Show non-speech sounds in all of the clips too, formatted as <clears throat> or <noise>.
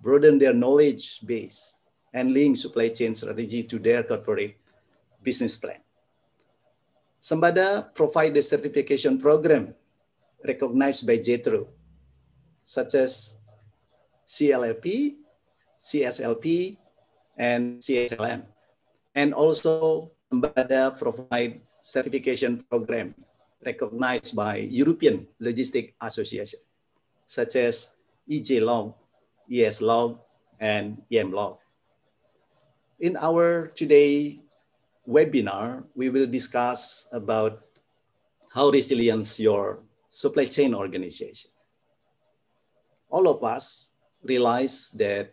broaden their knowledge base, and link supply chain strategy to their corporate business plan. Sambada provide the certification program recognized by JETRO, such as CLLP, CSLP, and CSLM. And also, Sambada provide certification program recognized by European Logistic Association, such as EJ love and love In our today webinar, we will discuss about how resilient your supply chain organization. All of us realize that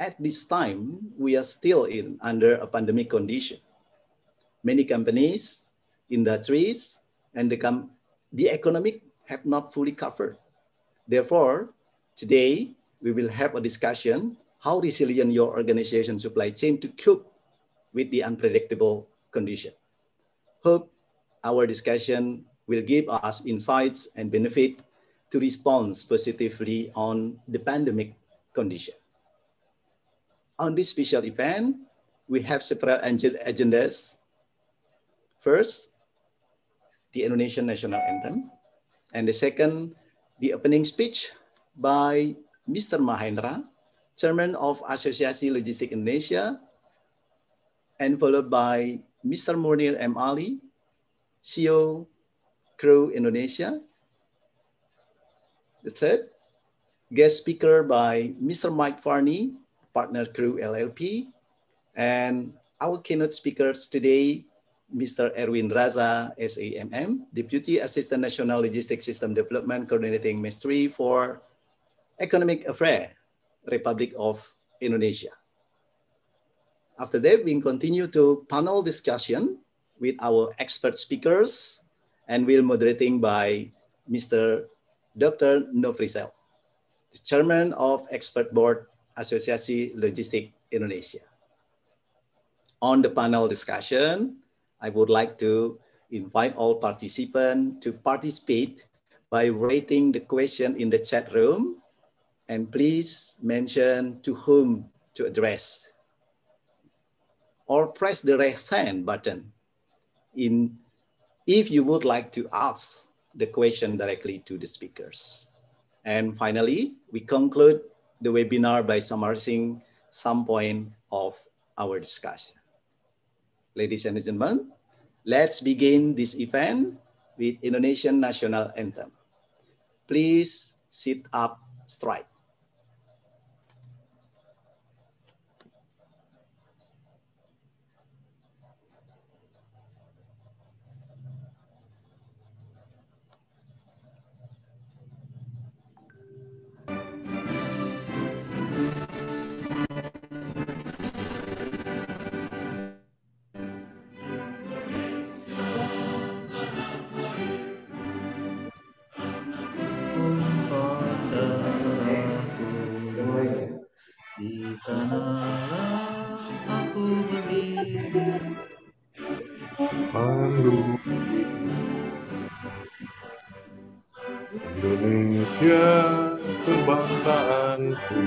at this time, we are still in under a pandemic condition. Many companies, industries, and the, the economic have not fully covered. Therefore, Today, we will have a discussion how resilient your organization supply chain to cope with the unpredictable condition. Hope our discussion will give us insights and benefit to respond positively on the pandemic condition. On this special event, we have several agendas. First, the Indonesian national anthem, and the second, the opening speech by Mr. Mahendra, Chairman of Association Logistic Indonesia, and followed by Mr. Munir M. Ali, CEO Crew Indonesia. The third, guest speaker by Mr. Mike Farney, Partner Crew LLP, and our keynote speakers today, Mr. Erwin Raza, SAMM, Deputy Assistant National Logistics System Development Coordinating Ministry for Economic Affair, Republic of Indonesia. After that, we continue to panel discussion with our expert speakers and we'll moderating by Mr. Dr. Nofrizal, the chairman of Expert Board Association Logistik Indonesia. On the panel discussion, I would like to invite all participants to participate by writing the question in the chat room and please mention to whom to address. Or press the raise hand button in if you would like to ask the question directly to the speakers. And finally, we conclude the webinar by summarizing some point of our discussion. Ladies and gentlemen, let's begin this event with Indonesian national anthem. Please sit up straight. Sana aku Pandu Indonesia kebangsaanku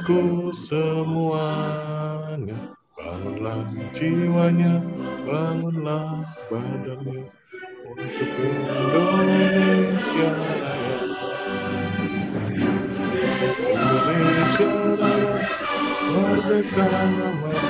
buatku semuanya. Bangunlah jiwanya, bangunlah badannya untuk Indonesia Raya. Indonesia Raya, merdeka, merdeka.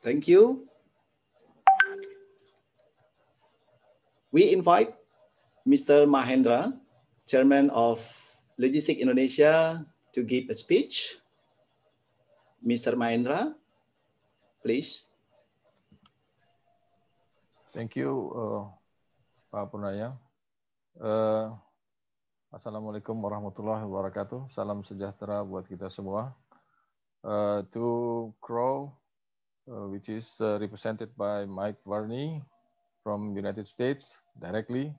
Thank you. We invite Mr. Mahendra, Chairman of Logistic Indonesia, to give a speech. Mr. Mahendra, please. Thank you, uh, Pak Purnaya. Uh, Assalamualaikum warahmatullahi wabarakatuh. Salam sejahtera buat kita semua. Uh, to Crow Uh, which is uh, represented by Mike Varney from United States directly,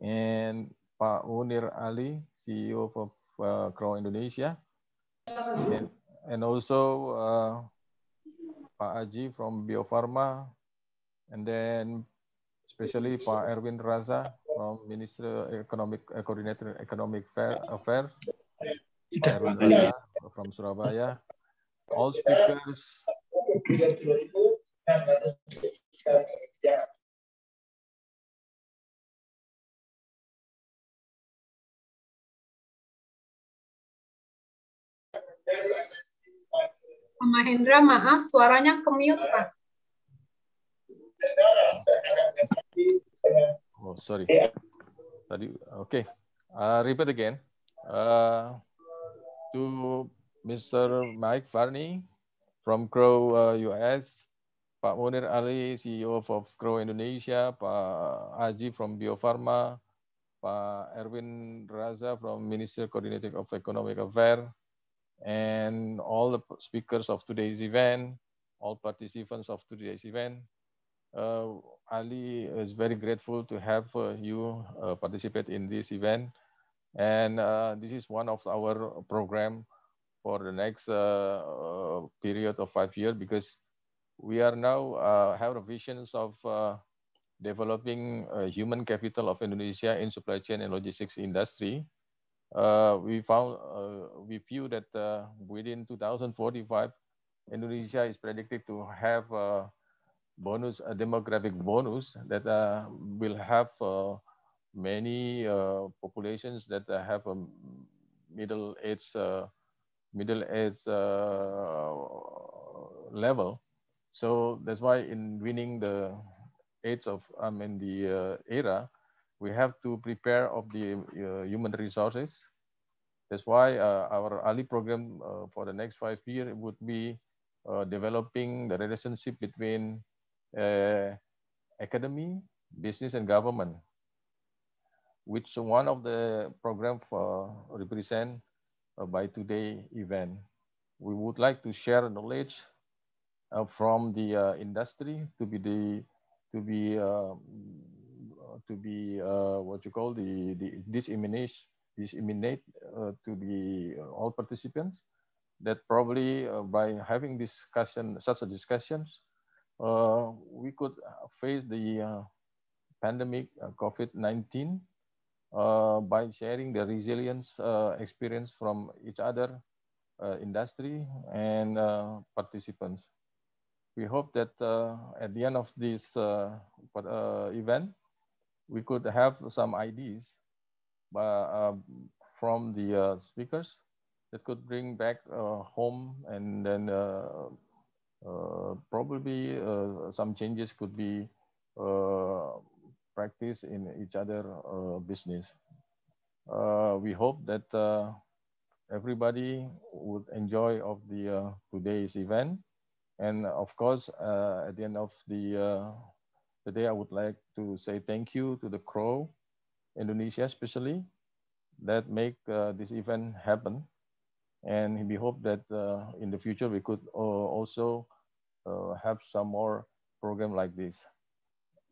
and Pak Unir Ali, CEO of uh, Crow Indonesia, and, and also uh, Pak Aji from Biopharma, and then especially Pak Erwin Raza from Minister Economic uh, Coordinator Economic Affairs, from Surabaya. All speakers Pak Mahendra, maaf suaranya kemiut Pak. Oh, sorry. Tadi, oke. Okay. Uh, repeat again. Uh, to Mr. Mike Varney, From Grow uh, US, Pak Munir Ali, CEO of Grow Indonesia, Pak Haji from Bio Pak Erwin Raza from Minister Coordinating of Economic Affairs, and all the speakers of today's event, all participants of today's event. Uh, Ali is very grateful to have uh, you uh, participate in this event. And uh, this is one of our program for the next uh, uh, period of five years because we are now uh, have visions of uh, developing uh, human capital of Indonesia in supply chain and logistics industry. Uh, we found we view that within 2045, Indonesia is predicted to have a bonus a demographic bonus that will have many populations that have a middle age middle age uh, level. So that's why in winning the age of, I mean, the uh, era, we have to prepare of the uh, human resources. That's why our Ali program for the next five years would be developing the relationship between academy, business, and government, which one of the program for represent by today event. We would like to share knowledge uh, from the uh, industry to be the to be um, to be uh, what you call the, the dissemination disseminate uh, to the uh, all participants that probably uh, by having discussion such a discussions we could face the pandemic covid-19 uh, by sharing the resilience uh, experience from each other, uh, industry, and participants. We hope that at the end of this event, we could have some ideas um, from the speakers that could bring back home and then uh, probably uh, some changes could be uh, practice in each other uh, business. Uh, we hope that uh, everybody would enjoy of the uh, today's event. And of course, uh, at the end of the, uh, the day, I would like to say thank you to the Crow, Indonesia especially, that make this event happen. And we hope that in the future, we could also have some more program like this.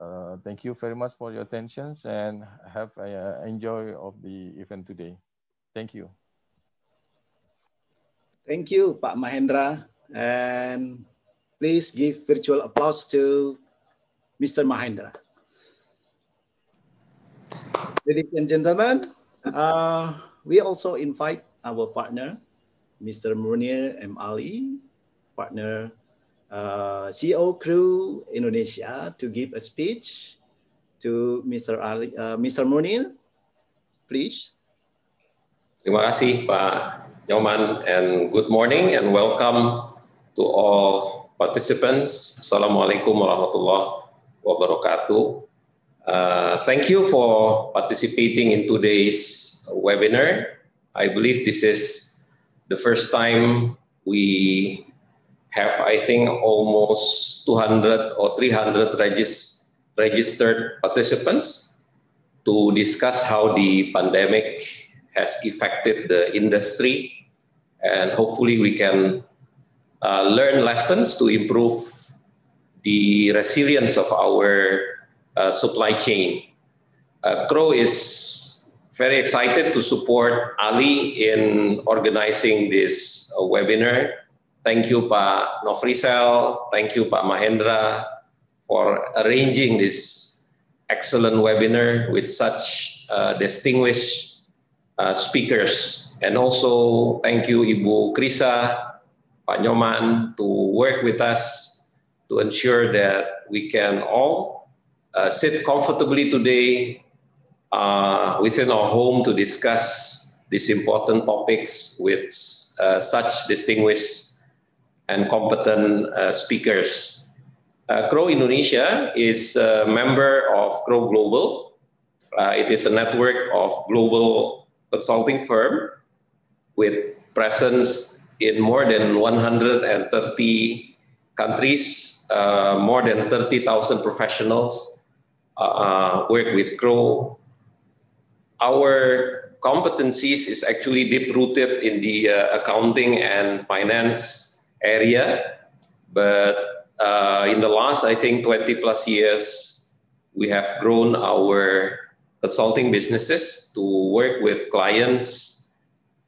Uh, thank you very much for your attentions and have a, uh, enjoy of the event today. Thank you. Thank you, Pak Mahendra. And please give virtual applause to Mr. Mahendra. Ladies and gentlemen, uh, we also invite our partner, Mr. Munir M. Ali, partner uh, CEO Crew Indonesia to give a speech to Mr. Ali, uh, Mr. Munir, please. Terima kasih Pak Nyoman and good morning and welcome to all participants. Assalamualaikum warahmatullahi wabarakatuh. Uh, thank you for participating in today's webinar. I believe this is the first time we have, I think, almost 200 or 300 regis registered participants to discuss how the pandemic has affected the industry. And hopefully we can uh, learn lessons to improve the resilience of our uh, supply chain. Uh, Crow is very excited to support Ali in organizing this uh, webinar Thank you, Pak Novrisel. Thank you, Pak Mahendra, for arranging this excellent webinar with such uh, distinguished uh, speakers. And also, thank you, Ibu Krisa, Pak Nyoman, to work with us to ensure that we can all uh, sit comfortably today uh, within our home to discuss these important topics with uh, such distinguished and competent uh, speakers. Uh, Grow Indonesia is a member of Grow Global. Uh, it is a network of global consulting firm with presence in more than 130 countries, uh, more than 30,000 professionals uh, work with Grow. Our competencies is actually deep rooted in the uh, accounting and finance area. But uh, in the last, I think, 20 plus years, we have grown our consulting businesses to work with clients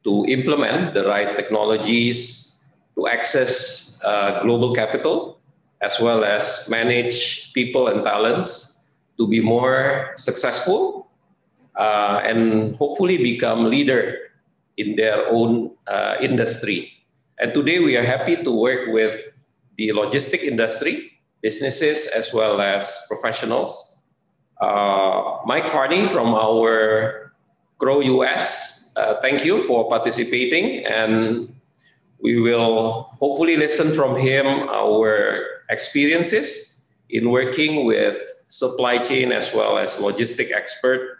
to implement the right technologies to access uh, global capital as well as manage people and talents to be more successful uh, and hopefully become leader in their own uh, industry and today we are happy to work with the logistic industry, businesses, as well as professionals. Uh, Mike Farney from our Grow US, uh, thank you for participating. And we will hopefully listen from him our experiences in working with supply chain as well as logistic expert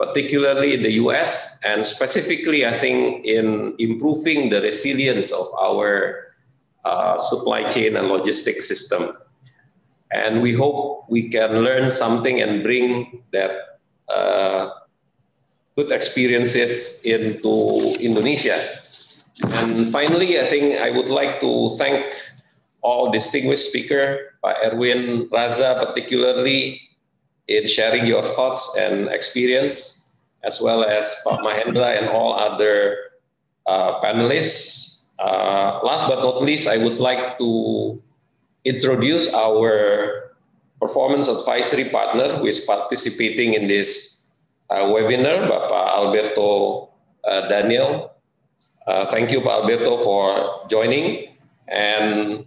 particularly in the US, and specifically, I think, in improving the resilience of our uh, supply chain and logistics system. And we hope we can learn something and bring that uh, good experiences into Indonesia. And finally, I think I would like to thank all distinguished speaker, Pak Erwin Raza particularly, in sharing your thoughts and experience, as well as Pak Mahendra and all other uh, panelists. Uh, last but not least, I would like to introduce our performance advisory partner who is participating in this uh, webinar, Bapak Alberto uh, Daniel. Uh, thank you, Pak Alberto, for joining. And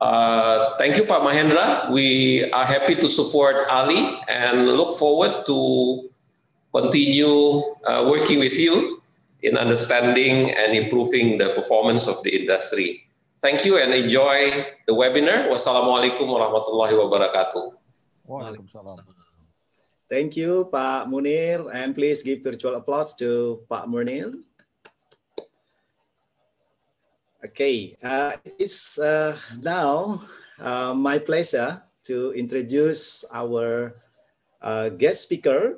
uh, thank you, Pak Mahendra. We are happy to support Ali and look forward to continue uh, working with you in understanding and improving the performance of the industry. Thank you and enjoy the webinar. Wassalamualaikum warahmatullahi wabarakatuh. Waalaikumsalam. Thank you, Pak Munir, and please give virtual applause to Pak Munir. Okay, uh, it's uh, now uh, my pleasure to introduce our uh, guest speaker,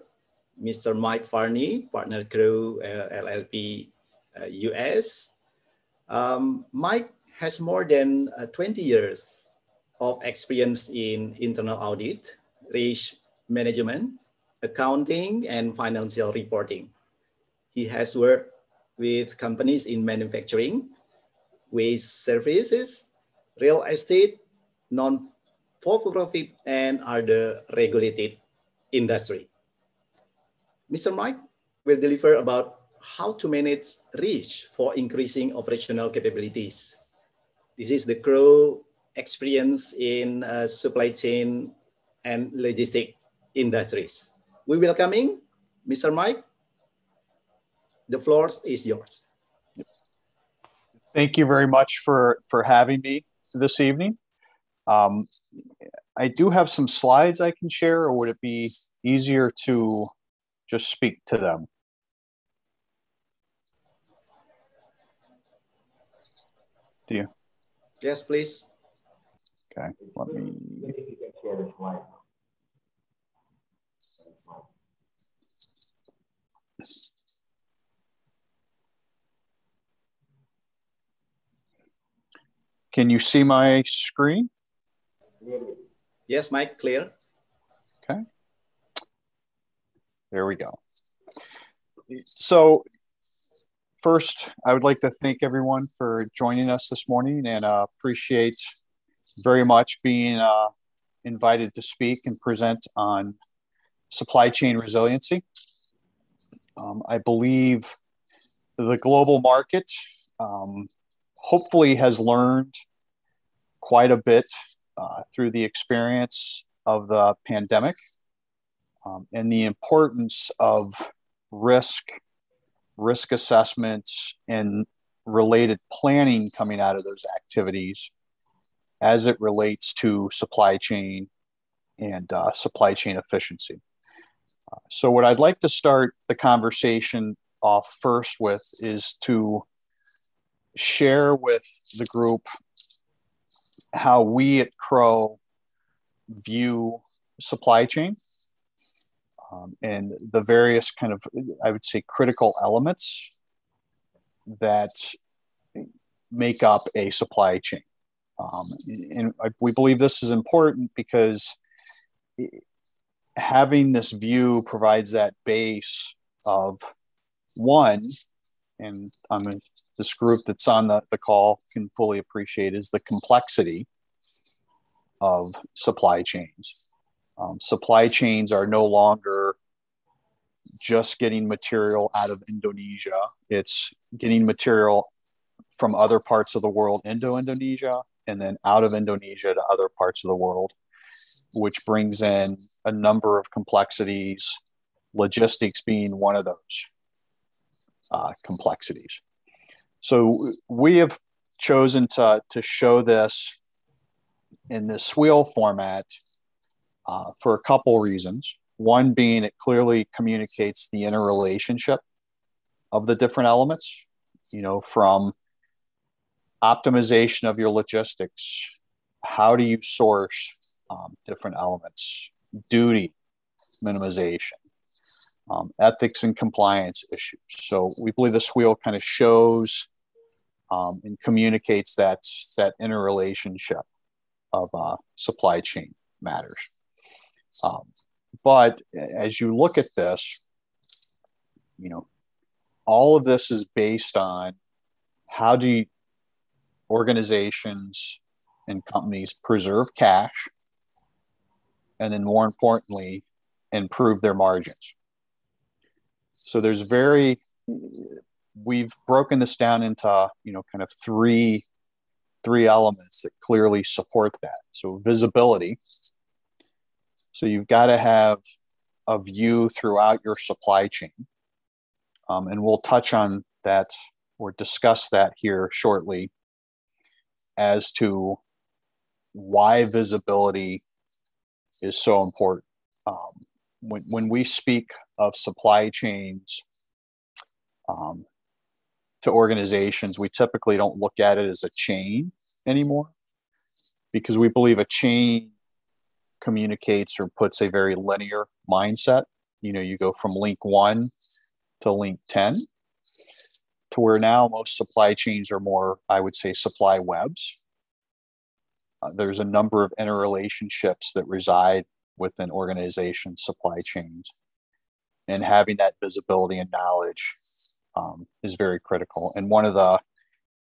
Mr. Mike Farney, partner crew uh, LLP US. Uh, um, Mike has more than 20 years of experience in internal audit, risk management, accounting, and financial reporting. He has worked with companies in manufacturing, with services, real estate, non-for-profit, and other regulated industry. Mr. Mike will deliver about how to manage reach for increasing operational capabilities. This is the crow experience in uh, supply chain and logistic industries. We welcoming Mr. Mike. The floor is yours. Thank you very much for for having me this evening. Um, I do have some slides I can share, or would it be easier to just speak to them? Do you? Yes, please. Okay, let me. Can you see my screen? Yes, Mike, clear. Okay. There we go. So first, I would like to thank everyone for joining us this morning and uh, appreciate very much being uh, invited to speak and present on supply chain resiliency. Um, I believe the global market um, hopefully has learned quite a bit uh, through the experience of the pandemic um, and the importance of risk, risk assessments, and related planning coming out of those activities as it relates to supply chain and uh, supply chain efficiency. Uh, so, what I'd like to start the conversation off first with is to share with the group how we at Crow view supply chain um, and the various kind of, I would say, critical elements that make up a supply chain. Um, and we believe this is important because having this view provides that base of one, and I'm this group that's on the, the call can fully appreciate is the complexity of supply chains. Um, supply chains are no longer just getting material out of Indonesia, it's getting material from other parts of the world into Indonesia and then out of Indonesia to other parts of the world, which brings in a number of complexities, logistics being one of those uh, complexities. So we have chosen to, to show this in this wheel format uh, for a couple reasons. One being it clearly communicates the interrelationship of the different elements, you know, from optimization of your logistics, how do you source um, different elements, duty minimization, um, ethics and compliance issues. So we believe this wheel kind of shows um, and communicates that that interrelationship of uh, supply chain matters. Um, but as you look at this, you know, all of this is based on how do you, organizations and companies preserve cash, and then more importantly, improve their margins. So there's very we've broken this down into you know kind of three three elements that clearly support that so visibility so you've got to have a view throughout your supply chain um, and we'll touch on that or discuss that here shortly as to why visibility is so important um, when, when we speak of supply chains um, to organizations, we typically don't look at it as a chain anymore because we believe a chain communicates or puts a very linear mindset. You know, you go from link one to link 10 to where now most supply chains are more, I would say, supply webs. Uh, there's a number of interrelationships that reside within organization supply chains and having that visibility and knowledge um, is very critical. And one of the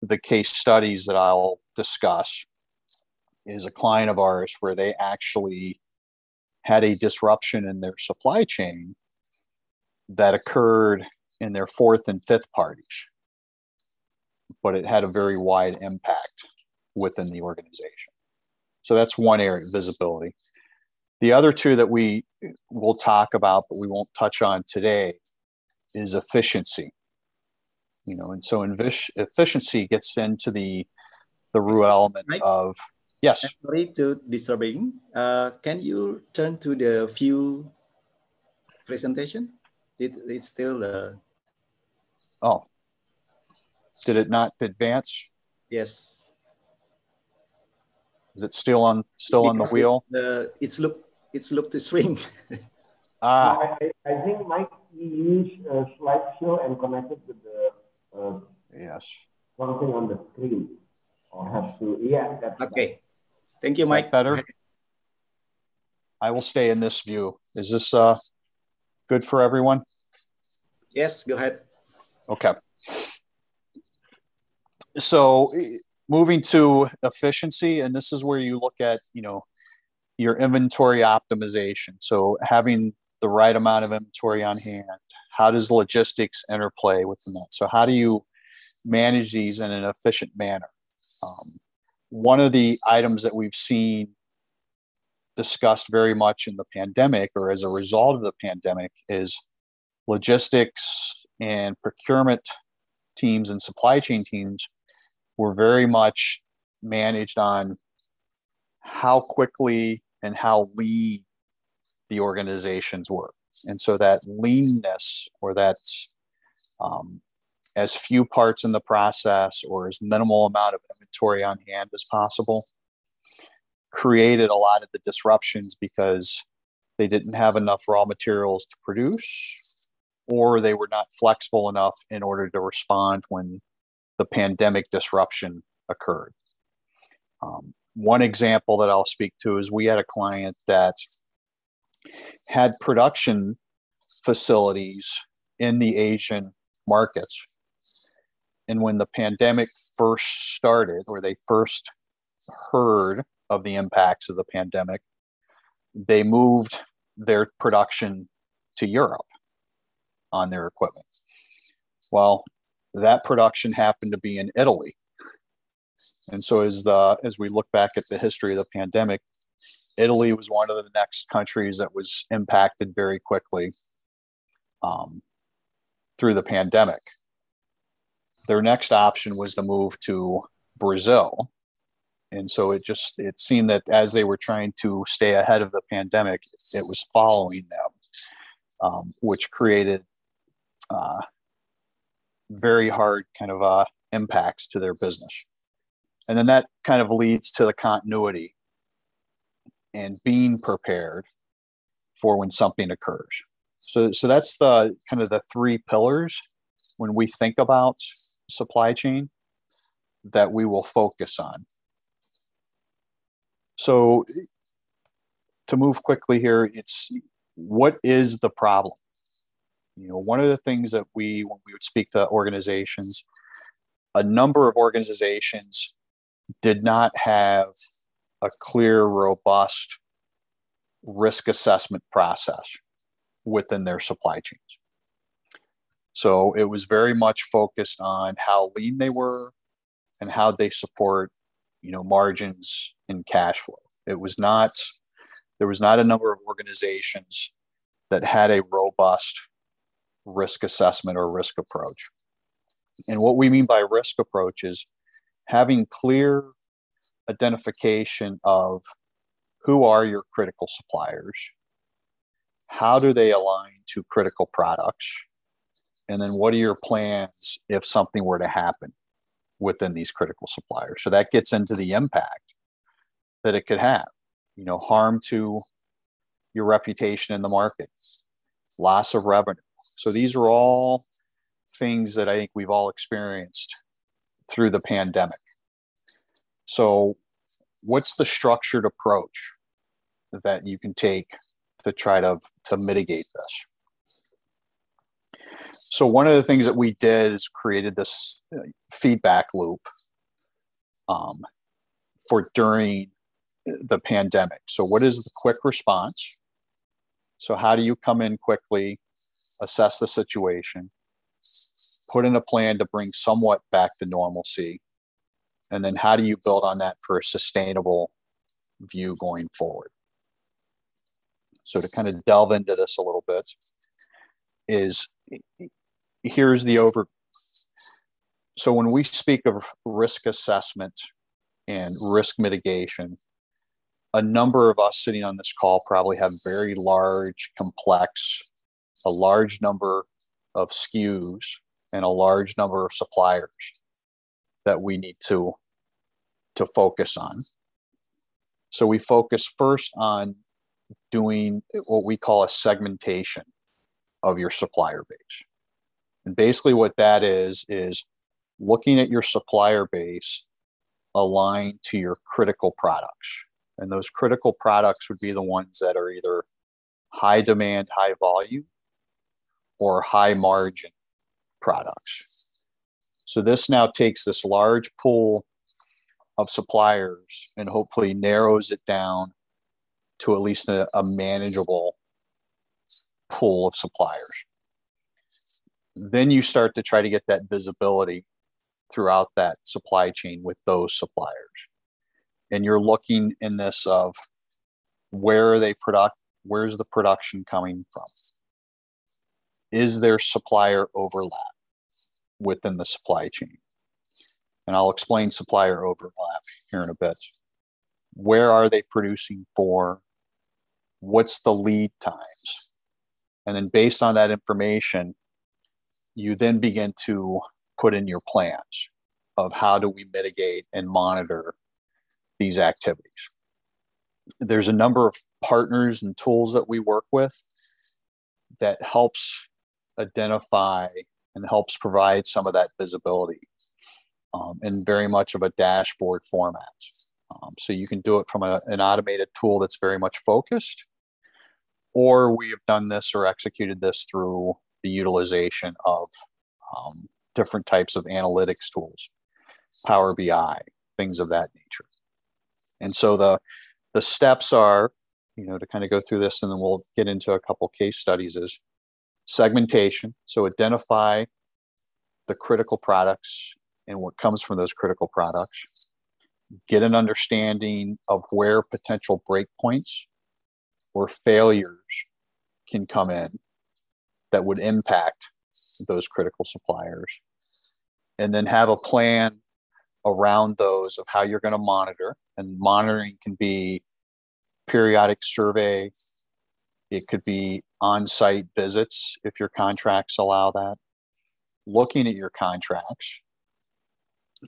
the case studies that I'll discuss is a client of ours where they actually had a disruption in their supply chain that occurred in their fourth and fifth parties, but it had a very wide impact within the organization. So that's one area visibility. The other two that we will talk about, but we won't touch on today, is efficiency you know and so efficiency gets into the the rule element right. of yes I'm sorry to disturbing uh, can you turn to the view presentation it, it's still uh... oh did it not advance yes is it still on still because on the wheel it's, uh, it's look it's look to swing ah I, I, think mike used a slideshow and connected with the uh, yes. something on the screen. Uh-huh. I have to, yeah. That's okay. Thank you, Is Mike. Better. I will stay in this view. Is this uh, good for everyone? Yes, go ahead. Okay. So moving to efficiency, and this is where you look at, you know, your inventory optimization. So having the right amount of inventory on hand, how does logistics interplay within that? So how do you manage these in an efficient manner? Um, one of the items that we've seen discussed very much in the pandemic or as a result of the pandemic is logistics and procurement teams and supply chain teams were very much managed on how quickly and how lean the organizations were. And so that leanness or that um, as few parts in the process or as minimal amount of inventory on hand as possible created a lot of the disruptions because they didn't have enough raw materials to produce or they were not flexible enough in order to respond when the pandemic disruption occurred. Um, one example that I'll speak to is we had a client that had production facilities in the Asian markets. And when the pandemic first started, or they first heard of the impacts of the pandemic, they moved their production to Europe on their equipment. Well, that production happened to be in Italy. And so as the as we look back at the history of the pandemic, Italy was one of the next countries that was impacted very quickly um, through the pandemic. Their next option was to move to Brazil. And so it just it seemed that as they were trying to stay ahead of the pandemic, it was following them, um, which created uh, very hard kind of uh, impacts to their business. And then that kind of leads to the continuity and being prepared for when something occurs. So, so that's the kind of the three pillars when we think about supply chain that we will focus on. So, to move quickly here, it's what is the problem? You know, one of the things that we, when we would speak to organizations, a number of organizations did not have a clear, robust risk assessment process within their supply chains. So it was very much focused on how lean they were and how they support, you know, margins and cash flow. It was not there was not a number of organizations that had a robust risk assessment or risk approach. And what we mean by risk approach is having clear identification of who are your critical suppliers, how do they align to critical products, and then what are your plans if something were to happen within these critical suppliers. So that gets into the impact that it could have, you know, harm to your reputation in the market, loss of revenue. So these are all things that I think we've all experienced through the pandemic. So, what's the structured approach that you can take to try to, to mitigate this? So, one of the things that we did is created this uh, feedback loop um, for during the pandemic. So, what is the quick response? So, how do you come in quickly, assess the situation, put in a plan to bring somewhat back to normalcy, and then how do you build on that for a sustainable view going forward so to kind of delve into this a little bit is here's the over so when we speak of risk assessment and risk mitigation a number of us sitting on this call probably have very large complex a large number of skus and a large number of suppliers that we need to to focus on. So we focus first on doing what we call a segmentation of your supplier base. And basically, what that is, is looking at your supplier base aligned to your critical products. And those critical products would be the ones that are either high demand, high volume, or high margin products. So this now takes this large pool of suppliers and hopefully narrows it down to at least a, a manageable pool of suppliers. Then you start to try to get that visibility throughout that supply chain with those suppliers. And you're looking in this of where are they product where's the production coming from? Is there supplier overlap within the supply chain? and I'll explain supplier overlap here in a bit. Where are they producing for? What's the lead times? And then, based on that information, you then begin to put in your plans of how do we mitigate and monitor these activities. There's a number of partners and tools that we work with that helps identify and helps provide some of that visibility um, in very much of a dashboard format. Um, so you can do it from a, an automated tool that's very much focused, or we have done this or executed this through the utilization of um, different types of analytics tools, Power BI, things of that nature. And so the the steps are, you know, to kind of go through this, and then we'll get into a couple case studies. Is segmentation, so identify the critical products and what comes from those critical products, get an understanding of where potential breakpoints or failures can come in that would impact those critical suppliers, and then have a plan around those of how you're going to monitor. And monitoring can be periodic survey, it could be on site visits if your contracts allow that, looking at your contracts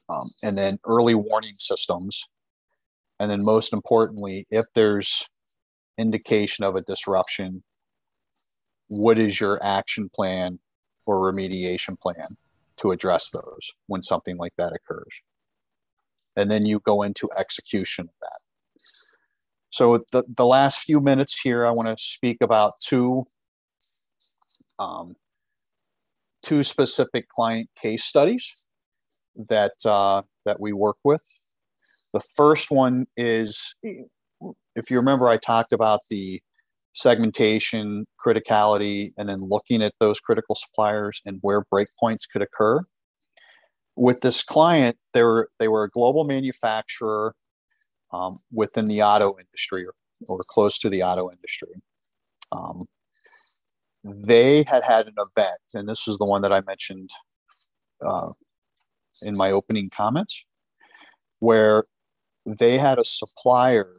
um, and then early warning systems. And then, most importantly, if there's indication of a disruption, what is your action plan or remediation plan to address those when something like that occurs? And then you go into execution of that. So, the, the last few minutes here, I want to speak about two um, two specific client case studies that uh, that we work with. The first one is, if you remember, I talked about the segmentation, criticality, and then looking at those critical suppliers and where breakpoints could occur. With this client, they were they were a global manufacturer um, within the auto industry or, or close to the auto industry. Um, they had had an event, and this is the one that I mentioned uh, in my opening comments, where they had a supplier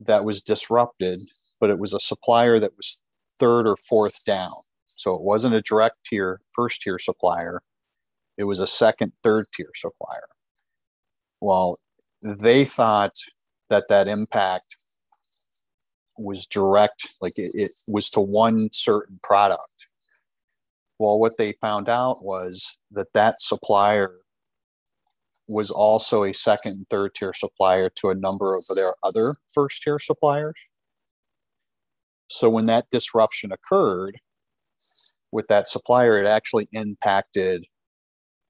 that was disrupted, but it was a supplier that was third or fourth down. So it wasn't a direct tier, first tier supplier. It was a second, third tier supplier. Well, they thought that that impact was direct, like it, it was to one certain product. Well, what they found out was that that supplier was also a second and third tier supplier to a number of their other first tier suppliers. So when that disruption occurred with that supplier, it actually impacted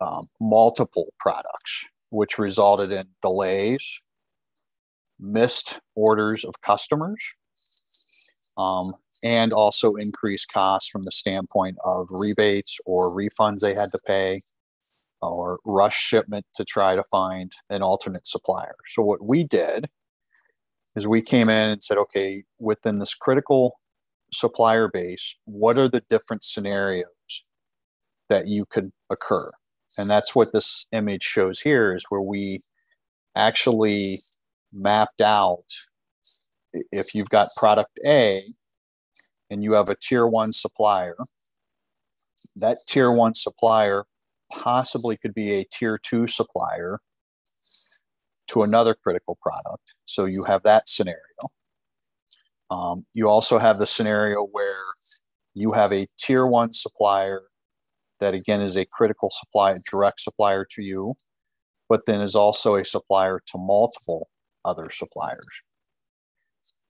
um, multiple products, which resulted in delays, missed orders of customers, um, and also increased costs from the standpoint of rebates or refunds they had to pay or rush shipment to try to find an alternate supplier. So, what we did is we came in and said, okay, within this critical supplier base, what are the different scenarios that you could occur? And that's what this image shows here is where we actually mapped out if you've got product A and you have a tier one supplier, that tier one supplier possibly could be a tier two supplier to another critical product. So you have that scenario. Um, you also have the scenario where you have a tier one supplier that again is a critical supply, direct supplier to you, but then is also a supplier to multiple other suppliers.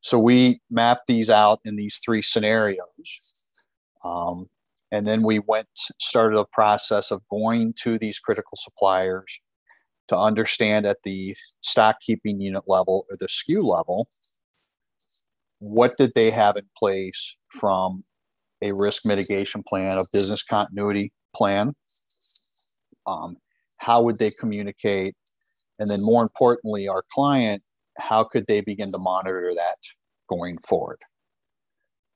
So we mapped these out in these three scenarios. Um, and then we went, started a process of going to these critical suppliers to understand at the stock keeping unit level or the SKU level what did they have in place from a risk mitigation plan, a business continuity plan? Um, how would they communicate? And then, more importantly, our client how could they begin to monitor that going forward?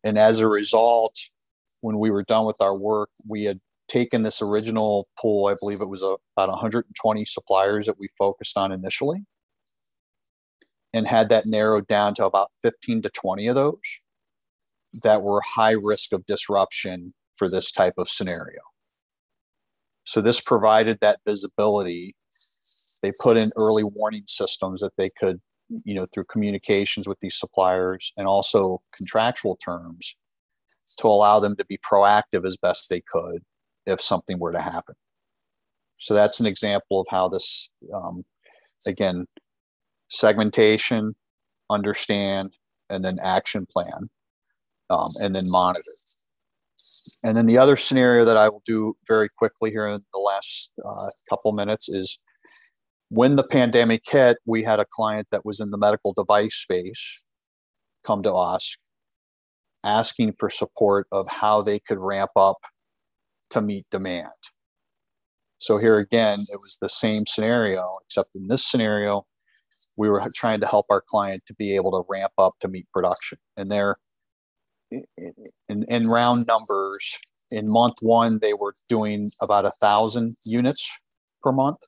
And as a result, when we were done with our work, we had taken this original pool, I believe it was about 120 suppliers that we focused on initially, and had that narrowed down to about 15 to 20 of those that were high risk of disruption for this type of scenario. So, this provided that visibility. They put in early warning systems that they could you know through communications with these suppliers and also contractual terms to allow them to be proactive as best they could if something were to happen so that's an example of how this um, again segmentation understand and then action plan um, and then monitor and then the other scenario that i will do very quickly here in the last uh, couple minutes is when the pandemic hit, we had a client that was in the medical device space come to us asking for support of how they could ramp up to meet demand. So here again, it was the same scenario, except in this scenario, we were trying to help our client to be able to ramp up to meet production. And they're in, in round numbers, in month one, they were doing about a thousand units per month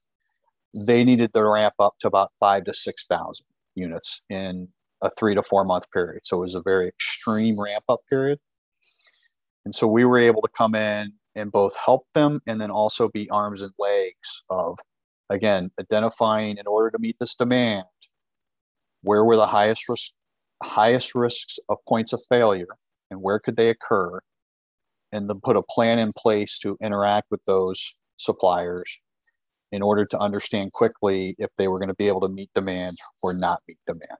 they needed to ramp up to about five to 6,000 units in a three to four month period. So it was a very extreme ramp up period. And so we were able to come in and both help them and then also be arms and legs of, again, identifying in order to meet this demand, where were the highest risk, highest risks of points of failure and where could they occur? And then put a plan in place to interact with those suppliers in order to understand quickly if they were going to be able to meet demand or not meet demand.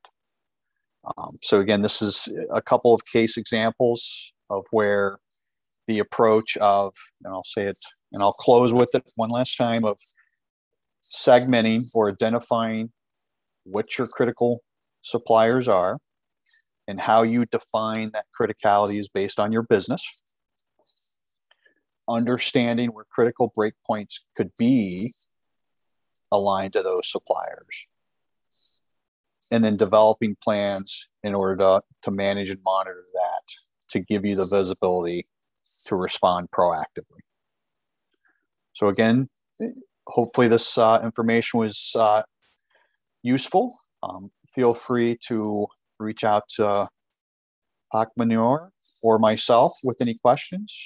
Um, so again, this is a couple of case examples of where the approach of, and I'll say it, and I'll close with it one last time of segmenting or identifying what your critical suppliers are and how you define that criticality is based on your business. Understanding where critical breakpoints could be aligned to those suppliers. And then developing plans in order to, to manage and monitor that to give you the visibility to respond proactively. So, again, hopefully this uh, information was uh, useful. Um, feel free to reach out to Pac Manure or myself with any questions.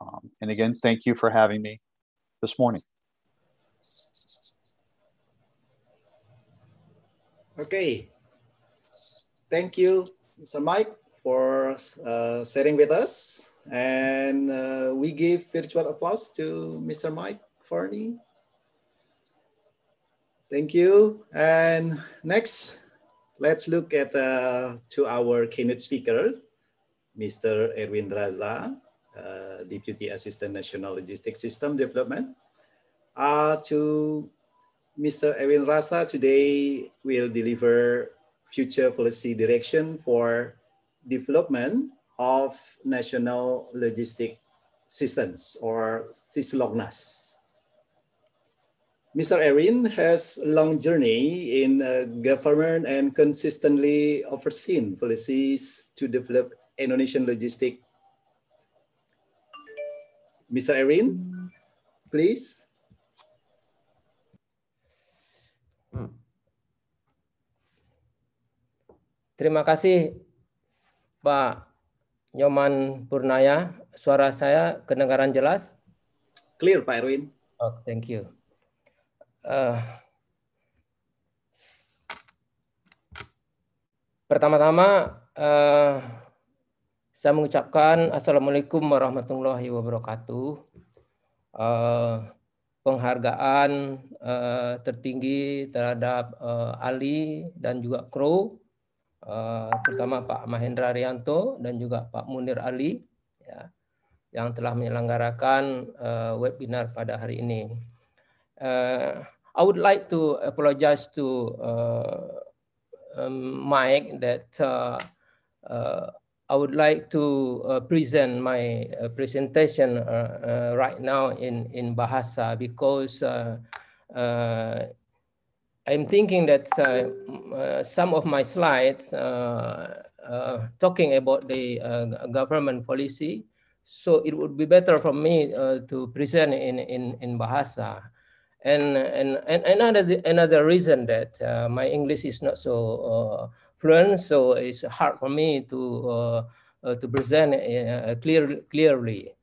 Um, and again, thank you for having me this morning. Okay. Thank you, Mr. Mike, for uh, sharing with us. And uh, we give virtual applause to Mr. Mike Forney. Thank you. And next, let's look at uh, to our keynote speakers, Mr. Erwin Raza, uh, Deputy Assistant National Logistics System Development, uh, to Mr. Erwin Rasa today will deliver future policy direction for development of national logistic systems or cislognas. Mr. Erin has long journey in uh, government and consistently overseen policies to develop Indonesian logistic. Mr. Erin, please. Terima kasih Pak Nyoman Purnaya. Suara saya kedengaran jelas? Clear Pak Erwin. Oh, thank you. Uh, pertama-tama uh, saya mengucapkan assalamualaikum warahmatullahi wabarakatuh. Uh, penghargaan uh, tertinggi terhadap uh, Ali dan juga kru Eh, terutama Pak Mahendra Rianto dan juga Pak Munir Ali ya, yang telah menyelenggarakan uh, webinar pada hari ini. Uh, I would like to apologize to uh, Mike that uh, uh, I would like to uh, present my uh, presentation uh, uh, right now in in Bahasa because uh, I'm thinking that uh, uh, some of my slides uh, talking about the government policy, so it would be better for me to present in, in, in Bahasa. And, and, and another, another reason that my English is not so fluent, so it's hard for me to uh, to present uh, clear, clearly.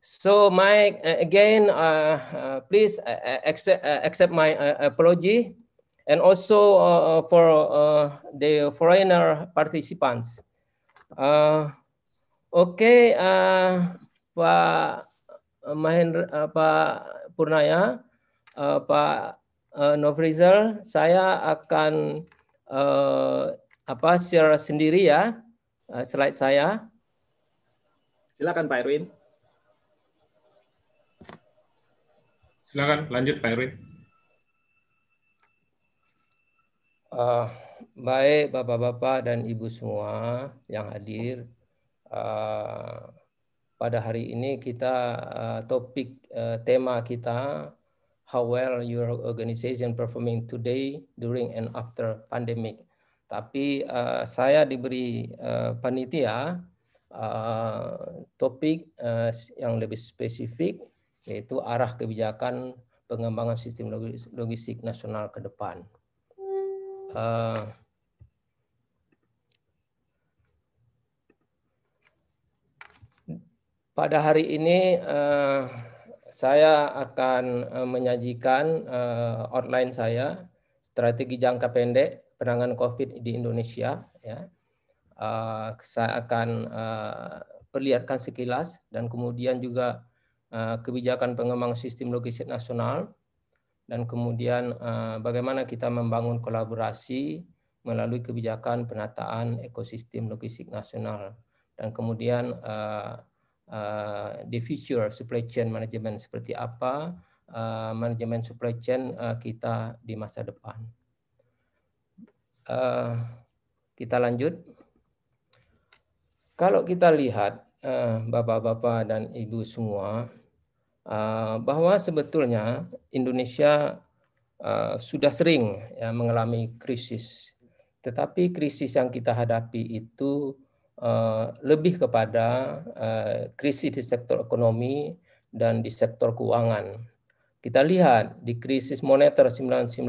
So my, uh, again, please accept, accept my apology and also uh, for uh, the foreigner participants. Uh, Oke, okay, uh, Pak Mahendra, uh, Pak Purnaya, uh, Pak uh, Novrizal, saya akan uh, apa share sendiri ya uh, slide saya. Silakan Pak Erwin. Silakan lanjut Pak Erwin. Uh, baik Bapak-Bapak dan Ibu semua yang hadir. Uh, pada hari ini kita uh, topik uh, tema kita how well your organization performing today during and after pandemic. Tapi uh, saya diberi uh, panitia uh, topik uh, yang lebih spesifik yaitu arah kebijakan pengembangan sistem logistik nasional ke depan. Eh, pada hari ini uh, saya akan uh, menyajikan uh, outline saya strategi jangka pendek penanganan COVID di Indonesia. Ya. Uh, saya akan uh, perlihatkan sekilas dan kemudian juga uh, kebijakan pengembang sistem logistik nasional dan kemudian eh, bagaimana kita membangun kolaborasi melalui kebijakan penataan ekosistem logistik nasional dan kemudian uh, the future supply chain management seperti apa uh, manajemen supply chain kita di masa depan. kita lanjut. Kalau kita lihat Bapak-bapak dan Ibu semua, Eh, bahwa sebetulnya Indonesia eh, sudah sering ya, mengalami krisis, tetapi krisis yang kita hadapi itu eh, lebih kepada krisis di sektor ekonomi dan di sektor keuangan. Kita lihat di krisis moneter 1998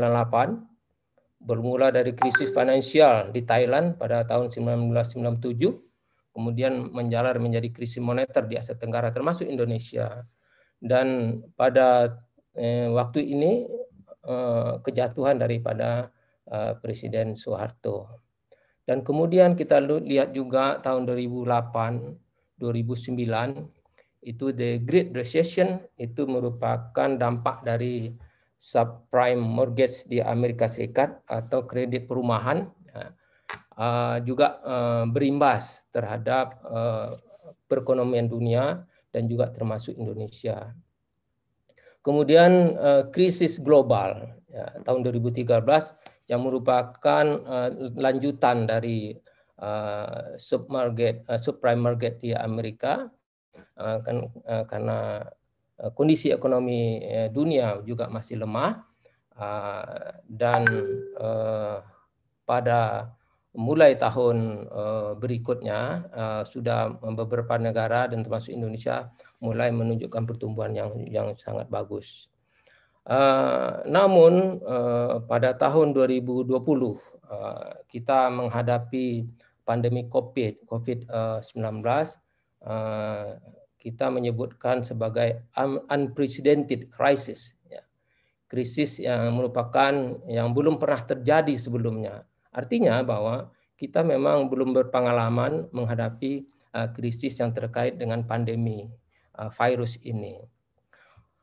bermula dari krisis finansial di Thailand pada tahun 1997, kemudian menjalar menjadi krisis moneter di Asia Tenggara termasuk Indonesia dan pada eh, waktu ini eh, kejatuhan daripada eh, Presiden Soeharto. Dan kemudian kita lihat juga tahun 2008, 2009 itu the Great Recession itu merupakan dampak dari subprime mortgage di Amerika Serikat atau kredit perumahan nah, eh, juga eh, berimbas terhadap eh, perekonomian dunia dan juga termasuk Indonesia. Kemudian eh, krisis global ya, tahun 2013 yang merupakan eh, lanjutan dari eh, submarket subprime market di Amerika kan karena kondisi ekonomi dunia juga masih lemah dan pada mulai tahun eh, berikutnya eh, sudah beberapa negara dan termasuk Indonesia mulai menunjukkan pertumbuhan yang yang sangat bagus. Eh, namun pada tahun 2020 kita menghadapi pandemi COVID COVID-19 kita menyebutkan sebagai unprecedented crisis ya. krisis yang merupakan yang belum pernah terjadi sebelumnya Artinya bahwa kita memang belum berpengalaman menghadapi uh, krisis yang terkait dengan pandemi uh, virus ini.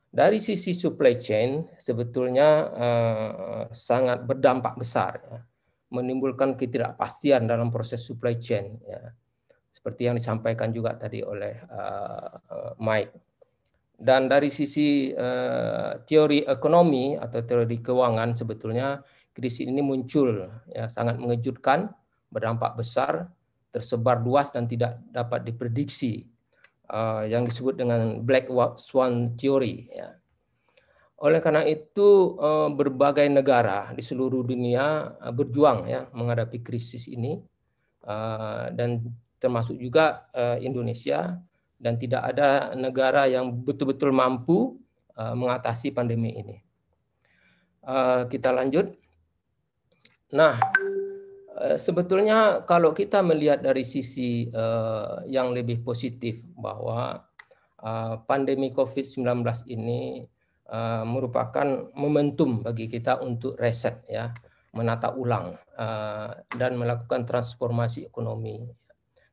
Dari sisi supply chain sebetulnya uh, sangat berdampak besar, ya. menimbulkan ketidakpastian dalam proses supply chain, ya. seperti yang disampaikan juga tadi oleh uh, Mike. Dan dari sisi uh, teori ekonomi atau teori keuangan sebetulnya krisis ini muncul ya, sangat mengejutkan, berdampak besar, tersebar luas dan tidak dapat diprediksi uh, yang disebut dengan black swan theory. Ya. Oleh karena itu uh, berbagai negara di seluruh dunia uh, berjuang ya menghadapi krisis ini uh, dan termasuk juga uh, Indonesia dan tidak ada negara yang betul-betul mampu uh, mengatasi pandemi ini. Uh, kita lanjut. Nah, eh, sebetulnya kalau kita melihat dari sisi eh, yang lebih positif bahwa eh, pandemi Covid-19 ini merupakan momentum bagi kita untuk reset ya, menata ulang dan melakukan transformasi ekonomi.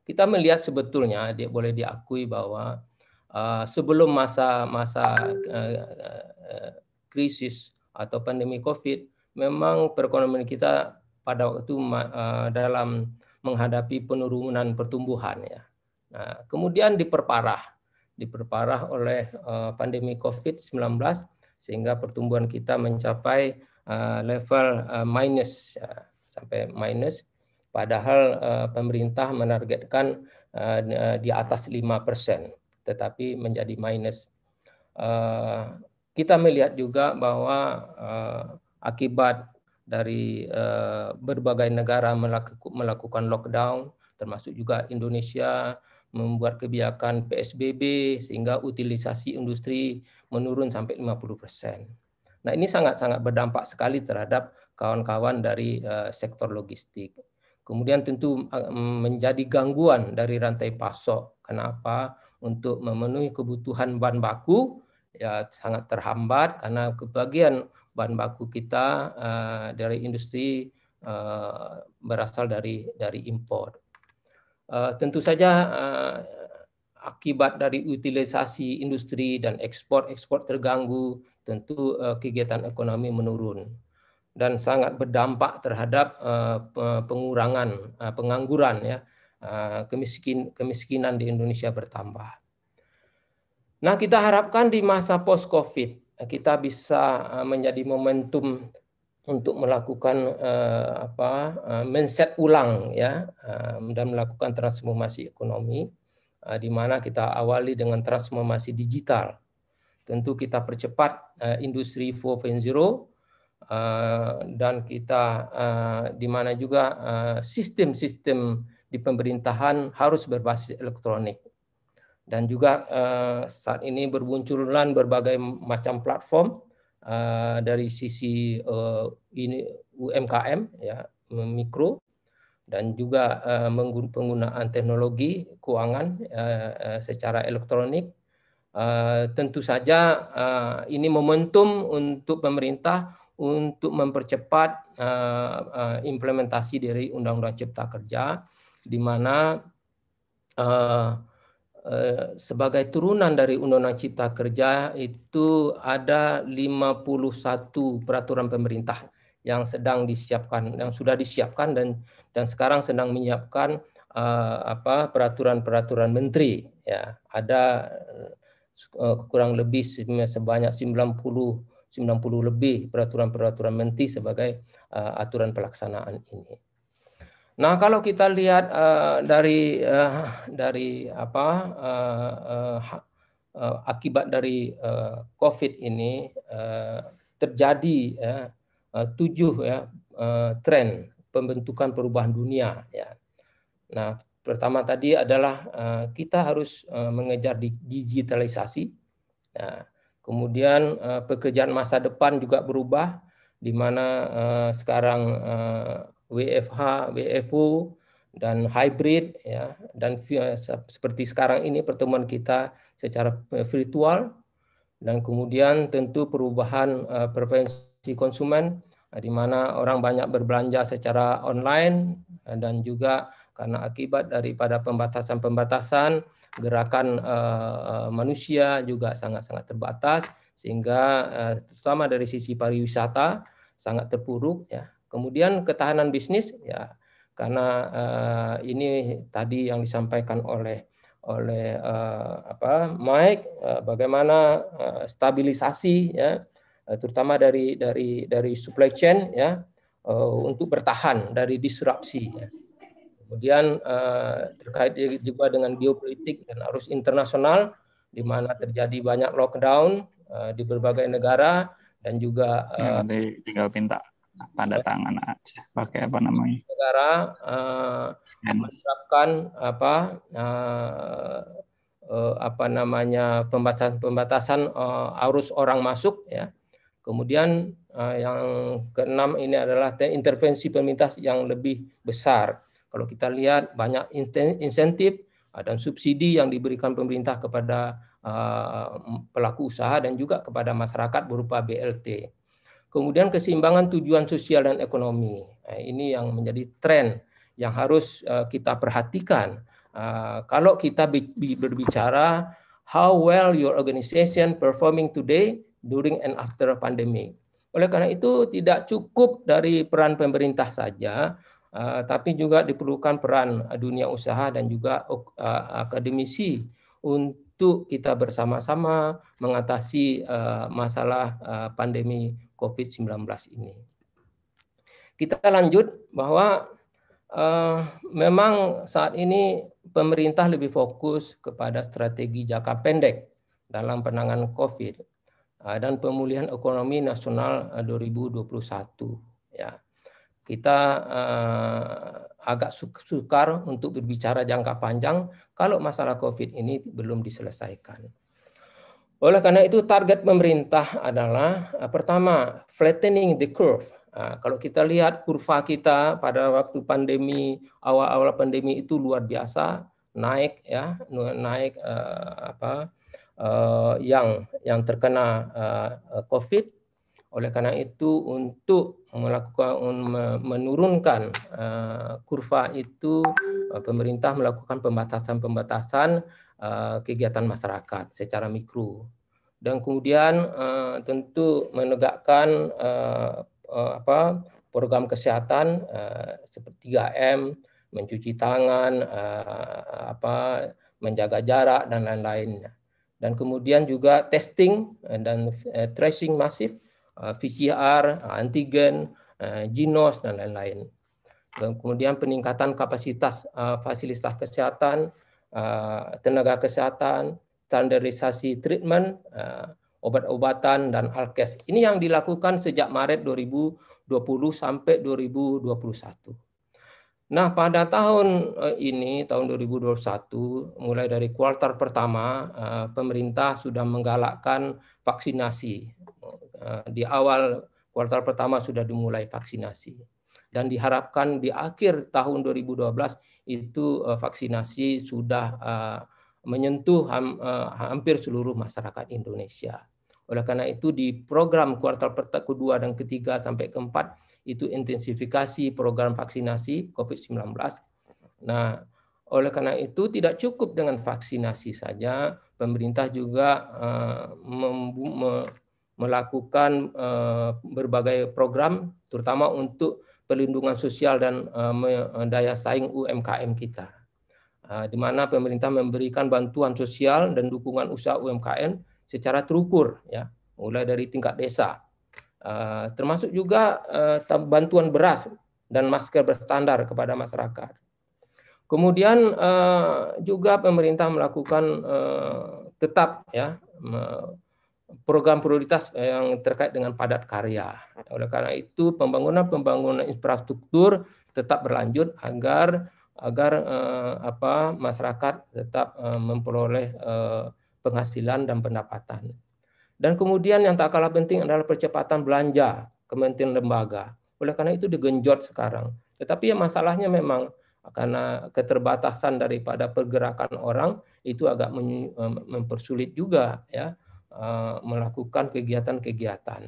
Kita melihat sebetulnya dia boleh diakui bahwa sebelum masa-masa krisis atau pandemi Covid memang perekonomian kita pada waktu itu eh, dalam menghadapi penurunan pertumbuhan ya. Nah, kemudian diperparah, diperparah oleh eh, pandemi COVID-19 sehingga pertumbuhan kita mencapai eh, level minus ya, sampai minus padahal pemerintah menargetkan di atas lima persen tetapi menjadi minus. kita melihat juga bahwa akibat dari eh, berbagai negara melakukan lockdown, termasuk juga Indonesia membuat kebijakan PSBB sehingga utilisasi industri menurun sampai 50%. Nah, ini sangat-sangat berdampak sekali terhadap kawan-kawan dari eh, sektor logistik. Kemudian tentu eh, menjadi gangguan dari rantai pasok. Kenapa? Untuk memenuhi kebutuhan bahan baku ya sangat terhambat karena kebagian bahan baku kita uh, dari industri uh, berasal dari dari impor. Uh, tentu saja uh, akibat dari utilisasi industri dan ekspor ekspor terganggu, tentu uh, kegiatan ekonomi menurun dan sangat berdampak terhadap uh, pengurangan uh, pengangguran ya uh, kemiskin kemiskinan di Indonesia bertambah. Nah kita harapkan di masa post COVID kita bisa eh, menjadi momentum untuk melakukan uh, apa uh, eh, mindset ulang ya uh, dan melakukan transformasi ekonomi uh, di mana kita awali dengan transformasi digital. Tentu kita percepat uh, industri 4.0 uh, dan kita uh, di mana juga sistem-sistem uh, sistem -sistem di pemerintahan harus berbasis elektronik dan juga uh, saat ini bermunculan berbagai macam platform uh, dari sisi uh, ini UMKM ya mikro dan juga uh, penggunaan teknologi keuangan uh, secara elektronik uh, tentu saja uh, ini momentum untuk pemerintah untuk mempercepat uh, uh, implementasi dari Undang-Undang Cipta Kerja di mana uh, Eh, sebagai turunan dari Undang-Undang Cipta Kerja itu ada 51 peraturan pemerintah yang sedang disiapkan, yang sudah disiapkan dan dan sekarang sedang menyiapkan uh, apa peraturan-peraturan menteri ya. Ada uh, kurang lebih sebanyak 90 90 lebih peraturan-peraturan menteri sebagai uh, aturan pelaksanaan ini. Nah, kalau kita lihat uh, dari uh, dari apa uh, uh, uh, akibat dari uh, COVID ini uh, terjadi ya uh, tujuh ya uh, tren pembentukan perubahan dunia ya. Nah, pertama tadi adalah uh, kita harus uh, mengejar digitalisasi. Ya. kemudian uh, pekerjaan masa depan juga berubah di mana uh, sekarang uh, WFH, WFU dan hybrid ya dan seperti sekarang ini pertemuan kita secara eh, virtual dan kemudian tentu perubahan uh, preferensi konsumen eh, di mana orang banyak berbelanja secara online dan juga karena akibat daripada pembatasan-pembatasan gerakan uh, manusia juga sangat-sangat terbatas sehingga uh, terutama dari sisi pariwisata sangat terpuruk ya Kemudian ketahanan bisnis ya karena uh, ini tadi yang disampaikan oleh oleh uh, apa Mike uh, bagaimana uh, stabilisasi ya uh, terutama dari dari dari supply chain ya uh, untuk bertahan dari disrupsi ya. Kemudian uh, terkait juga dengan geopolitik dan arus internasional di mana terjadi banyak lockdown uh, di berbagai negara dan juga uh, ya, nanti tinggal minta tanda ya. tangan aja pakai apa namanya negara uh, menerapkan apa uh, uh, apa namanya pembatasan pembatasan uh, arus orang masuk ya kemudian uh, yang keenam ini adalah intervensi pemerintah yang lebih besar kalau kita lihat banyak insentif dan subsidi yang diberikan pemerintah kepada uh, pelaku usaha dan juga kepada masyarakat berupa BLT Kemudian keseimbangan tujuan sosial dan ekonomi. Nah, ini yang menjadi tren yang harus eh, kita perhatikan. Eh, kalau kita berbicara how well your organization performing today during and after pandemic. Oleh karena itu tidak cukup dari peran pemerintah saja, eh, tapi juga diperlukan peran dunia usaha dan juga akademisi untuk kita bersama-sama mengatasi masalah pandemi COVID-19 ini. Kita lanjut bahwa uh, memang saat ini pemerintah lebih fokus kepada strategi jangka pendek dalam penanganan COVID uh, dan pemulihan ekonomi nasional 2021 eh, ya. Kita uh, agak sukar untuk berbicara jangka panjang kalau masalah COVID ini belum diselesaikan. Oleh karena itu target pemerintah adalah eh, pertama flattening the curve. Nah, kalau kita lihat kurva kita pada waktu pandemi awal-awal pandemi itu luar biasa naik ya naik uh, apa uh, yang yang terkena uh, COVID. Oleh karena itu untuk melakukan menurunkan uh, kurva itu uh, pemerintah melakukan pembatasan-pembatasan Eh, kegiatan masyarakat secara mikro dan kemudian eh, tentu menegakkan eh, apa program kesehatan seperti 3M, mencuci tangan, apa menjaga jarak dan lain-lain. Dan kemudian juga testing dan tracing masif PCR, antigen, genos dan lain-lain. Dan kemudian peningkatan kapasitas fasilitas kesehatan Eh, tenaga kesehatan, standarisasi treatment, eh, obat-obatan dan alkes. Ini yang dilakukan sejak Maret 2020 sampai 2021. Nah, pada tahun eh, ini, tahun 2021, mulai dari kuartal pertama, pemerintah sudah menggalakkan vaksinasi. Di awal kuartal pertama sudah dimulai vaksinasi. Dan diharapkan di akhir tahun 2012 itu eh, vaksinasi sudah eh, menyentuh eh, hampir seluruh masyarakat Indonesia. Oleh karena itu di program kuartal pertama kedua dan ketiga sampai keempat itu intensifikasi program vaksinasi COVID-19. Nah, oleh karena itu tidak cukup dengan vaksinasi saja, pemerintah juga uh, melakukan uh, berbagai program terutama untuk Perlindungan sosial dan eh, eh, daya saing UMKM kita. Ah, di mana pemerintah memberikan bantuan sosial dan dukungan usaha UMKM secara terukur ya, mulai dari tingkat desa. Ah, termasuk juga eh, bantuan beras dan masker berstandar kepada masyarakat. Kemudian juga pemerintah melakukan tetap ya program prioritas eh, yang terkait dengan padat karya. Oleh karena itu, pembangunan-pembangunan infrastruktur tetap berlanjut agar agar eh, apa masyarakat tetap eh, memperoleh eh, penghasilan dan pendapatan. Dan kemudian yang tak kalah penting adalah percepatan belanja kementerian lembaga. Oleh karena itu digenjot sekarang. Tetapi ya masalahnya memang karena keterbatasan daripada pergerakan orang itu agak eh, mempersulit juga ya Eh, melakukan kegiatan-kegiatan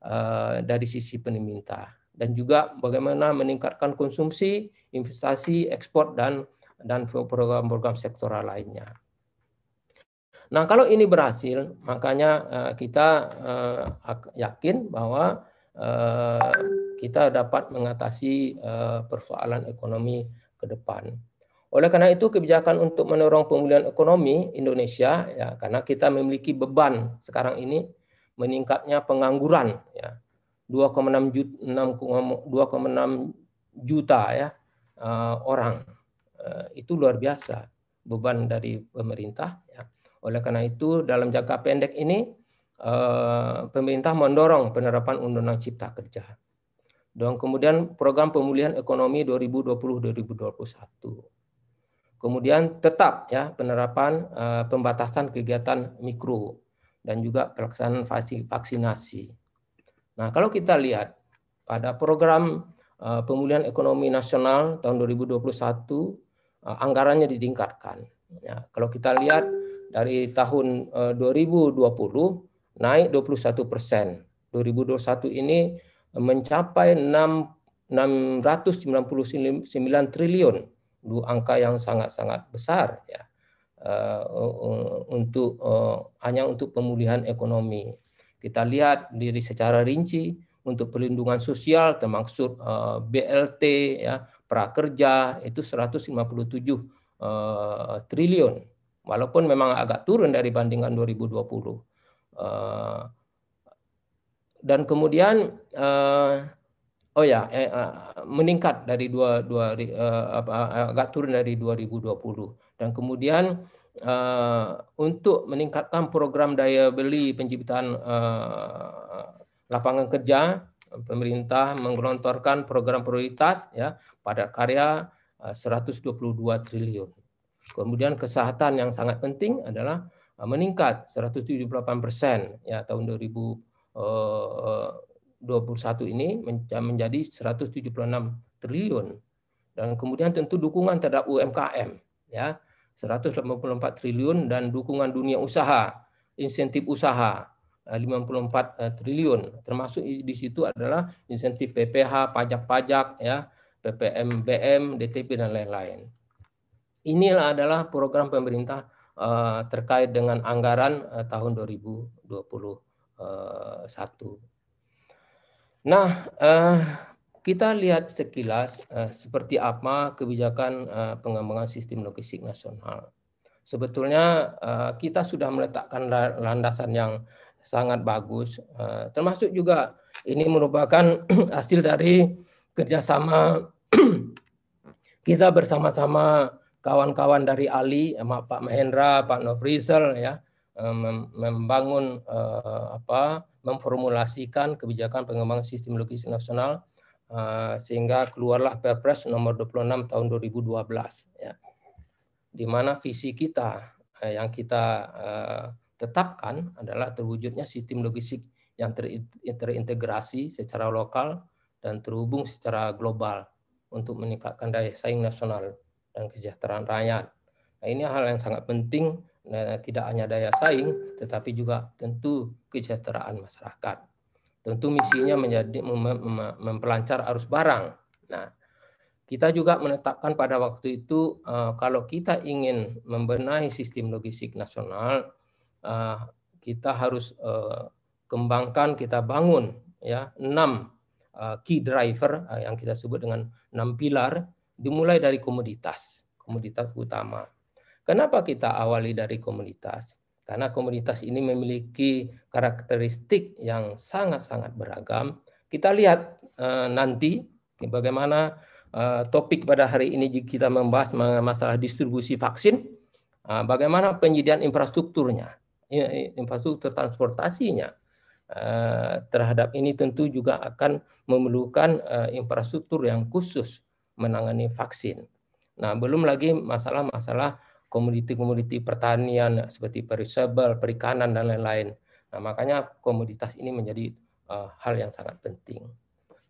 eh, dari sisi peniminta dan juga bagaimana meningkatkan konsumsi, investasi, ekspor dan dan program-program sektoral lainnya. Nah, kalau ini berhasil, makanya eh, kita yakin bahwa kita dapat mengatasi persoalan ekonomi ke depan. Oleh karena itu kebijakan untuk mendorong pemulihan ekonomi Indonesia ya karena kita memiliki beban sekarang ini meningkatnya pengangguran ya 2,6 juta, juta ya eh, orang eh, itu luar biasa beban dari pemerintah ya. Oleh karena itu dalam jangka pendek ini eh, pemerintah mendorong penerapan Undang-Undang Cipta Kerja. Dan kemudian program pemulihan ekonomi 2020-2021. Kemudian tetap ya penerapan uh, pembatasan kegiatan mikro dan juga pelaksanaan vaksinasi. Nah, kalau kita lihat pada program uh, pemulihan ekonomi nasional tahun 2021 uh, eh, anggarannya ditingkatkan. Ya, kalau kita lihat dari tahun 2020 naik 21 persen. 2021 ini mencapai 6, 699 triliun angka yang sangat-sangat besar ya eh, untuk eh, hanya untuk pemulihan ekonomi. Kita lihat diri secara rinci untuk perlindungan sosial termasuk eh, BLT ya prakerja itu 157 triliun walaupun memang agak turun dari bandingan 2020 dan kemudian Oh ya, eh, eh, meningkat dari dua dua eh, eh agak turun dari 2020 dan kemudian eh, untuk meningkatkan program daya beli penciptaan eh, lapangan kerja pemerintah menggelontorkan program prioritas ya padat karya 122 eh, triliun. Kemudian kesehatan yang sangat penting adalah meningkat 178 persen ya tahun 2000 eh, 2021 ini menjadi 176 triliun dan kemudian tentu dukungan terhadap UMKM ya 184 triliun dan dukungan dunia usaha insentif usaha 54 eh, eh, triliun termasuk di situ adalah insentif PPH pajak-pajak ya PPM BM DTP dan lain-lain inilah adalah program pemerintah eh, terkait dengan anggaran tahun 2021 Nah, uh, kita lihat sekilas uh, seperti apa kebijakan uh, pengembangan sistem logistik nasional. Sebetulnya uh, kita sudah meletakkan landasan yang sangat bagus, uh, termasuk juga ini merupakan <clears throat> hasil dari kerjasama <clears throat> kita bersama-sama kawan-kawan dari Ali, Pak Mahendra, Pak Nofrizal ya, membangun uh, apa memformulasikan kebijakan pengembangan sistem logistik nasional uh, sehingga keluarlah Perpres nomor 26 tahun 2012 ya. Di mana visi kita uh, yang kita uh, tetapkan adalah terwujudnya sistem logistik yang terintegrasi secara lokal dan terhubung secara global untuk meningkatkan daya saing nasional dan kesejahteraan rakyat. Nah, ini hal yang sangat penting Nah, tidak hanya daya saing, tetapi juga tentu kesejahteraan masyarakat. Tentu misinya menjadi mem mem mempelancar arus barang. Nah, kita juga menetapkan pada waktu itu uh, kalau kita ingin membenahi sistem logistik nasional, uh, kita harus uh, kembangkan, kita bangun ya enam uh, key driver uh, yang kita sebut dengan enam pilar, dimulai dari komoditas, komoditas utama Kenapa kita awali dari komunitas? Karena komunitas ini memiliki karakteristik yang sangat-sangat beragam. Kita lihat uh, nanti bagaimana uh, topik pada hari ini kita membahas masalah distribusi vaksin, uh, bagaimana penyediaan infrastrukturnya, infrastruktur transportasinya, terhadap ini tentu juga akan memerlukan infrastruktur yang khusus menangani vaksin. Nah, belum lagi masalah-masalah komoditi-komoditi pertanian seperti perishable, perikanan dan lain-lain. Nah, makanya komoditas ini menjadi uh, hal yang sangat penting.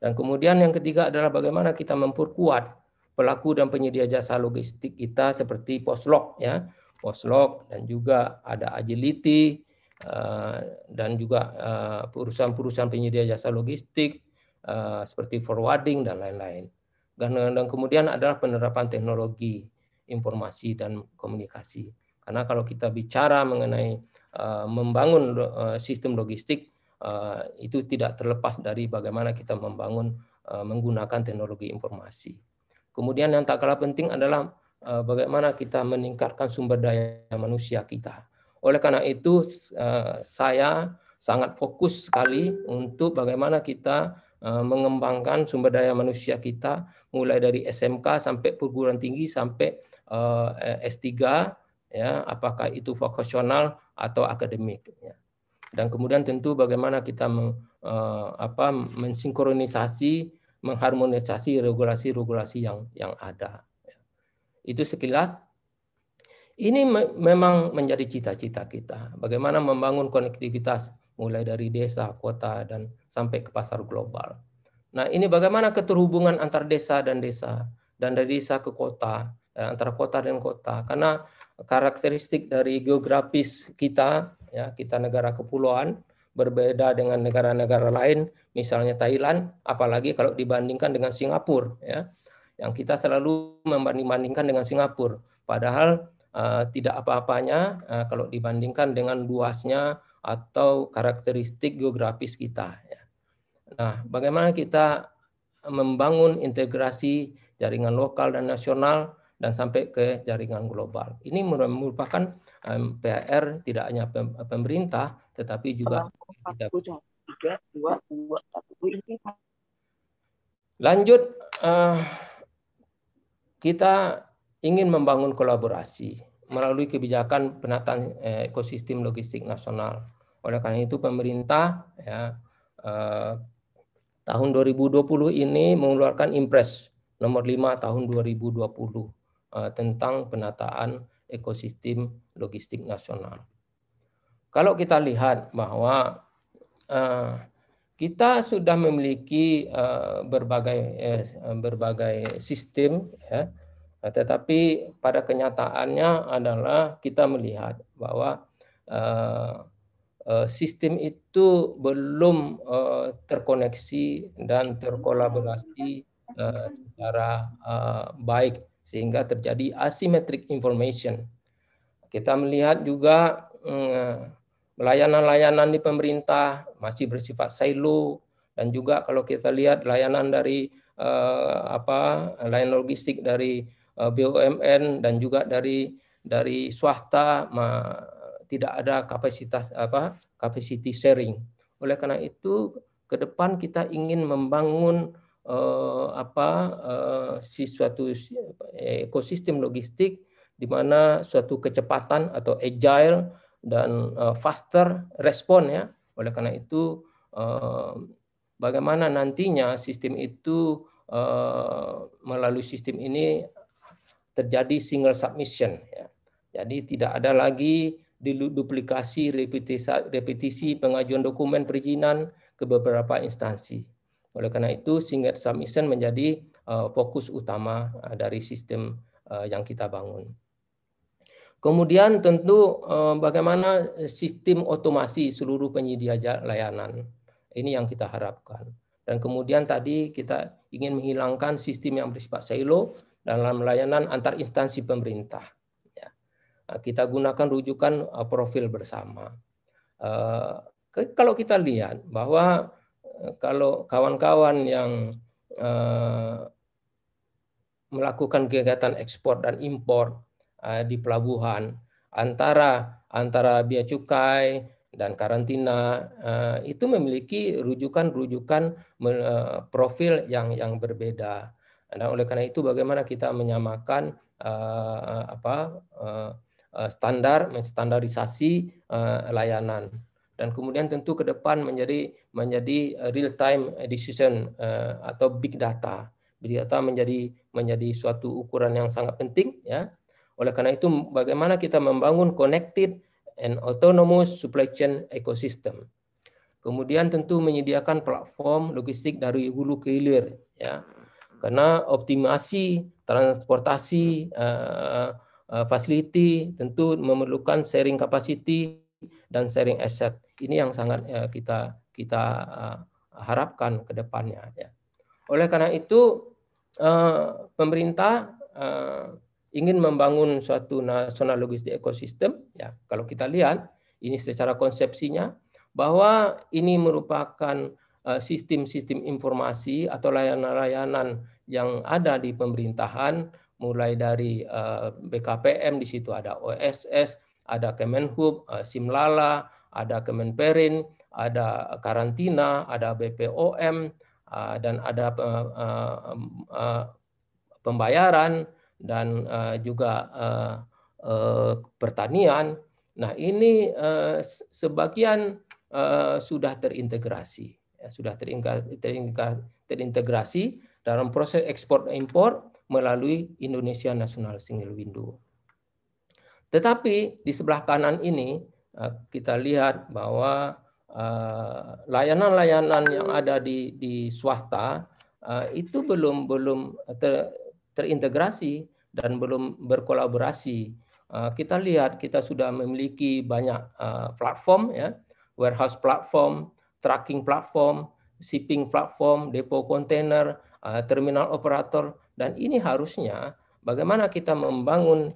Dan kemudian yang ketiga adalah bagaimana kita memperkuat pelaku dan penyedia jasa logistik kita seperti poslog ya, poslog dan juga ada Agility uh, dan juga eh, perusahaan-perusahaan penyedia jasa logistik uh, seperti forwarding dan lain-lain. Dan, dan kemudian adalah penerapan teknologi informasi dan komunikasi. Karena kalau kita bicara mengenai uh, membangun uh, sistem logistik, uh, itu tidak terlepas dari bagaimana kita membangun uh, menggunakan teknologi informasi. Kemudian yang tak kalah penting adalah uh, bagaimana kita meningkatkan sumber daya manusia kita. Oleh karena itu, uh, saya sangat fokus sekali untuk bagaimana kita Eh, mengembangkan sumber daya manusia kita mulai dari SMK sampai perguruan tinggi sampai eh, S3 ya apakah itu vokasional atau akademik ya. Dan kemudian tentu bagaimana kita meng, eh, apa mensinkronisasi mengharmonisasi regulasi-regulasi yang yang ada. Ya. Itu sekilas ini me memang menjadi cita-cita kita. Bagaimana membangun konektivitas mulai dari desa, kota, dan sampai ke pasar global. Nah, ini bagaimana keterhubungan antar desa dan desa, dan dari desa ke kota, eh, antara kota dan kota. Karena karakteristik dari geografis kita, ya kita negara kepulauan, berbeda dengan negara-negara lain, misalnya Thailand, apalagi kalau dibandingkan dengan Singapura, ya, yang kita selalu membanding-bandingkan dengan Singapura, padahal uh, tidak apa-apanya uh, kalau dibandingkan dengan luasnya atau karakteristik geografis kita. Ya. Nah, bagaimana kita membangun integrasi jaringan lokal dan nasional dan sampai ke jaringan global. Ini merupakan PR tidak hanya pemerintah tetapi juga Lanjut eh, kita ingin membangun kolaborasi melalui kebijakan penataan eh, ekosistem logistik nasional oleh karena itu pemerintah ya eh, tahun 2020 ini mengeluarkan Impres nomor 5 tahun 2020 eh, tentang penataan ekosistem logistik nasional. Kalau kita lihat bahwa eh, kita sudah memiliki eh, berbagai eh, berbagai sistem ya tetapi pada kenyataannya adalah kita melihat bahwa eh, Eh, sistem itu belum uh, terkoneksi dan terkolaborasi uh, secara uh, baik sehingga terjadi asimetrik information. Kita melihat juga mm, layanan-layanan um, di pemerintah masih bersifat silo dan juga kalau kita lihat layanan dari uh, apa layanan logistik dari uh, BUMN dan juga dari dari swasta tidak ada kapasitas apa capacity sharing. Oleh karena itu ke depan kita ingin membangun uh, apa eh, si suatu ekosistem logistik di mana suatu kecepatan atau agile dan uh, faster respon ya. Oleh karena itu uh, bagaimana nantinya sistem itu uh, melalui sistem ini terjadi single submission ya. Jadi tidak ada lagi diduplikasi, repetisi, repetisi pengajuan dokumen perizinan ke beberapa instansi. Oleh karena itu, single submission menjadi eh, fokus utama eh, dari sistem eh, yang kita bangun. Kemudian tentu bagaimana sistem otomasi seluruh penyedia layanan. Ini yang kita harapkan. Dan kemudian tadi kita ingin menghilangkan sistem yang bersifat silo dalam layanan antar instansi pemerintah. Eh, kita gunakan rujukan eh, profil bersama. Eh, kalau kita lihat bahwa kalau kawan-kawan yang melakukan kegiatan ekspor dan impor di pelabuhan antara antara biaya cukai dan karantina itu memiliki rujukan-rujukan profil yang yang berbeda. Dan oleh karena itu bagaimana kita menyamakan apa Eh, standar, menstandarisasi eh, layanan. Dan kemudian tentu ke depan menjadi menjadi eh, real time decision atau big data. Big data menjadi menjadi suatu ukuran yang sangat penting ya. Oleh karena itu bagaimana kita membangun connected and autonomous supply chain ecosystem. Kemudian tentu menyediakan platform logistik dari hulu ke hilir ya. Karena optimasi transportasi Eh, facility, tentu memerlukan sharing capacity dan sharing asset. Ini yang sangat eh, kita kita eh, harapkan ke depannya. Ya. Oleh karena itu, pemerintah ingin membangun suatu nasional logistik ekosistem. Ya, kalau kita lihat ini secara konsepsinya bahwa ini merupakan sistem-sistem informasi atau layanan-layanan yang ada di pemerintahan mulai dari eh, BKPM di situ ada OSS, ada Kemenhub, eh, Simlala, ada Kemenperin, ada karantina, ada BPOM eh, dan ada pembayaran dan juga pertanian. Nah, ini sebagian sudah terintegrasi, ya, sudah terintegrasi dalam proses ekspor impor melalui Indonesia National Single Window. Tetapi di sebelah kanan ini eh, kita lihat bahwa eh, layanan-layanan yang ada di, di swasta eh, itu belum belum ter, terintegrasi dan belum berkolaborasi. Kita lihat kita sudah memiliki banyak platform ya, warehouse platform, tracking platform, shipping platform, depo kontainer, terminal operator dan ini harusnya bagaimana kita membangun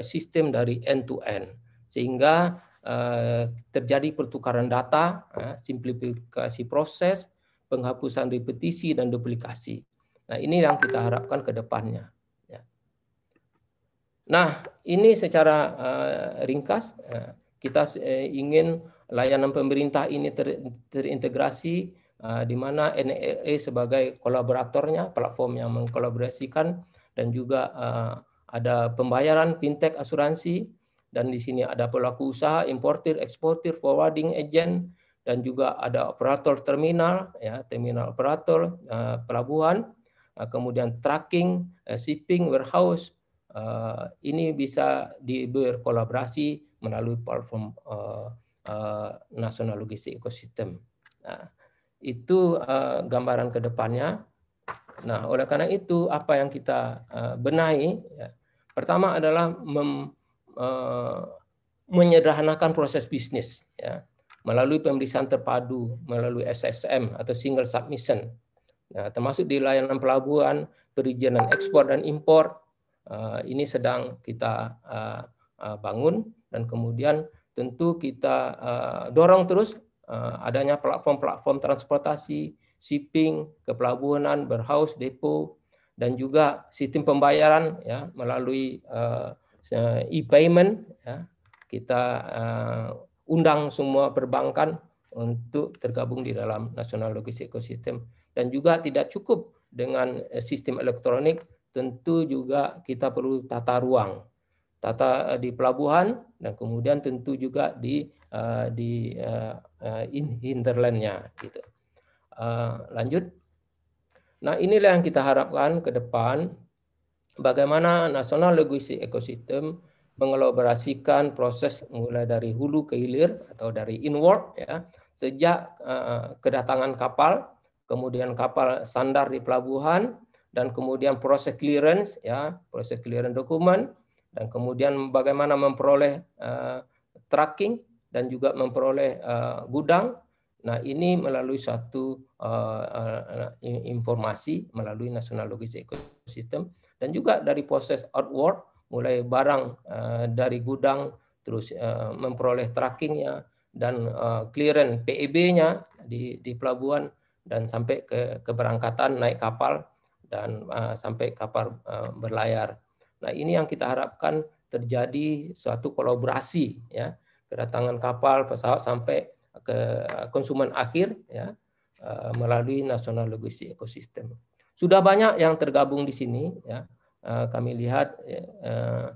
sistem dari end to end sehingga eh, terjadi pertukaran data, eh, simplifikasi proses, penghapusan repetisi dan duplikasi. Nah, ini yang kita harapkan ke depannya. Ya. Nah, ini secara eh, ringkas kita ingin layanan pemerintah ini terintegrasi Ah, di mana NLA e e sebagai kolaboratornya, platform yang mengkolaborasikan, dan juga ah, ada pembayaran fintech asuransi, dan di sini ada pelaku usaha, importer, eksportir, forwarding agent, dan juga ada operator terminal, ya terminal operator, ah, pelabuhan, kemudian tracking eh, shipping, warehouse. Ini bisa diberkolaborasi melalui platform nasional logistik ekosistem. Nah, itu eh, gambaran kedepannya. Nah, oleh karena itu apa yang kita eh, benahi ya. Pertama adalah mem, uh, menyederhanakan proses bisnis ya. Melalui pemeriksaan terpadu, melalui SSM atau single submission. ya, termasuk di layanan pelabuhan, perizinan ekspor dan impor. Uh, ini sedang kita uh, bangun dan kemudian tentu kita uh, dorong terus Eh, adanya platform-platform transportasi, shipping, kepelabuhanan, berhaus, depo, dan juga sistem pembayaran ya melalui uh, e-payment ya. Kita uh, undang semua perbankan untuk tergabung di dalam National logistics Ecosystem dan juga tidak cukup dengan sistem elektronik tentu juga kita perlu tata ruang tata di pelabuhan dan kemudian tentu juga di uh, di uh, in hinterlandnya gitu. Uh, lanjut. Nah, inilah yang kita harapkan ke depan bagaimana nasional Linguistic Ecosystem mengelaborasikan proses mulai dari hulu ke hilir atau dari inward ya, sejak uh, kedatangan kapal, kemudian kapal sandar di pelabuhan dan kemudian proses clearance ya, proses clearance dokumen dan kemudian bagaimana memperoleh uh, tracking dan juga memperoleh uh, gudang. Nah, ini melalui satu uh, uh, informasi melalui National Logistik ecosystem dan juga dari proses outward mulai barang uh, dari gudang terus uh, memperoleh trackingnya dan uh, clearance PEB-nya di di pelabuhan dan sampai ke keberangkatan naik kapal dan uh, sampai kapal uh, berlayar. Nah, ini yang kita harapkan terjadi suatu kolaborasi ya kedatangan kapal pesawat sampai ke konsumen akhir ya eh, melalui nasional logistik ekosistem. Sudah banyak yang tergabung di sini ya. Eh, kami lihat ya, eh,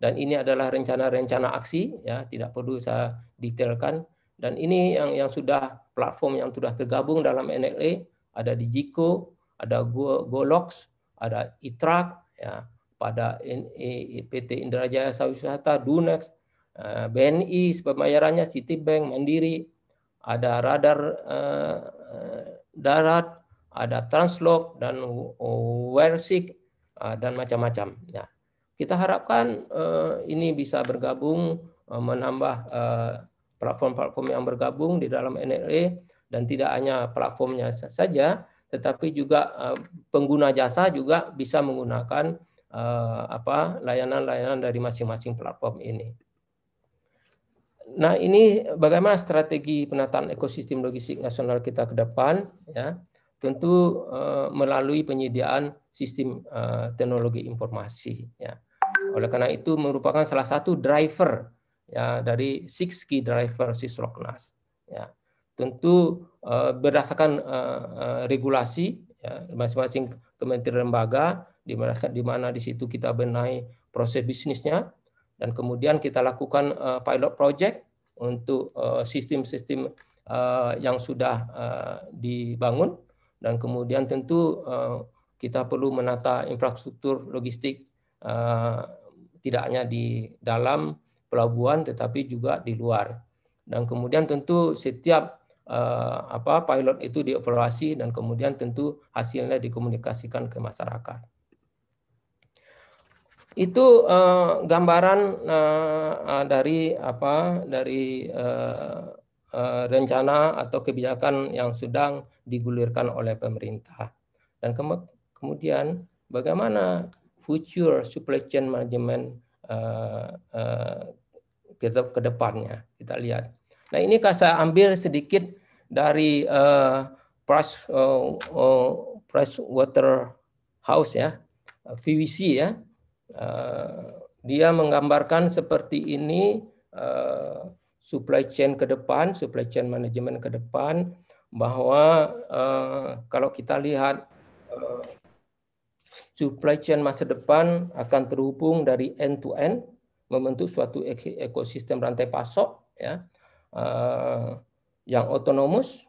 dan ini adalah rencana-rencana aksi ya, tidak perlu saya detailkan dan ini yang yang sudah platform yang sudah tergabung dalam NLA ada di Jiko, ada Golox, ada Itrak ya, pada e PT Indrajaya Wisata, Dunex, Eh, BNI pembayarannya Citibank, Mandiri, ada radar eh, eh darat, ada Translog dan Wersik eh, dan macam-macam. Nah, kita harapkan eh, ini bisa bergabung eh, menambah platform-platform yang bergabung di dalam NLE dan tidak hanya platformnya saja, tetapi juga pengguna jasa juga bisa menggunakan apa layanan-layanan dari masing-masing platform ini. Nah, ini bagaimana strategi penataan ekosistem logistik nasional kita ke depan ya? Tentu uh, melalui penyediaan sistem uh, teknologi informasi ya. Oleh karena itu merupakan salah satu driver ya dari six key driver Sisroknas ya. Tentu uh, berdasarkan uh, regulasi ya masing-masing kementerian lembaga di mana di situ kita benahi proses bisnisnya dan kemudian kita lakukan uh, pilot project untuk eh, sistem-sistem uh, uh, yang sudah uh, dibangun dan kemudian tentu uh, kita perlu menata infrastruktur logistik uh, tidak hanya di dalam pelabuhan tetapi juga di luar dan kemudian tentu setiap uh, apa pilot itu dievaluasi dan kemudian tentu hasilnya dikomunikasikan ke masyarakat itu uh, gambaran uh, dari apa dari uh, uh, rencana atau kebijakan yang sedang digulirkan oleh pemerintah dan ke kemudian bagaimana future supply chain management uh, uh, kita ke depannya kita lihat nah ini saya ambil sedikit dari uh, price uh, uh, price water house ya PVC ya Eh, dia menggambarkan seperti ini eh, supply chain ke depan, supply chain manajemen ke depan, bahwa eh, kalau kita lihat supply chain masa depan akan terhubung dari end to end, membentuk suatu ekosistem rantai pasok, ya, yang otonomus.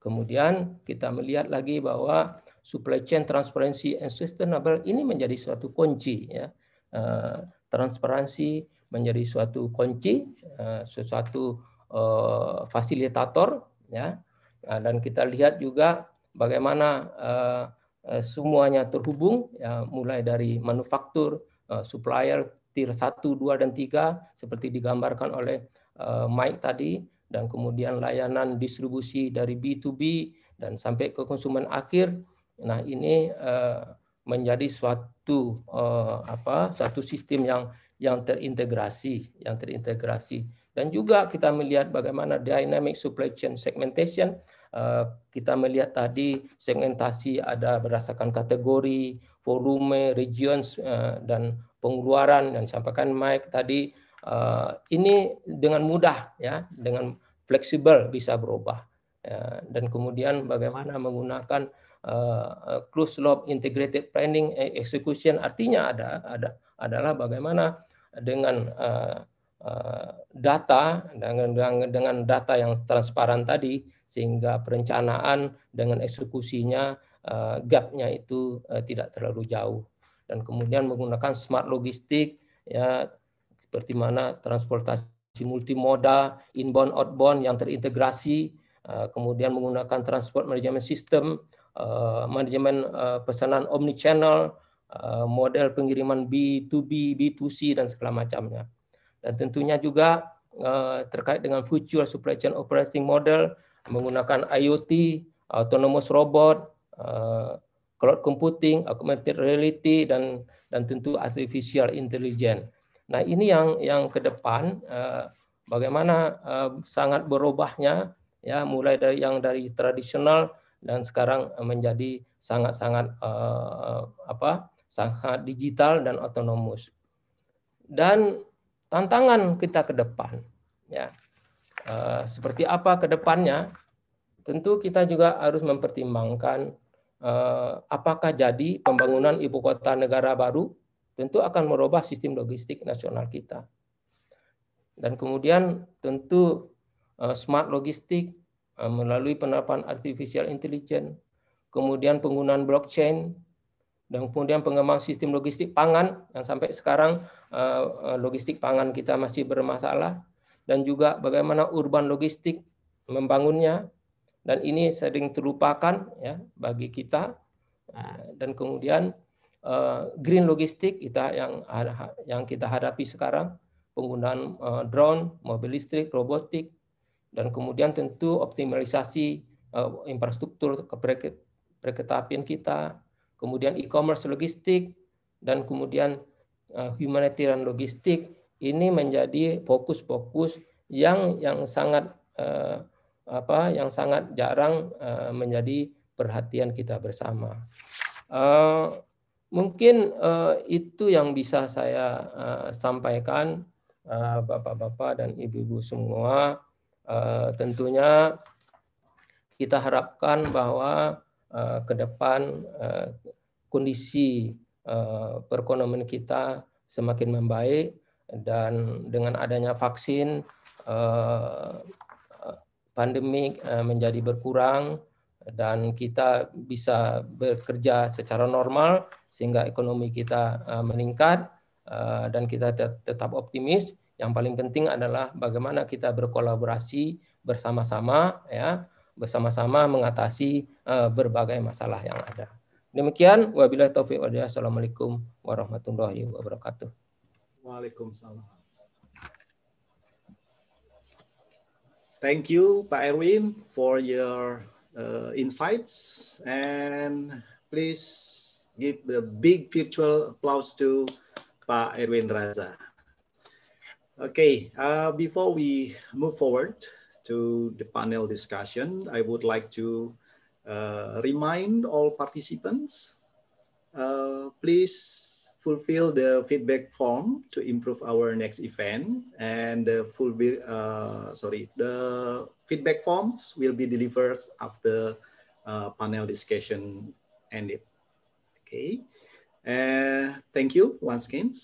Kemudian kita melihat lagi bahwa supply chain transparency and sustainable ini menjadi suatu kunci ya. Eh, transparansi menjadi suatu kunci, eh, sesuatu eh, fasilitator ya. Dan kita lihat juga bagaimana semuanya terhubung ya, mulai dari manufaktur, supplier tier 1, 2 dan 3 seperti digambarkan oleh Mike tadi dan kemudian layanan distribusi dari B2B dan sampai ke konsumen akhir Nah, ini eh, menjadi suatu eh, apa? Satu sistem yang yang terintegrasi, yang terintegrasi. Dan juga kita melihat bagaimana dynamic supply chain segmentation. Eh, kita melihat tadi segmentasi ada berdasarkan kategori, volume, regions, dan pengeluaran. Dan sampaikan Mike tadi, ini dengan mudah, ya, dengan fleksibel bisa berubah. Dan kemudian bagaimana menggunakan uh, eh, eh, close loop integrated planning eh, execution artinya ada ada adalah bagaimana dengan data dengan dengan data yang transparan tadi sehingga perencanaan dengan eksekusinya uh, gapnya itu tidak terlalu jauh dan kemudian menggunakan smart logistik ya seperti mana transportasi multimoda inbound outbound yang terintegrasi kemudian menggunakan transport management system Eh, manajemen eh, pesanan omnichannel, eh, model pengiriman B2B, B2C dan segala macamnya. Dan tentunya juga terkait dengan future supply chain operating model menggunakan IoT, autonomous robot, cloud computing, augmented reality dan dan tentu artificial intelligence. Nah, ini yang yang ke depan bagaimana sangat berubahnya ya mulai dari yang dari tradisional dan sekarang eh, menjadi sangat-sangat uh, apa sangat digital dan otonomus dan tantangan kita ke depan ya uh, seperti apa ke depannya tentu kita juga harus mempertimbangkan uh, apakah jadi pembangunan ibu kota negara baru tentu akan merubah sistem logistik nasional kita dan kemudian tentu uh, smart logistik Eh, melalui penerapan artificial intelligence, kemudian penggunaan blockchain, dan kemudian pengembang sistem logistik pangan yang sampai sekarang eh, eh, logistik pangan kita masih bermasalah, dan juga bagaimana urban logistik membangunnya, dan ini sering terlupakan ya bagi kita, dan kemudian green logistik kita yang yang kita hadapi sekarang penggunaan drone, mobil listrik, robotik, dan kemudian tentu optimalisasi uh, infrastruktur perkeretapian kita, kemudian e-commerce logistik, dan kemudian uh, humanitarian logistik ini menjadi fokus-fokus yang yang sangat uh, apa yang sangat jarang uh, menjadi perhatian kita bersama. Uh, mungkin uh, itu yang bisa saya uh, sampaikan, bapak-bapak uh, dan ibu-ibu semua. Eh, tentunya kita harapkan bahwa eh, ke depan eh, kondisi perekonomian kita semakin membaik dan dengan adanya vaksin pandemi menjadi berkurang dan kita bisa bekerja secara normal sehingga ekonomi kita meningkat dan kita tetap optimis yang paling penting adalah bagaimana kita berkolaborasi bersama-sama ya, bersama-sama mengatasi uh, berbagai masalah yang ada. Demikian wabillahi taufiq walhidayah. Assalamualaikum warahmatullahi wabarakatuh. Waalaikumsalam. Thank you, Pak Erwin, for your uh, insights and please give a big virtual applause to Pak Erwin Raza. Okay, uh, before we move forward to the panel discussion, I would like to uh, remind all participants, uh, please fulfill the feedback form to improve our next event and the full, uh, sorry, the feedback forms will be delivered after uh, panel discussion ended. Okay, uh, thank you once again.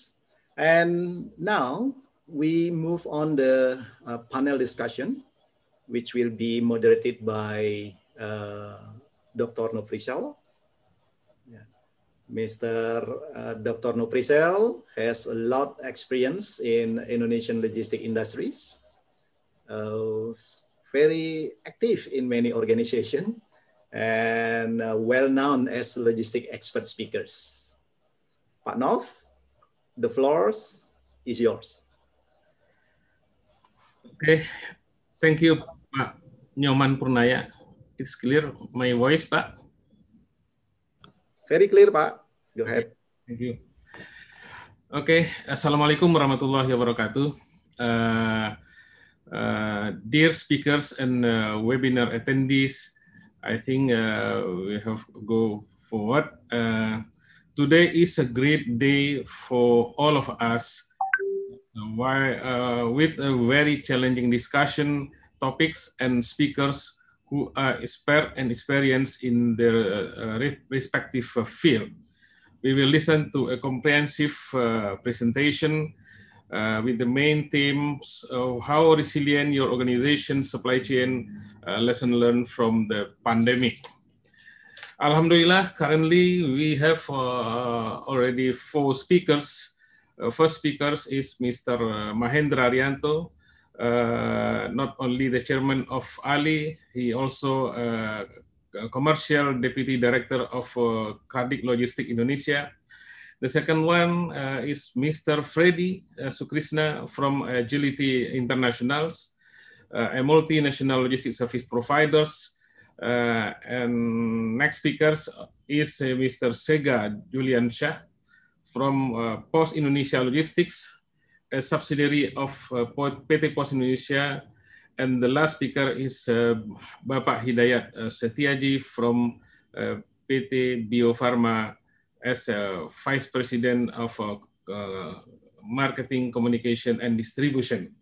And now we move on the uh, panel discussion, which will be moderated by uh, Dr. Nuprisal. Yeah. Mr. Uh, Dr. Nuprisal has a lot experience in Indonesian logistic industries, uh, very active in many organizations, and uh, well known as logistic expert speakers. Patnov, the floor is yours. Oke, okay. thank you Pak Nyoman Purnaya. It's clear my voice, Pak. Very clear, Pak. Go ahead. Thank you. Oke, okay. Assalamualaikum warahmatullahi wabarakatuh. Uh, uh, dear speakers and uh, webinar attendees, I think uh, we have to go forward. Uh, today is a great day for all of us Why, uh, with a very challenging discussion topics and speakers who are expert and experienced in their uh, respective uh, field. We will listen to a comprehensive uh, presentation uh, with the main themes of how resilient your organization supply chain uh, lesson learned from the pandemic. Alhamdulillah, currently we have already four speakers uh, first speakers is Mr. Uh, Mahendra Arianto, uh, not only the chairman of Ali, he also commercial deputy director of uh, Cardiac Logistic Indonesia. The second one uh, is Mr. Freddy uh, Sukrishna from Agility Internationals, uh, a multinational logistics service providers. and next speakers is Mr. Sega Julian Shah from uh, Post Indonesia Logistics, a subsidiary of uh, PT Post Indonesia. And the last speaker is uh, Bapak Hidayat uh, Setiaji from uh, PT Bio Farma as uh, Vice President of uh, uh, Marketing, Communication, and Distribution.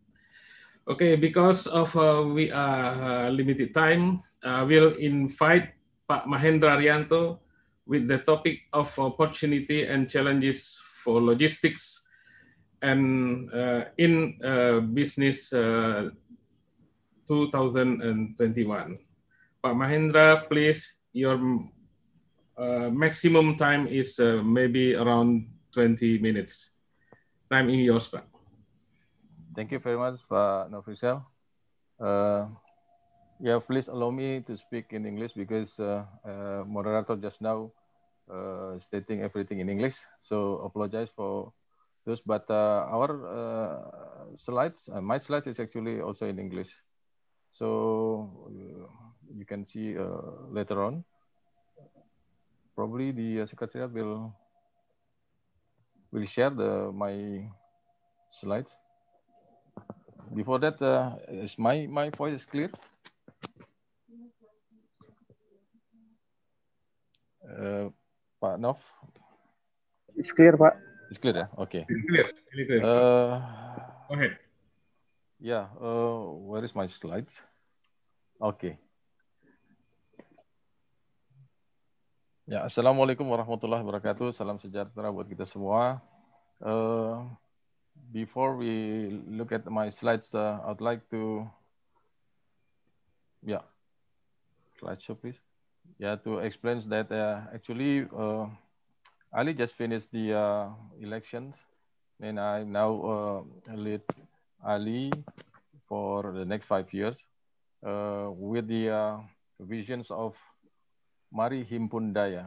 Okay, because of uh, we are uh, limited time, uh, we'll invite Pak Mahendra Rianto with the topic of opportunity and challenges for logistics and uh, in uh, business uh, 2021. Pak Mahendra, please, your uh, maximum time is uh, maybe around 20 minutes. Time in yours, Pak. Thank you very much, Pak Nofrisel. Yeah, please allow me to speak in English because uh, uh, moderator just now uh, stating everything in English. So apologize for those, but uh, our uh, slides, uh, my slides is actually also in English. So you can see later on. Probably the secretary will will share the my slides. Before that, is my my voice is clear? Eh, Pak Nov? It's clear, Pak. It's clear ya? Oke. Okay. It's clear. It's clear. Uh, Go ahead. Yeah, ya, uh, where is my slides? Oke. Okay. Ya, Assalamualaikum warahmatullahi wabarakatuh. Salam sejahtera buat kita semua. Uh, before we look at my slides, uh, I'd like to... Yeah. Slideshow, please. yeah to explain that uh, actually uh, Ali just finished the uh, elections and I now lead Ali for the next five years with the visions of Mari Himpundaya. Daya.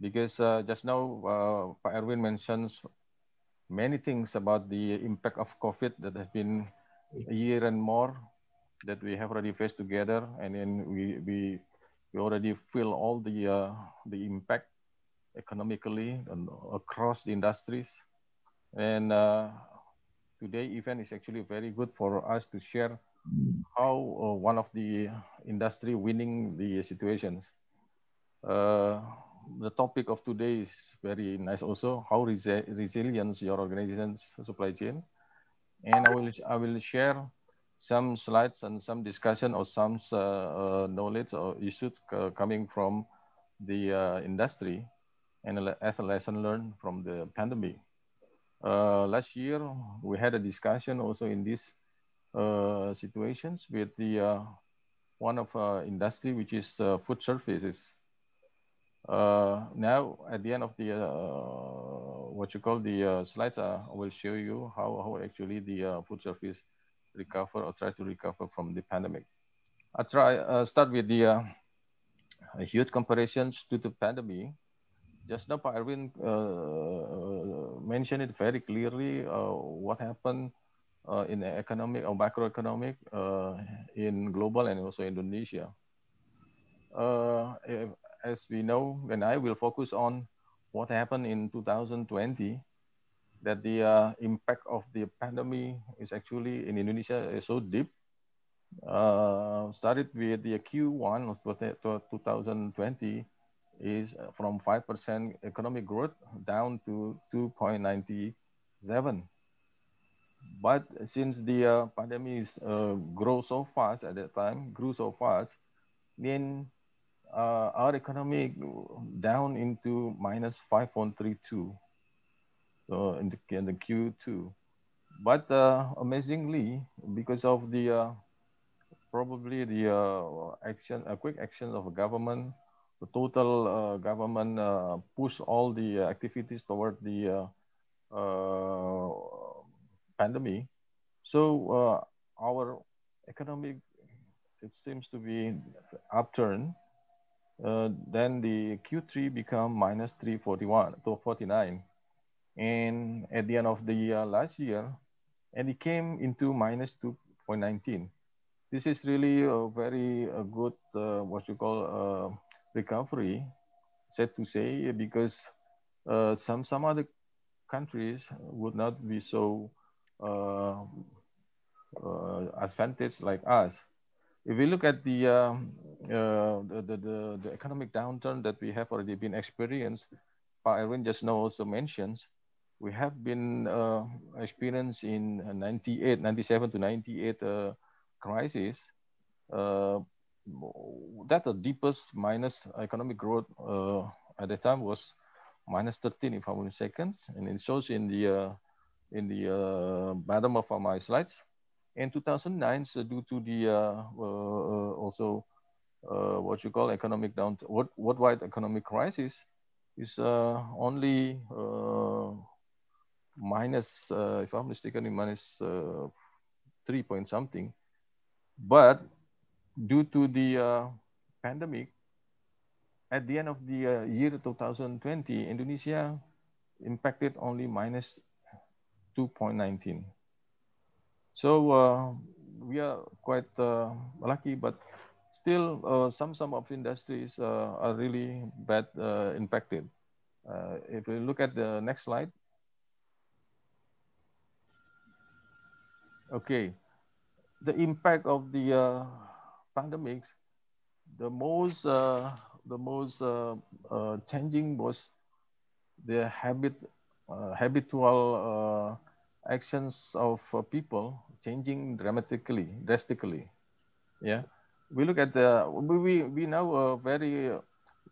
Because uh, just now, uh, Erwin mentions many things about the impact of COVID that has been a year and more that we have already faced together. And then we, we we already feel all the uh, the impact economically and across the industries. And uh, today event is actually very good for us to share how uh, one of the industry winning the situations. Uh, the topic of today is very nice also, how resilient resilience your organization's supply chain. And I will, I will share some slides and some discussion or some uh, uh, knowledge or issues uh, coming from the industry and as a lesson learned from the pandemic. last year, we had a discussion also in these situations with the one of industry, which is food services. Uh, now at the end of the uh, what you call the uh, slides, I will show you how, how actually the food service recover or try to recover from the pandemic. I try uh, start with the uh, huge comparisons to the pandemic. Just now, Irwin uh, uh, mentioned it very clearly uh, what happened uh, in the economic or macroeconomic in global and also Indonesia. as we know, and I will focus on what happened in 2020 that the uh, impact of the pandemic is actually in Indonesia is so deep. Uh, started with the Q1 of 2020 is from 5% economic growth down to 2.97. But since the uh, pandemic uh, so fast at that time, grew so fast, then uh, our economy down into minus 5.32 so in the, in the Q2. But uh, amazingly, because of the uh, probably the uh, action, a quick action of government, the total government push all the activities toward the pandemic. So our economic it seems to be upturn uh, then the q3 become minus 341 to 49 and at the end of the year last year, and it came into minus 2.19. This is really a very a good, uh, what you call, uh, recovery, said to say, because uh, some, some other countries would not be so uh, uh, advantaged like us. If we look at the, um, uh, the, the, the, the economic downturn that we have already been experienced, Pak Erwin just now also mentions, we have been uh, experienced in uh, 98, 97 to 98 uh, crisis. Uh, that the deepest minus economic growth uh, at the time was minus 13 in five am seconds, and it shows in the uh, in the uh, bottom of my slides. In 2009, so due to the also what you call economic down worldwide economic crisis, is only minus, uh, if I'm mistaken, minus, uh, three point something. But due to the uh, pandemic, at the end of the uh, year 2020, Indonesia impacted only minus 2.19. So uh, we are quite uh, lucky, but still some some of industries are really bad impacted. if we look at the next slide, Okay, the impact of the uh, pandemics, the most uh, the most uh, uh changing was the habit uh, habitual uh, actions of people changing dramatically, drastically. Yeah, we look at the we we now are very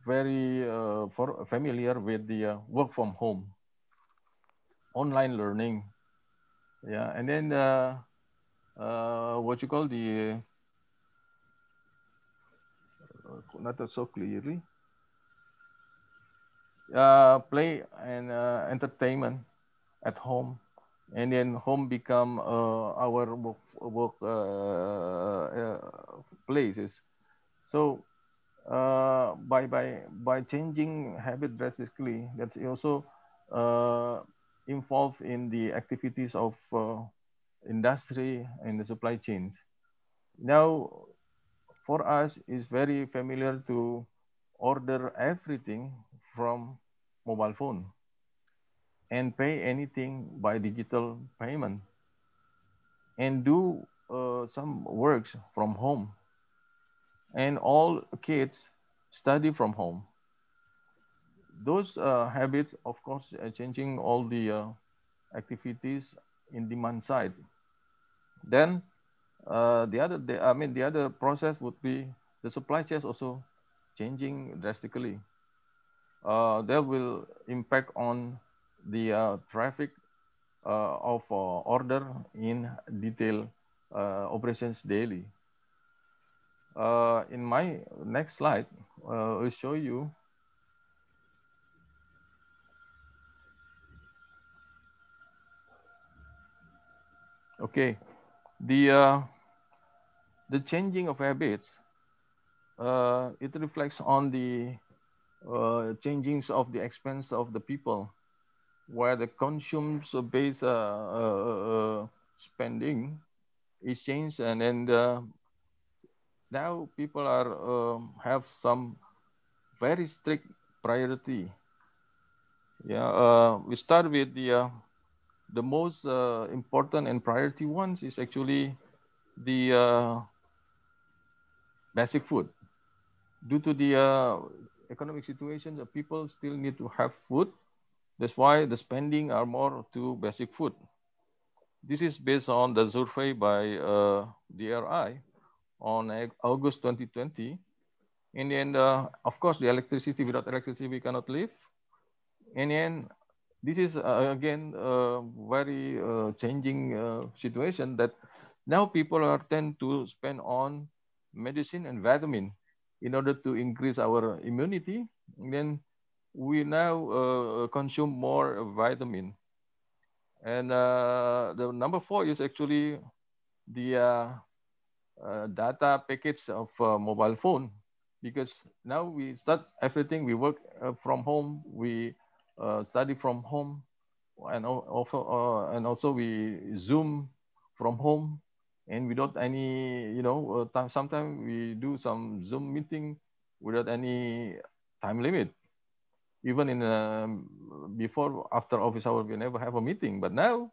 very for, familiar with the work from home, online learning, yeah and then uh, uh, what you call the uh, not so clearly uh, play and uh, entertainment at home and then home become uh, our work, work uh, uh, places so uh, by by by changing habit drastically that's also uh, involved in the activities of uh, industry and the supply chains. Now, for us, it's very familiar to order everything from mobile phone and pay anything by digital payment and do uh, some works from home. And all kids study from home those uh, habits, of course, changing all the uh, activities in demand side. Then uh, the other, the, I mean, the other process would be the supply chain also changing drastically. Uh, that will impact on the uh, traffic uh, of order in detail operations daily. in my next slide, I'll show you Okay, the uh, the changing of habits uh, it reflects on the uh, changings of the expense of the people, where the consumption-based uh, uh, uh, spending is changed, and then uh, now people are um, have some very strict priority. Yeah, we start with the the most uh, important and priority ones is actually the uh, basic food. Due to the uh, economic situation, the people still need to have food. That's why the spending are more to basic food. This is based on the survey by uh, DRI on August 2020. In the end, uh, of course, the electricity, without electricity, we cannot live. In the end, this is uh, again a very uh, changing uh, situation that now people are tend to spend on medicine and vitamin in order to increase our immunity. And then we now uh, consume more vitamin. And uh, the number four is actually the uh, data package of mobile phone because now we start everything. We work from home. We uh, study from home, and also uh, and also we Zoom from home, and without any you know uh, time. Sometimes we do some Zoom meeting without any time limit. Even in um, before after office hour, we never have a meeting. But now,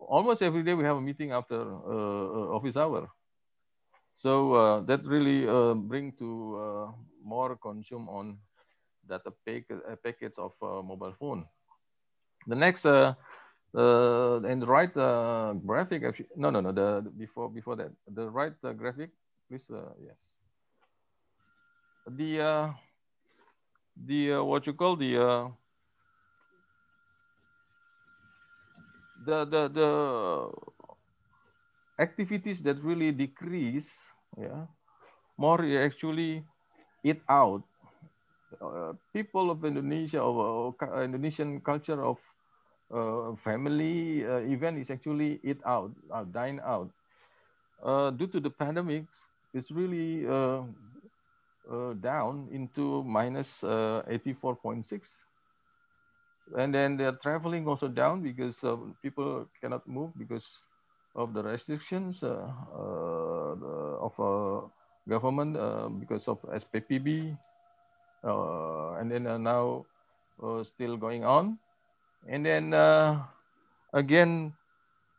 almost every day we have a meeting after office hour. So uh, that really uh, bring to uh, more consume on the pack, uh, packets of uh, mobile phone. The next uh, uh and the right uh, graphic actually, no no no the, before before that the right uh, graphic please yes the the what you call the the the the activities that really decrease yeah more actually eat out uh, people of Indonesia, or, uh, Indonesian culture of uh, family uh, event is actually eat out, uh, dine out. due to the pandemic, it's really down into minus 84.6. And then they're traveling also down because people cannot move because of the restrictions of government because of SPPB, uh, and then uh, now uh, still going on. And then again,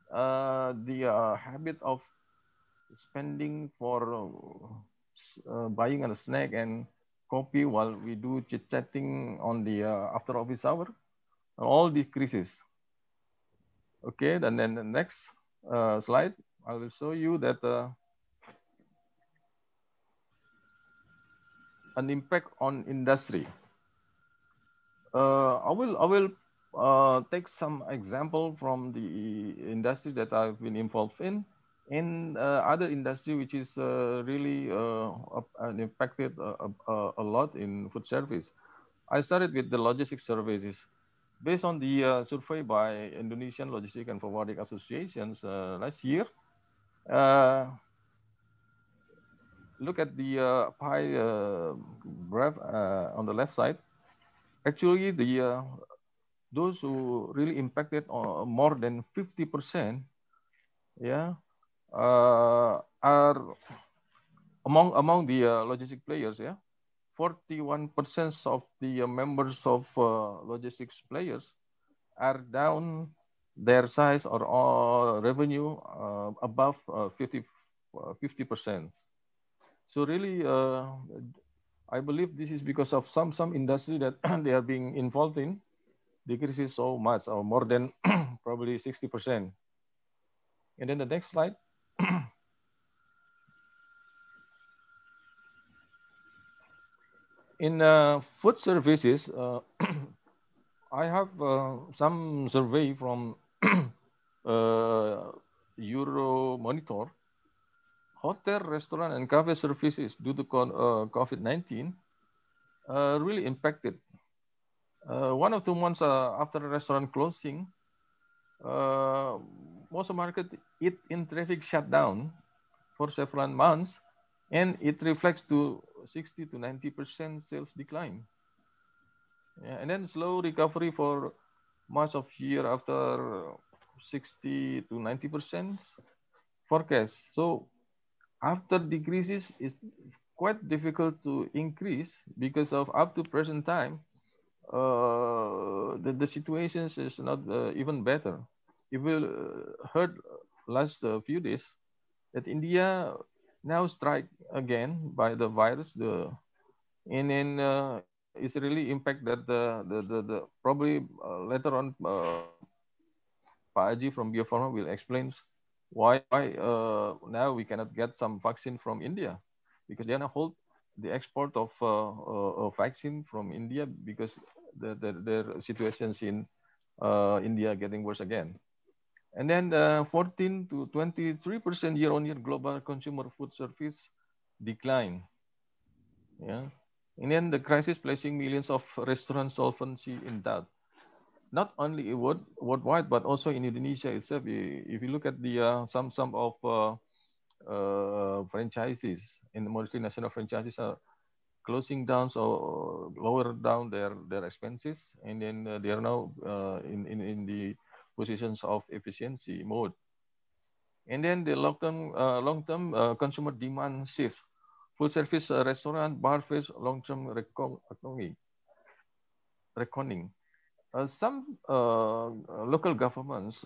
the habit of spending for buying a snack and coffee while we do chit chatting on the after office hour, all decreases. Okay, and then the next uh, slide, I will show you that uh, an impact on industry. Uh, I will I will uh, take some example from the industry that I've been involved in, and uh, other industry which is uh, really uh, impacted uh, a, lot in food service. I started with the logistics services. Based on the survey by Indonesian Logistic and Forwarding Associations last year, look at the uh, pie uh, graph uh, on the left side, actually the uh, those who really impacted uh, more than 50%, yeah, uh, are among among the logistic players, yeah. 41% of the members of logistics players are down their size or, revenue above 50 50 percent. So really, uh, I believe this is because of some some industry that <clears throat> they are being involved in decreases so much or more than <clears throat> probably 60%. And then the next slide. <clears throat> in uh, food services, uh, I have uh, some survey from uh, Euro Monitor hotel, restaurant, and cafe services due to uh, COVID-19 uh, really impacted. Uh, one or two months uh, after restaurant closing, uh, most market eat in traffic shut down for several months, and it reflects to 60 to 90 percent sales decline. Yeah, and then slow recovery for much of year after 60 to 90 percent forecast. So after decreases is quite difficult to increase because of up to present time, uh, the, the situations is not uh, even better. You will uh, heard last uh, few days that India now strike again by the virus. The and then uh, it's really impact that the the the, the probably uh, later on, uh, from Biopharma will explain why, why uh, now we cannot get some vaccine from India? Because they are hold the export of uh, uh, vaccine from India because the, the, their situations in uh, India getting worse again. And then uh, 14 to 23% year-on-year global consumer food service decline. Yeah. And then the crisis placing millions of often solvency in doubt not only world, worldwide, but also in Indonesia itself. If you look at the uh, some some of uh, uh, franchises in multinational franchises are closing down so lower down their their expenses, and then uh, they are now uh, in, in in the positions of efficiency mode. And then the long term uh, long term consumer demand shift, full service restaurant, bar face, long term reckoning. reckoning uh, some uh, uh, local governments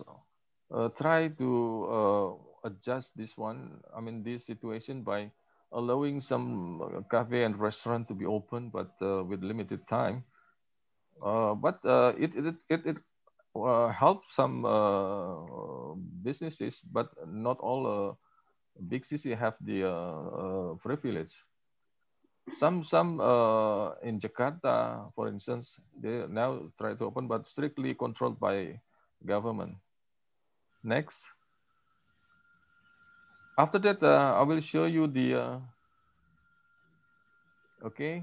try to adjust this one, I mean, this situation by allowing some cafe and restaurant to be open, but with limited time. but it, it, it, it uh, some uh, businesses, but not all uh, big cities have the privilege some some uh, in Jakarta, for instance, they now try to open, but strictly controlled by government. Next. After that, uh, I will show you the, uh, okay,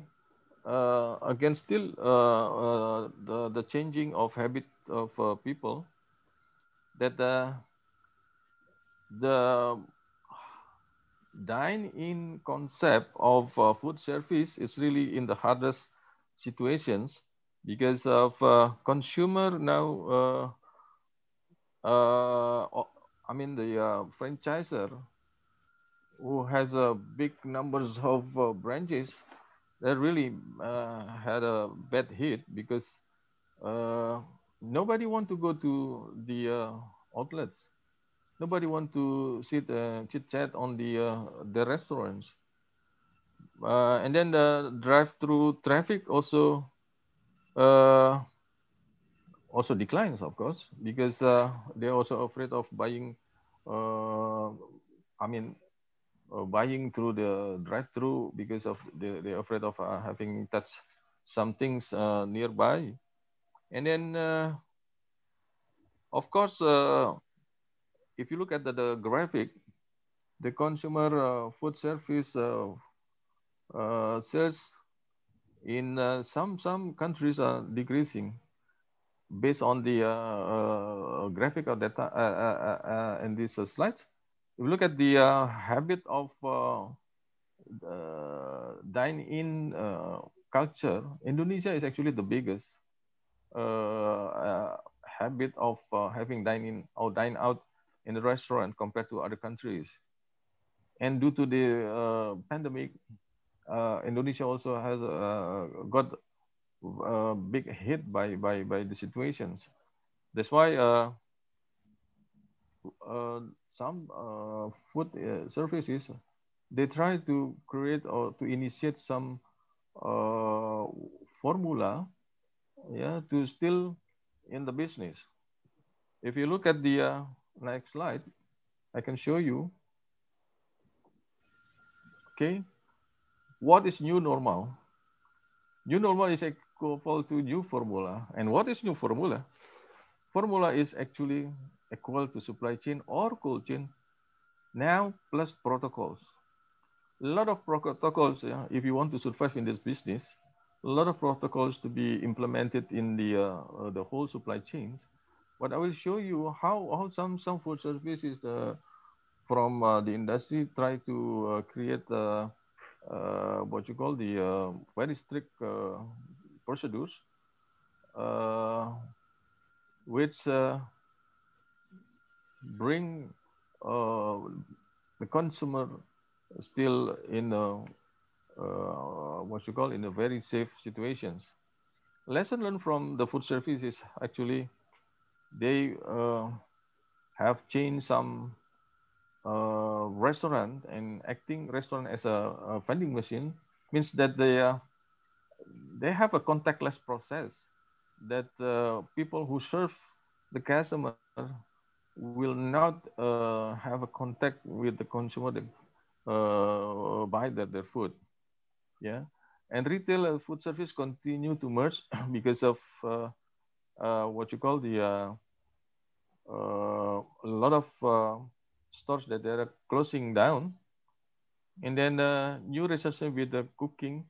uh, again, still uh, uh, the, the changing of habit of people that the, the dine-in concept of uh, food service is really in the hardest situations because of uh, consumer now. Uh, uh, I mean the uh, franchiser who has a big numbers of branches that really had a bad hit because nobody want to go to the outlets Nobody want to sit uh, chit chat on the uh, the restaurants. Uh, and then the drive-through traffic also uh, also declines, of course, because uh, they're also afraid of buying. Uh, I mean, uh, buying through the drive-through because of they, they're afraid of uh, having touched some things uh, nearby, and then uh, of course uh, if you look at the, the graphic, the consumer uh, food service uh, uh, sales in some some countries are decreasing based on the uh, uh, graphic of data uh, in these slides. If you look at the habit of dine-in culture, Indonesia is actually the biggest habit of having dine-in or dine-out in the restaurant compared to other countries. And due to the uh, pandemic, uh, Indonesia also has uh, got a uh, big hit by, by, by the situations. That's why uh, uh, some food services, they try to create or to initiate some formula yeah, to still in the business. If you look at the next slide, I can show you, okay, what is new normal? New normal is equal to new formula. And what is new formula? Formula is actually equal to supply chain or cold chain now plus protocols. A lot of protocols, yeah, if you want to survive in this business, a lot of protocols to be implemented in the, uh, uh the whole supply chains but I will show you how, how some, some food services uh, from uh, the industry try to uh, create uh, uh, what you call the uh, very strict procedures, which bring the consumer still in a, what you call in a very safe situations. Lesson learned from the food service is actually they uh, have changed some uh, restaurant and acting restaurant as a, a, vending machine means that they uh, they have a contactless process that uh, people who serve the customer will not uh, have a contact with the consumer that uh, buy their, their food yeah and retail and food service continue to merge <coughs> because of what you call the uh, a lot of uh, stores that they are closing down. And then uh, new recession with the cooking,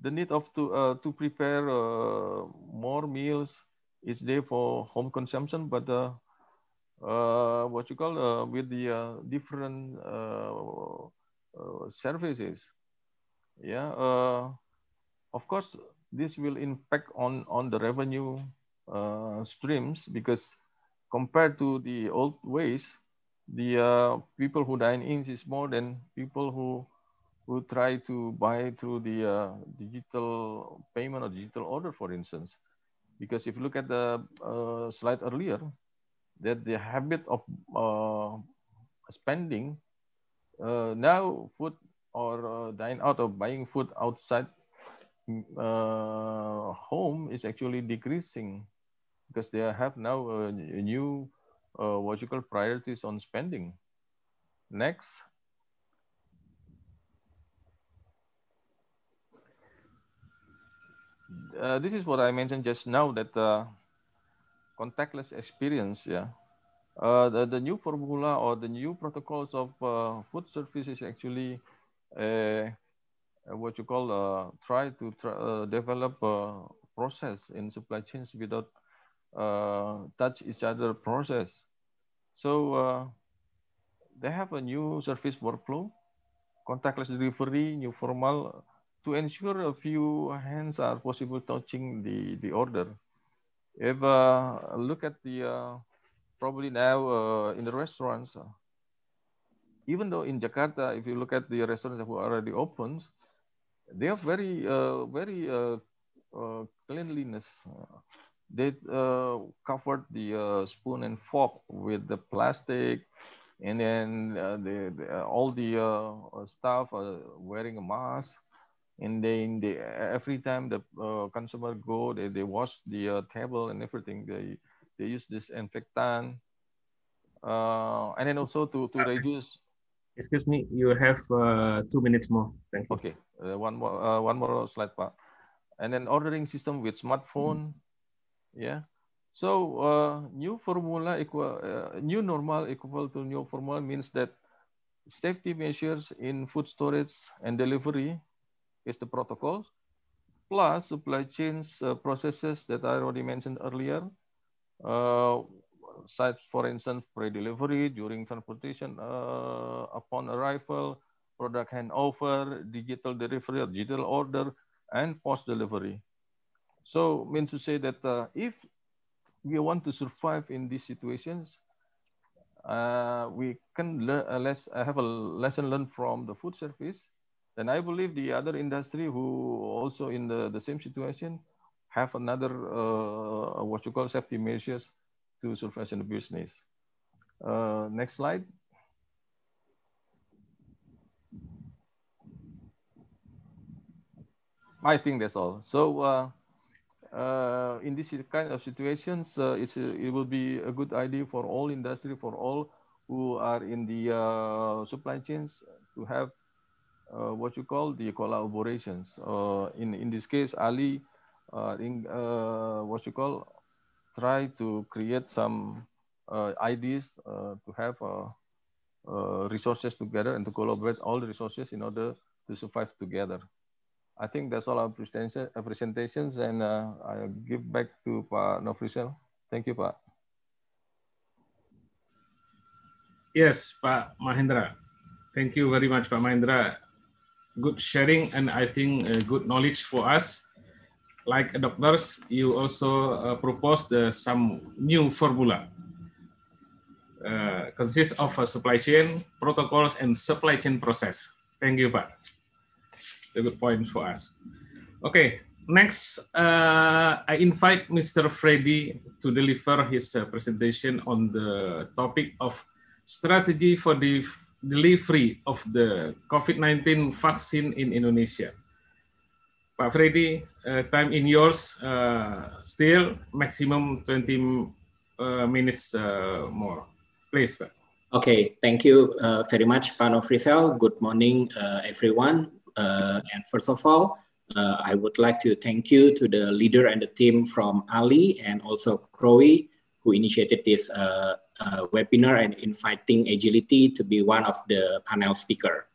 the need of to uh, to prepare uh, more meals is there for home consumption, but uh, what you call with the different services, yeah. of course, this will impact on on the revenue streams because compared to the old ways, the uh, people who dine in is more than people who who try to buy through the uh, digital payment or digital order, for instance. Because if you look at the uh, slide earlier, that the habit of uh, spending uh, now food or uh, dine out or buying food outside mm, home is actually decreasing because they have now new uh, what you call priorities on spending. Next. Uh, this is what I mentioned just now that uh, contactless experience, yeah. Uh, the, the new formula or the new protocols of uh, food service is actually uh, what you call try to try, develop process in supply chains without uh, touch each other process. So uh, they have a new service workflow, contactless delivery, new formal to ensure a few hands are possible touching the, the order. If uh, look at the, uh, probably now uh, in the restaurants, uh, even though in Jakarta, if you look at the restaurants who already opened, they have very, uh, very cleanliness they uh, covered the uh, spoon and fork with the plastic and then the, uh, the, uh, all the staff are wearing a mask and then they, every time the consumer go they, they wash the table and everything they they use this uh, and then also to, to reduce. Excuse me, you have uh, two minutes more. Thank you. Okay, uh, one more uh, one more slide, Pak. And then ordering system with smartphone, mm. Yeah. So uh, new formula equal uh, new normal equal to new formula means that safety measures in food storage and delivery is the protocol plus supply chains uh, processes that I already mentioned earlier. Uh, such, for instance, pre-delivery, during transportation, uh, upon arrival, product handover, digital delivery or digital order, and post-delivery. So means to say that uh, if we want to survive in these situations, uh, we can learn uh, less, uh, have a lesson learned from the food service. then I believe the other industry who also in the, the same situation have another uh, what you call safety measures to survive in the business. Uh, next slide. I think that's all. So uh, uh, in this kind of situations, uh, it's a, it will be a good idea for all industry, for all who are in the uh, supply chains to have uh, what you call the collaborations. Uh, in, in this case, Ali, uh, in, what you call, try to create some ideas to have resources together and to collaborate all the resources in order to survive together. I think that's all our presentation, uh, presentations and uh, I'll give back to Pa Nofrisel. Thank you, Pa. Yes, Pa Mahendra. Thank you very much, Pa Mahendra. Good sharing and I think uh, good knowledge for us. Like doctors, you also uh, proposed some new formula. Uh, consists of a supply chain protocols and supply chain process. Thank you, Pak. a good point for us. Okay, next uh, I invite Mr. Freddy to deliver his uh, presentation on the topic of strategy for the delivery of the COVID-19 vaccine in Indonesia. Pak Freddy, uh, time in yours uh, still maximum 20 uh, minutes uh, more. Please, Pak. Okay, thank you uh, very much, Pano Frisel. Good morning, uh, everyone. Uh, and first of all, uh, I would like to thank you to the leader and the team from Ali and also Crowe who initiated this uh, uh, webinar and inviting Agility to be one of the panel speaker.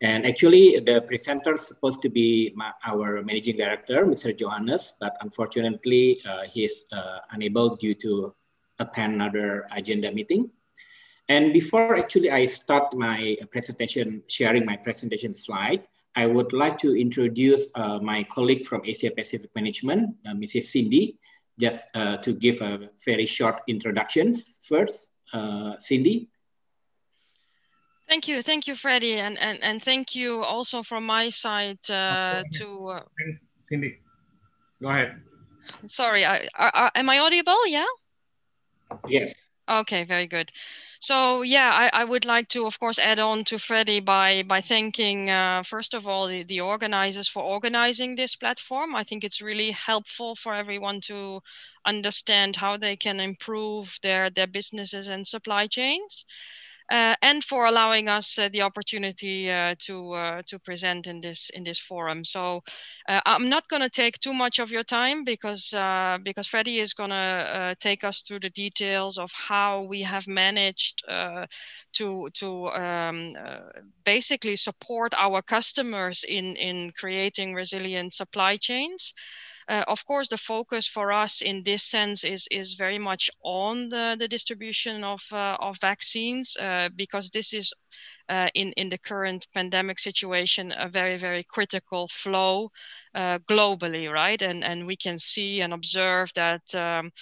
And actually, the presenter is supposed to be my, our managing director, Mr. Johannes, but unfortunately, uh, he is uh, unable due to attend another agenda meeting. And before actually I start my presentation, sharing my presentation slide, I would like to introduce uh, my colleague from Asia Pacific Management, uh, Mrs. Cindy, just uh, to give a very short introduction first. Uh, Cindy. Thank you, thank you, Freddie, and, and, and thank you also from my side uh, okay. to... Uh, Thanks, Cindy. Go ahead. Sorry, I, I, am I audible, yeah? Yes. Okay, very good. So yeah, I, I, would like to, of course, add on to Freddie by by thanking uh, first of all the, the organizers for organizing this platform. I think it's really helpful for everyone to understand how they can improve their their businesses and supply chains. Uh, and for allowing us uh, the opportunity uh, to to present in this in this forum. So I'm not going to take too much of your time because because Freddie is going to take us through the details of how we have managed to to um, basically support our customers in in creating resilient supply chains. Uh, of course, the focus for us in this sense is is very much on the, the distribution of uh, of vaccines uh, because this is uh, in, in the current pandemic situation a very, very critical flow uh, globally, right? And, and we can see and observe that um,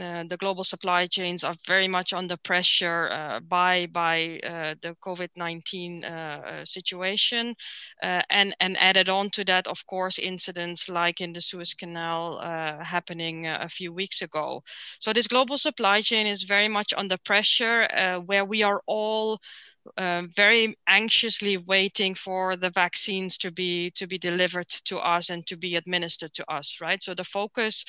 uh, the global supply chains are very much under pressure uh, by by uh, the COVID-19 uh, uh, situation, uh, and and added on to that, of course, incidents like in the Suez Canal happening a few weeks ago. So this global supply chain is very much under pressure, where we are all uh, very anxiously waiting for the vaccines to be to be delivered to us and to be administered to us right so the focus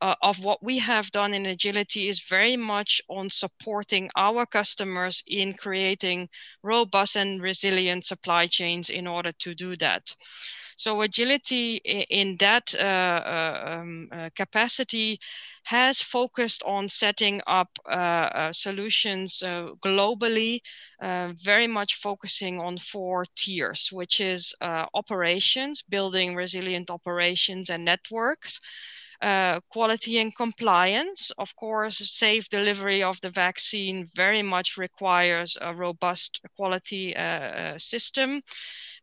uh, of what we have done in agility is very much on supporting our customers in creating robust and resilient supply chains in order to do that so agility in that uh, uh, um, uh, capacity has focused on setting up uh, uh, solutions uh, globally, very much focusing on four tiers, which is operations, building resilient operations and networks. quality and compliance. Of course, safe delivery of the vaccine very much requires a robust quality system.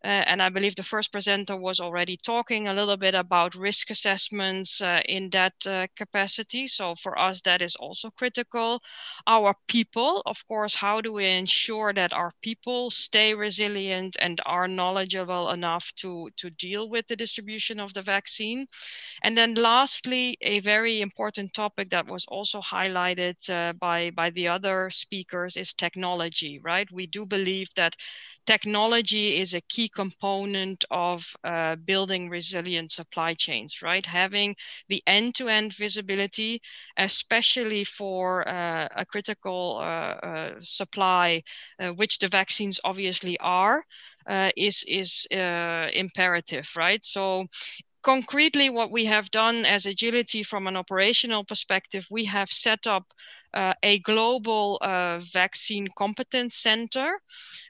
Uh, and I believe the first presenter was already talking a little bit about risk assessments uh, in that uh, capacity. So for us, that is also critical. Our people, of course, how do we ensure that our people stay resilient and are knowledgeable enough to, to deal with the distribution of the vaccine? And then lastly, a very important topic that was also highlighted uh, by, by the other speakers is technology, right? We do believe that technology is a key component of uh, building resilient supply chains, right? Having the end to end visibility, especially for uh, a critical uh, uh supply, uh, which the vaccines obviously are. Uh, is is imperative, right? So, concretely, what we have done as Agility from an operational perspective, we have set up uh, a global uh, vaccine competence center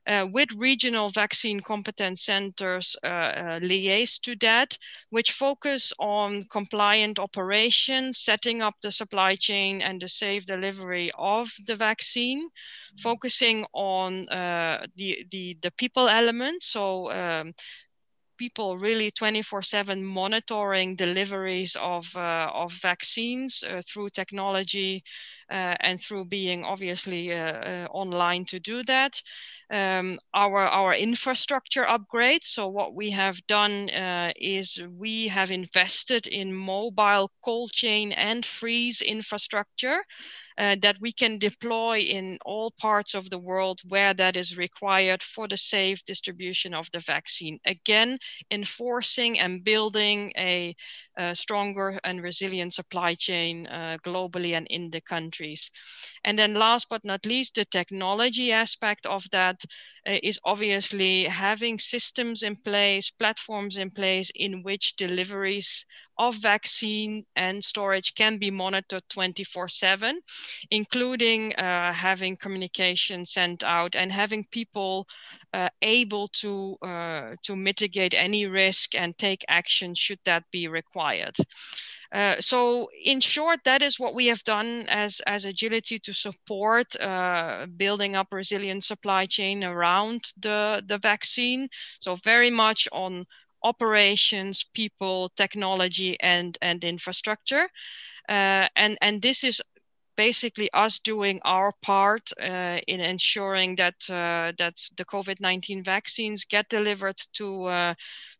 uh, with regional vaccine competence centers uh, uh, liaised to that, which focus on compliant operation, setting up the supply chain and the safe delivery of the vaccine, mm-hmm. focusing on uh, the, the, the people element, so um, people really 24/7 monitoring deliveries of uh, of vaccines uh, through technology uh, and through being obviously uh, uh, online to do that. Um, our our infrastructure upgrade. So what we have done uh, is we have invested in mobile cold chain and freeze infrastructure uh, that we can deploy in all parts of the world where that is required for the safe distribution of the vaccine. Again, enforcing and building a, a stronger and resilient supply chain uh, globally and in the country countries. And then last but not least, the technology aspect of that uh, is obviously having systems in place, platforms in place in which deliveries of vaccine and storage can be monitored 24 7, including uh, having communication sent out and having people uh, able to, uh, to mitigate any risk and take action should that be required. Uh, so in short, that is what we have done as, as agility to support uh, building up resilient supply chain around the, the vaccine. So very much on operations, people, technology, and, and infrastructure. Uh, and, and this is basically us doing our part uh, in ensuring that uh, that the COVID-19 vaccines get delivered to uh,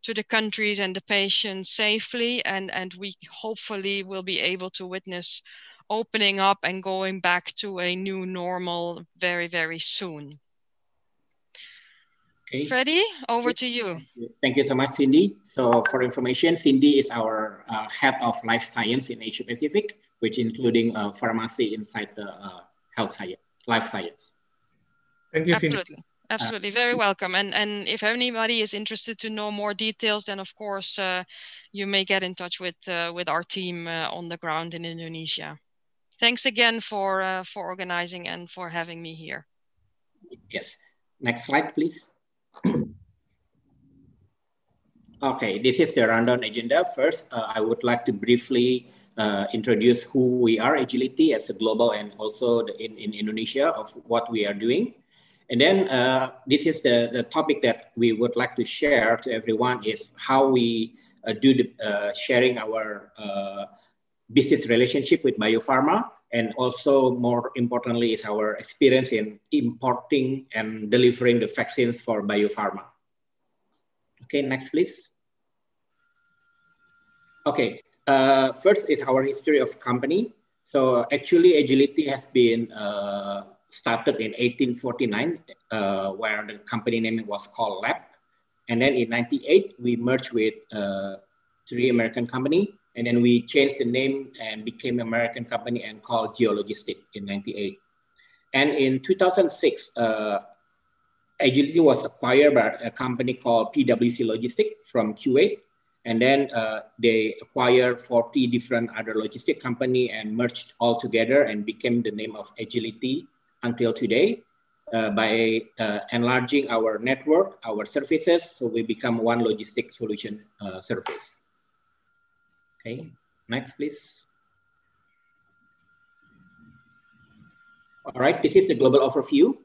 to the countries and the patients safely, and and we hopefully will be able to witness opening up and going back to a new normal very very soon. Okay. Freddie, over to you. Thank you so much, Cindy. So for information, Cindy is our uh, head of life science in Asia Pacific, which including uh, pharmacy inside the uh, health science, life science. Thank you, Absolutely. Cindy. Absolutely, very welcome. And and if anybody is interested to know more details, then of course uh, you may get in touch with uh, with our team uh, on the ground in Indonesia. Thanks again for for organizing and for having me here. Yes. Next slide, please. <clears throat> Okay, this is the rundown agenda. First, uh, I would like to briefly uh, introduce who we are, Agility, as a global and also the, in, in Indonesia of what we are doing. And then uh, this is the, the topic that we would like to share to everyone is how we uh, do the, uh, sharing our uh, business relationship with biopharma and also more importantly is our experience in importing and delivering the vaccines for biopharma. Okay, next please. Okay, uh, first is our history of company. So actually Agility has been uh, started in 1849 uh, where the company name was called Lab. And then in 98, we merged with uh, three American company, and then we changed the name and became American company and called Geologistic in 98. And in 2006, uh, Agility was acquired by a company called PwC Logistic from Kuwait. And then uh, they acquired 40 different other logistic company and merged all together and became the name of Agility until today. Uh, by uh, enlarging our network, our services, so we become one logistic solution uh, service. Okay, next please. All right, this is the global overview.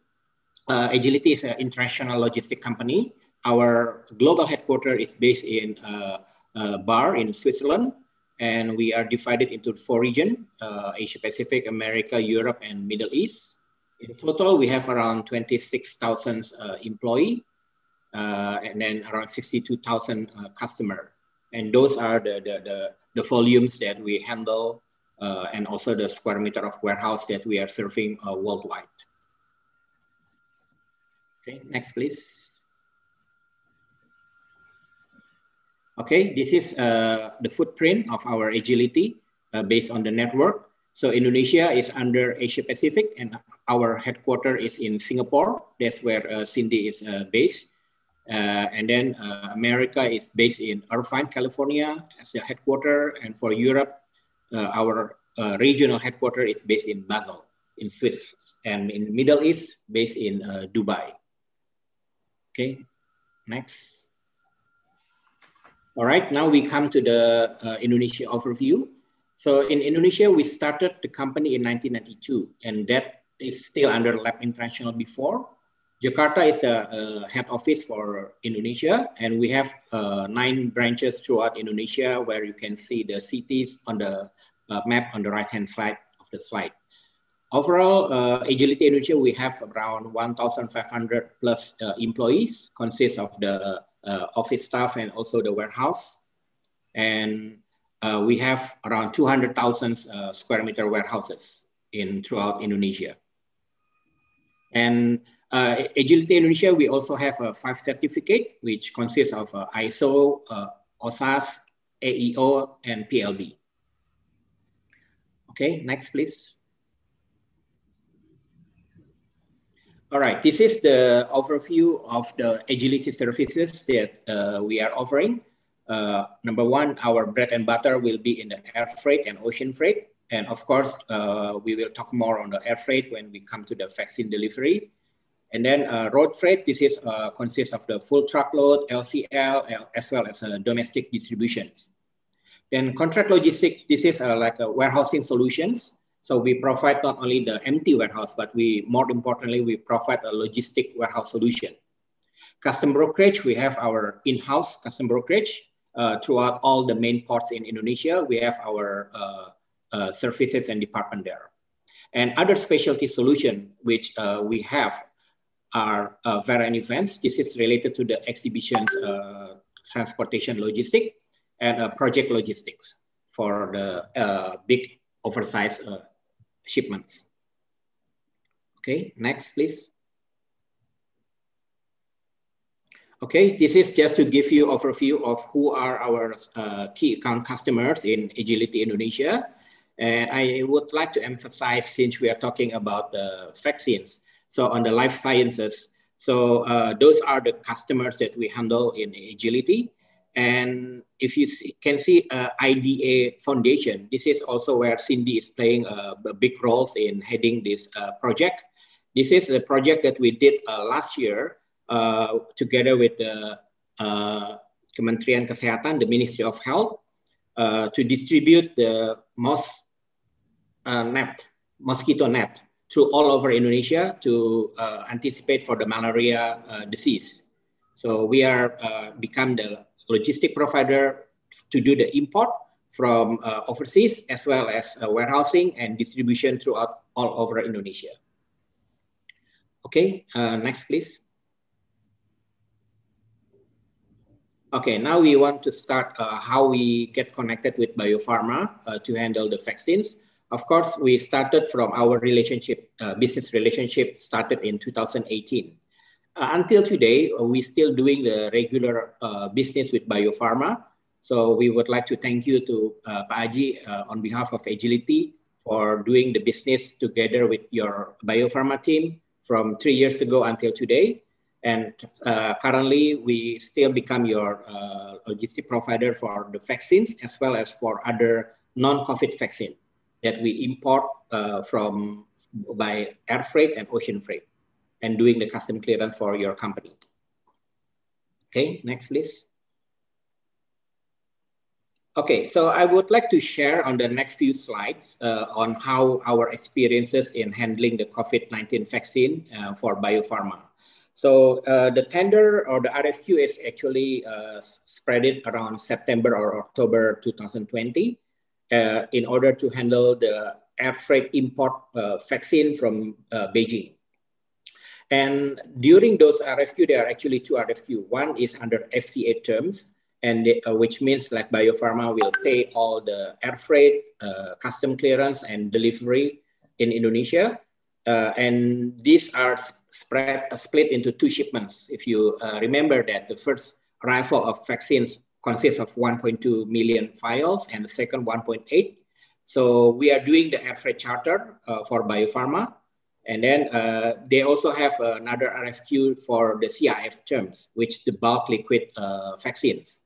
Uh, Agility is an international logistic company. Our global headquarters is based in uh, uh, Bar in Switzerland, and we are divided into four regions, uh, Asia Pacific, America, Europe, and Middle East. In total, we have around 26,000 uh, uh, and then around 62,000 uh, customers. And those are the, the, the, the volumes that we handle uh, and also the square meter of warehouse that we are serving uh, worldwide. Okay, next please. Okay, this is uh, the footprint of our agility uh, based on the network. So Indonesia is under Asia Pacific and our headquarters is in Singapore. That's where uh, Cindy is uh, based. Uh, and then uh, America is based in Irvine, California as the headquarter. And for Europe, uh, our regional headquarter is based in Basel in Swiss. And in Middle East, based in Dubai. Okay, next. All right, now we come to the uh, Indonesia overview. So in Indonesia, we started the company in 1992, and that is still under Lab International before. Jakarta is a, a, head office for Indonesia, and we have uh, nine branches throughout Indonesia where you can see the cities on the uh, map on the right-hand side of the slide. Overall, uh, Agility Indonesia, we have around 1,500 plus uh, employees, consists of the uh, office staff and also the warehouse. And uh, we have around 200,000 square meter warehouses in throughout Indonesia. And uh, Agility Indonesia, we also have a five certificate, which consists of uh, ISO, uh, OSAS, AEO, and PLB. Okay, next please. All right, this is the overview of the agility services that uh, we are offering. Uh, number one, our bread and butter will be in the air freight and ocean freight. And of course, uh, we will talk more on the air freight when we come to the vaccine delivery. And then uh, road freight, this is uh, consists of the full truckload, LCL, as well as uh, domestic distributions. Then contract logistics, this is uh, like uh, warehousing solutions. So we provide not only the empty warehouse, but we more importantly, we provide a logistic warehouse solution. Custom brokerage, we have our in-house custom brokerage uh, throughout all the main ports in Indonesia. We have our services and department there. And other specialty solution, which we have are uh, events. This is related to the exhibition's uh, transportation logistic and uh, project logistics for the uh, big oversized uh, shipments. Okay, next please. Okay, this is just to give you overview of who are our uh, key account customers in Agility Indonesia. And I would like to emphasize, since we are talking about vaccines, so on the life sciences. So uh, those are the customers that we handle in agility. And if you see, can see uh, IDA Foundation, this is also where Cindy is playing a, uh, a big role in heading this uh, project. This is a project that we did uh, last year uh, together with the uh, Kementerian Kesehatan, the Ministry of Health, to distribute the most net, mosquito net through all over Indonesia to uh, anticipate for the malaria uh, disease. So we are uh, become the logistic provider to do the import from uh, overseas as well as uh, warehousing and distribution throughout all over Indonesia. Okay, next please. Okay, now we want to start uh, how we get connected with biopharma uh, to handle the vaccines. Of course, we started from our relationship, uh, business relationship started in 2018. Uh, until today, uh, we're still doing the regular uh, business with Biopharma. So we would like to thank you to uh, Paaji uh, on behalf of Agility for doing the business together with your Biopharma team from three years ago until today. And uh, currently, we still become your logistic provider for the vaccines as well as for other non-COVID vaccine that we import uh, from by air freight and ocean freight and doing the custom clearance for your company. Okay, next please. Okay, so I would like to share on the next few slides uh, on how our experiences in handling the COVID-19 vaccine uh, for biopharma. So uh, the tender or the RFQ is actually uh, spread it around September or October 2020. Uh, in order to handle the air freight import uh, vaccine from uh, Beijing. And during those RFQ, there are actually two RFQ. One is under FCA terms, and uh, which means like biopharma will pay all the air freight, uh, custom clearance, and delivery in Indonesia. and these are spread, split into two shipments. If you remember that the first arrival of vaccines consists of 1.2 million files and the second 1.8. So we are doing the freight charter uh, for biopharma. And then uh, they also have another RFQ for the CIF terms, which the bulk liquid uh, vaccines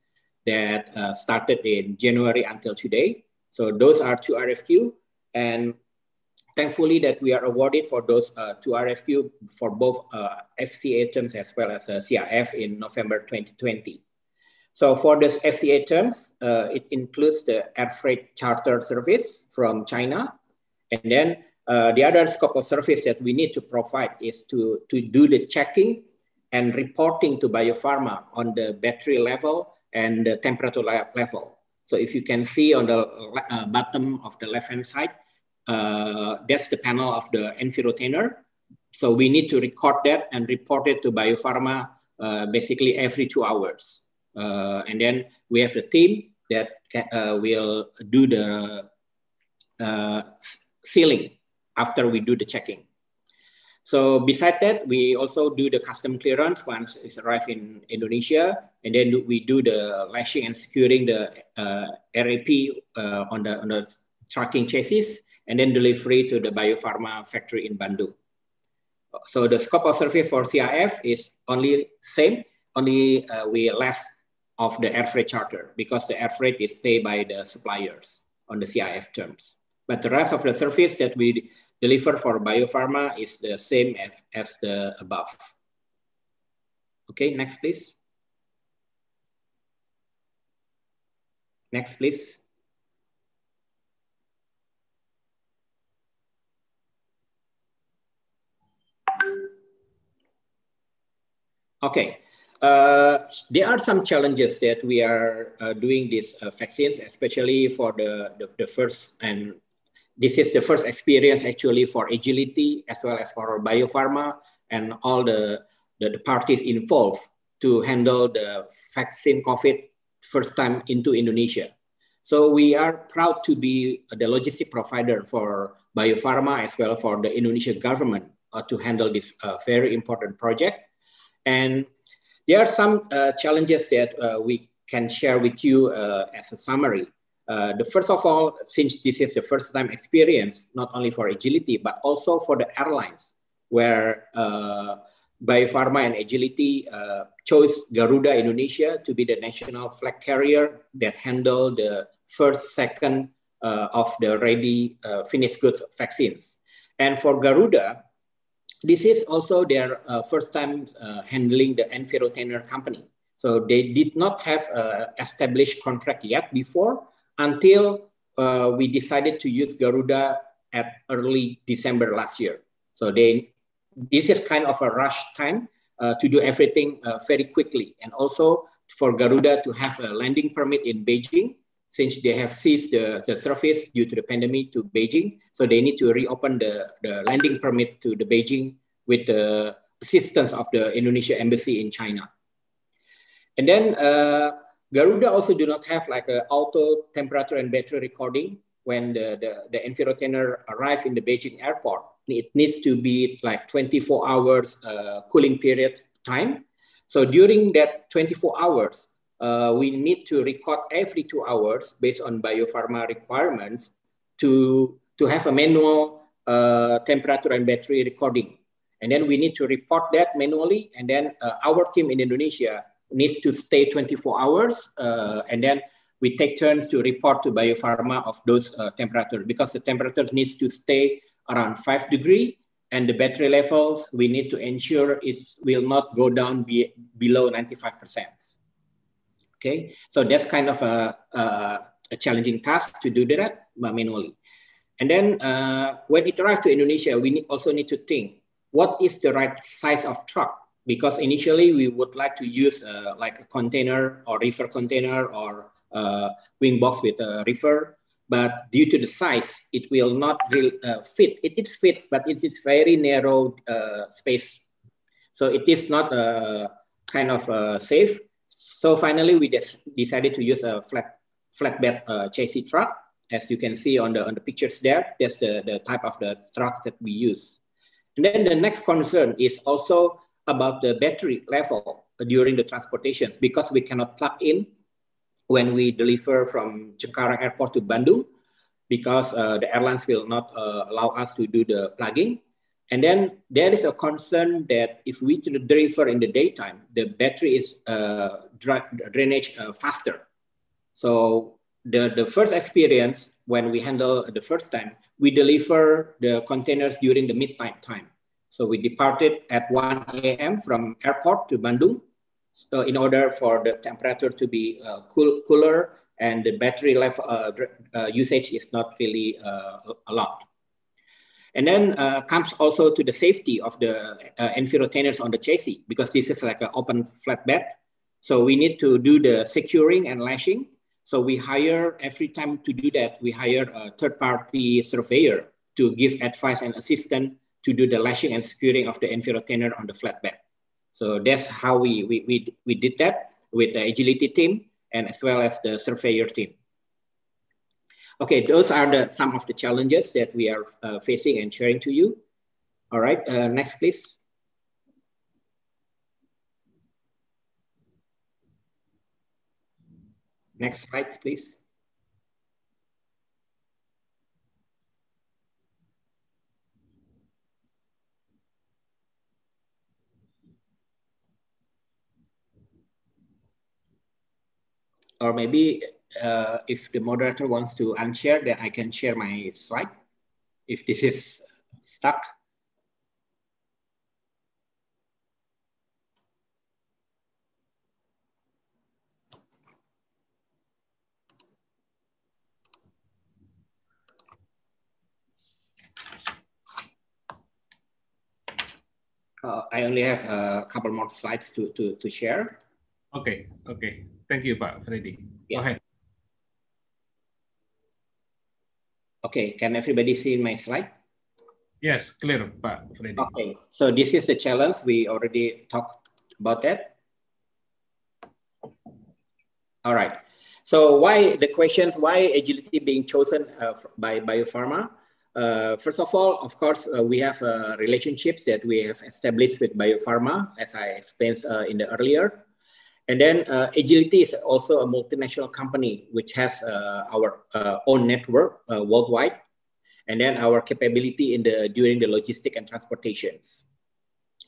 that uh, started in January until today. So those are two RFQ. And thankfully that we are awarded for those uh, two RFQ for both uh, FCA terms as well as uh, CIF in November 2020. So for this FCA terms, uh, it includes the air freight charter service from China. And then uh, the other scope of service that we need to provide is to, to do the checking and reporting to biopharma on the battery level and the temperature level. So if you can see on the uh, bottom of the left-hand side, uh, that's the panel of the Envirotainer. So we need to record that and report it to biopharma uh, basically every two hours. Uh, and then we have a team that uh, will do the uh, sealing after we do the checking. So beside that, we also do the custom clearance once it's arrived in Indonesia, and then we do the lashing and securing the uh, RAP uh, on the on the trucking chassis, and then delivery to the biopharma factory in Bandung. So the scope of service for CIF is only same, only uh, we less of the air freight charter because the air freight is paid by the suppliers on the CIF terms. But the rest of the service that we deliver for biopharma is the same as, as the above. Okay, next please. Next please. Okay, uh, there are some challenges that we are uh, doing these uh, vaccines, especially for the, the, the, first, and this is the first experience actually for agility as well as for biopharma and all the, the, the parties involved to handle the vaccine COVID first time into Indonesia. So we are proud to be the logistic provider for biopharma as well for the Indonesian government uh, to handle this uh, very important project. And there are some uh, challenges that uh, we can share with you uh, as a summary. the first of all, since this is the first time experience, not only for agility, but also for the airlines, where Biopharma and Agility uh, chose Garuda Indonesia to be the national flag carrier that handled the first, second uh, of the ready uh, finished goods vaccines. And for Garuda, this is also their uh, first time uh, handling the Envirotainer company. So they did not have uh, established contract yet before until uh, we decided to use Garuda at early December last year. So they, this is kind of a rush time uh, to do everything uh, very quickly. And also for Garuda to have a landing permit in Beijing since they have seized the, the surface due to the pandemic to Beijing. So they need to reopen the, the landing permit to the Beijing with the assistance of the Indonesia embassy in China. And then uh, Garuda also do not have like a auto temperature and battery recording when the, the, the Envirotainer arrive in the Beijing airport. It needs to be like 24 hours uh, cooling period time. So during that 24 hours, uh, we need to record every two hours based on biopharma requirements to, to have a manual uh, temperature and battery recording. And then we need to report that manually. And then uh, our team in Indonesia needs to stay 24 hours. Uh, and then we take turns to report to biopharma of those uh, temperature because the temperature needs to stay around five degree and the battery levels we need to ensure it will not go down be below 95 percent okay? So that's kind of a, a, a challenging task to do that manually. And then uh, when it arrives to Indonesia, we need, also need to think, what is the right size of truck? Because initially we would like to use uh, like a container or reefer container or uh, wing box with a river, but due to the size, it will not really, uh, fit. It is fit, but it is very narrow uh, space. So it is not uh, kind of safe. So finally, we decided to use a flat flatbed uh, chassis truck. As you can see on the, on the pictures there, that's the, the type of the trucks that we use. And then the next concern is also about the battery level during the transportations because we cannot plug in when we deliver from Cengkareng Airport to Bandung because uh, the airlines will not uh, allow us to do the plugging. And then there is a concern that if we deliver in the daytime, the battery is uh, dra drainage uh, faster. So the, the first experience when we handle the first time, we deliver the containers during the midnight time. So we departed at 1 a.m. from airport to Bandung so uh, in order for the temperature to be uh, cool, cooler and the battery life uh, uh, usage is not really a lot. And then uh, comes also to the safety of the uh, envirotainers on the chassis because this is like an open flatbed. So we need to do the securing and lashing. So we hire every time to do that, we hire a third party surveyor to give advice and assistance to do the lashing and securing of the envirotainer on the flatbed. So that's how we, we, we, we did that with the agility team and as well as the surveyor team. Okay, those are the some of the challenges that we are uh, facing and sharing to you. All right, uh, next please. Next slide, please. Or maybe uh, if the moderator wants to unshare, then I can share my slide if this is stuck. Uh, I only have a couple more slides to, to, to share. Okay, okay. Thank you, Pak Freddy. Yeah. Go ahead. Okay, can everybody see my slide? Yes, clear, Pak Freddy. Okay, so this is the challenge. We already talked about that. All right. So why the questions, why agility being chosen uh, by biopharma? Uh, first of all, of course, uh, we have uh, relationships that we have established with biopharma, as I explained uh, in the earlier. And then uh, Agility is also a multinational company which has uh, our uh, own network uh, worldwide, and then our capability in the during the logistic and transportations.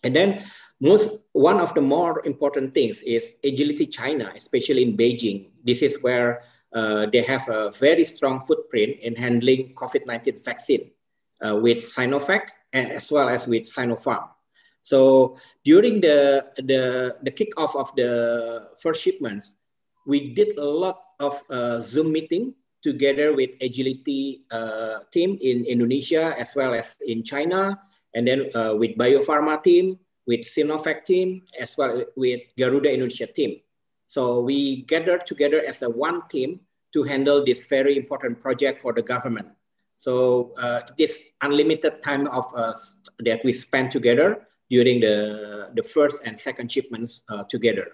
And then most one of the more important things is Agility China, especially in Beijing. This is where uh, they have a very strong footprint in handling COVID-19 vaccine uh, with Sinovac and as well as with Sinopharm. So during the the the kickoff of the first shipments, we did a lot of uh, Zoom meeting together with agility uh, team in Indonesia as well as in China, and then uh, with biopharma team, with Sinovac team, as well with Garuda Indonesia team. So we gathered together as a one team to handle this very important project for the government. So uh, this unlimited time of uh, that we spent together during the, the first and second shipments uh, together.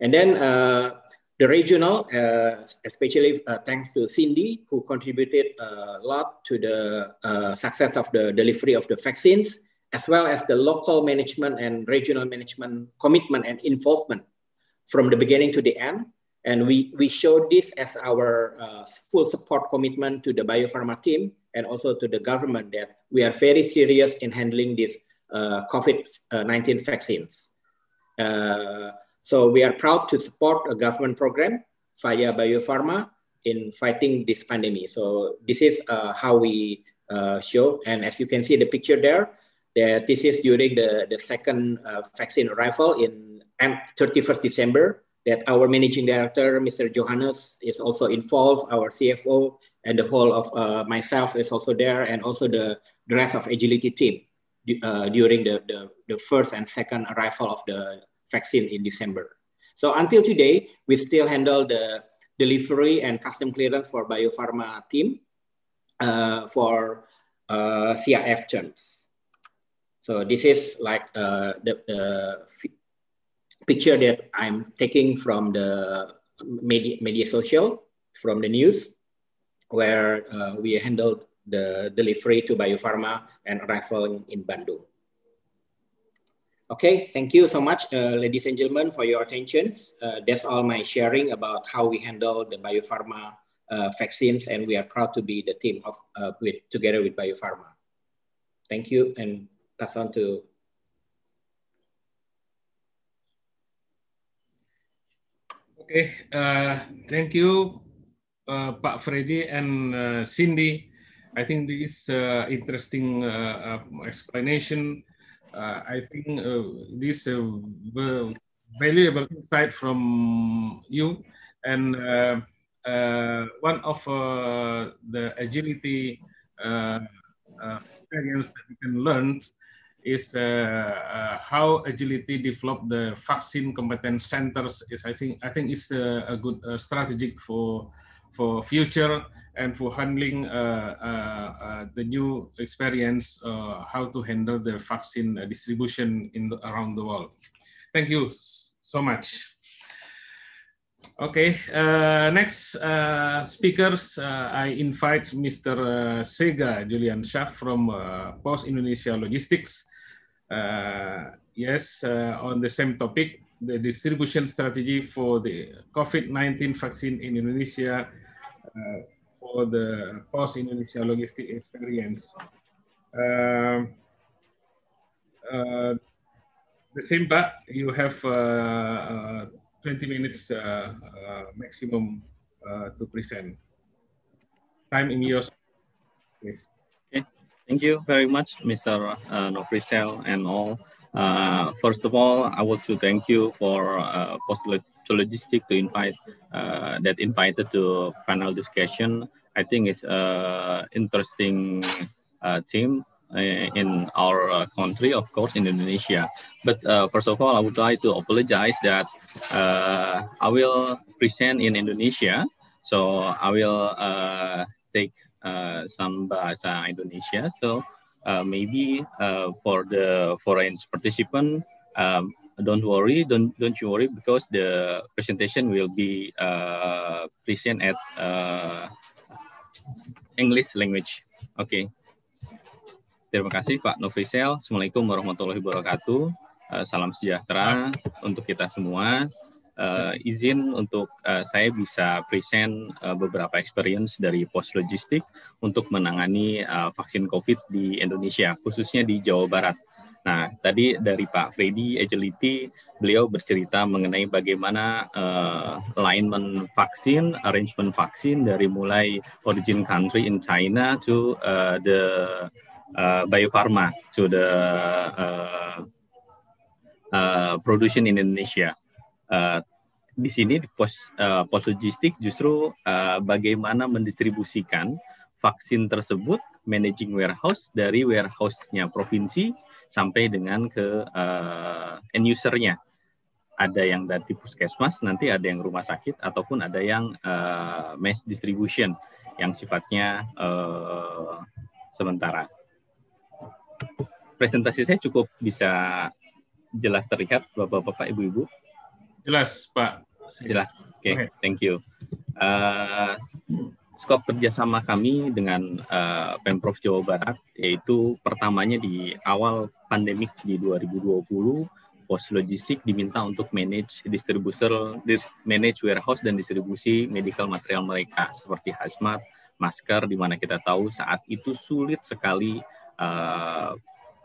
And then uh, the regional, uh, especially thanks to Cindy, who contributed a lot to the success of the delivery of the vaccines, as well as the local management and regional management commitment and involvement from the beginning to the end. And we, we showed this as our uh, full support commitment to the biopharma team and also to the government that we are very serious in handling this uh, COVID-19 uh, vaccines. Uh, so we are proud to support a government program via Biopharma in fighting this pandemic. So this is how we show. And as you can see the picture there, the, this is during the, the second vaccine arrival in 31st um, December that our managing director, Mr. Johannes, is also involved, our CFO, and the whole of uh, myself is also there, and also the, the rest of Agility team. Uh, during the, the, the first and second arrival of the vaccine in December. So until today, we still handle the delivery and custom clearance for biopharma team uh, for uh, CIF terms. So this is like uh, the, the picture that I'm taking from the media, media social, from the news, where uh, we handled the delivery to biopharma and arrival in Bandung. Okay, thank you so much, uh, ladies and gentlemen, for your attentions. Uh, that's all my sharing about how we handle the biopharma uh, vaccines, and we are proud to be the team of uh, with together with biopharma. Thank you, and pass on to. Okay, uh, thank you, uh, Pak Freddy and Cindy. I think this uh, interesting uh, uh explanation. Uh, I think uh, this uh, valuable insight from you and one of the agility experience that we can learn is how agility developed the vaccine competence centers. Is I think I think it's a good strategic for for future and for handling uh, uh, uh, the new experience, how to handle the vaccine distribution in the, around the world. Thank you so much. Okay, uh, next uh, speakers, uh, I invite Mr. Sega Julian Schaff from Post Indonesia Logistics. yes, on the same topic, the distribution strategy for the COVID-19 vaccine in Indonesia for the post-Indonesia logistic experience. Uh, uh, the same but you have uh, uh, 20 minutes uh, maximum to present. Time in yours, please. Okay. Thank you very much, Mr. Uh, Nofrisel and all. Uh, first of all, I want to thank you for uh, postulate to logistic to invite uh, that invited to panel discussion. I think is a uh, interesting uh, uh, in our uh, country, of course, in Indonesia. But uh, first of all, I would like to apologize that uh, I will present in Indonesia. So I will uh, take some bahasa Indonesia. So maybe for the foreign participant, um, don't worry, don't don't you worry because the presentation will be uh, present at uh, English language. Oke. Okay. Terima kasih Pak Novisel. Assalamualaikum warahmatullahi wabarakatuh. Uh, salam sejahtera untuk kita semua. Uh, izin untuk uh, saya bisa present uh, beberapa experience dari pos logistik untuk menangani uh, vaksin COVID di Indonesia, khususnya di Jawa Barat. Nah, tadi dari Pak Freddy Agility, beliau bercerita mengenai bagaimana uh, alignment vaksin, arrangement vaksin dari mulai origin country in China to uh, the uh, eh, biopharma, to the uh, uh, production in Indonesia. Uh, di sini di pos uh, pos logistik justru uh, bagaimana mendistribusikan vaksin tersebut managing warehouse dari warehouse-nya provinsi sampai dengan ke uh, end usernya. Ada yang dari puskesmas, nanti ada yang rumah sakit, ataupun ada yang uh, mass distribution yang sifatnya uh, sementara. Presentasi saya cukup bisa jelas terlihat, bapak-bapak, ibu-ibu. Jelas, Pak. Jelas. Oke, okay. thank you. Uh, skop kerjasama kami dengan uh, Pemprov Jawa Barat, yaitu pertamanya di awal pandemik di 2020, pos logistik diminta untuk manage distributor, manage warehouse dan distribusi medical material mereka seperti hazmat, masker, di mana kita tahu saat itu sulit sekali uh,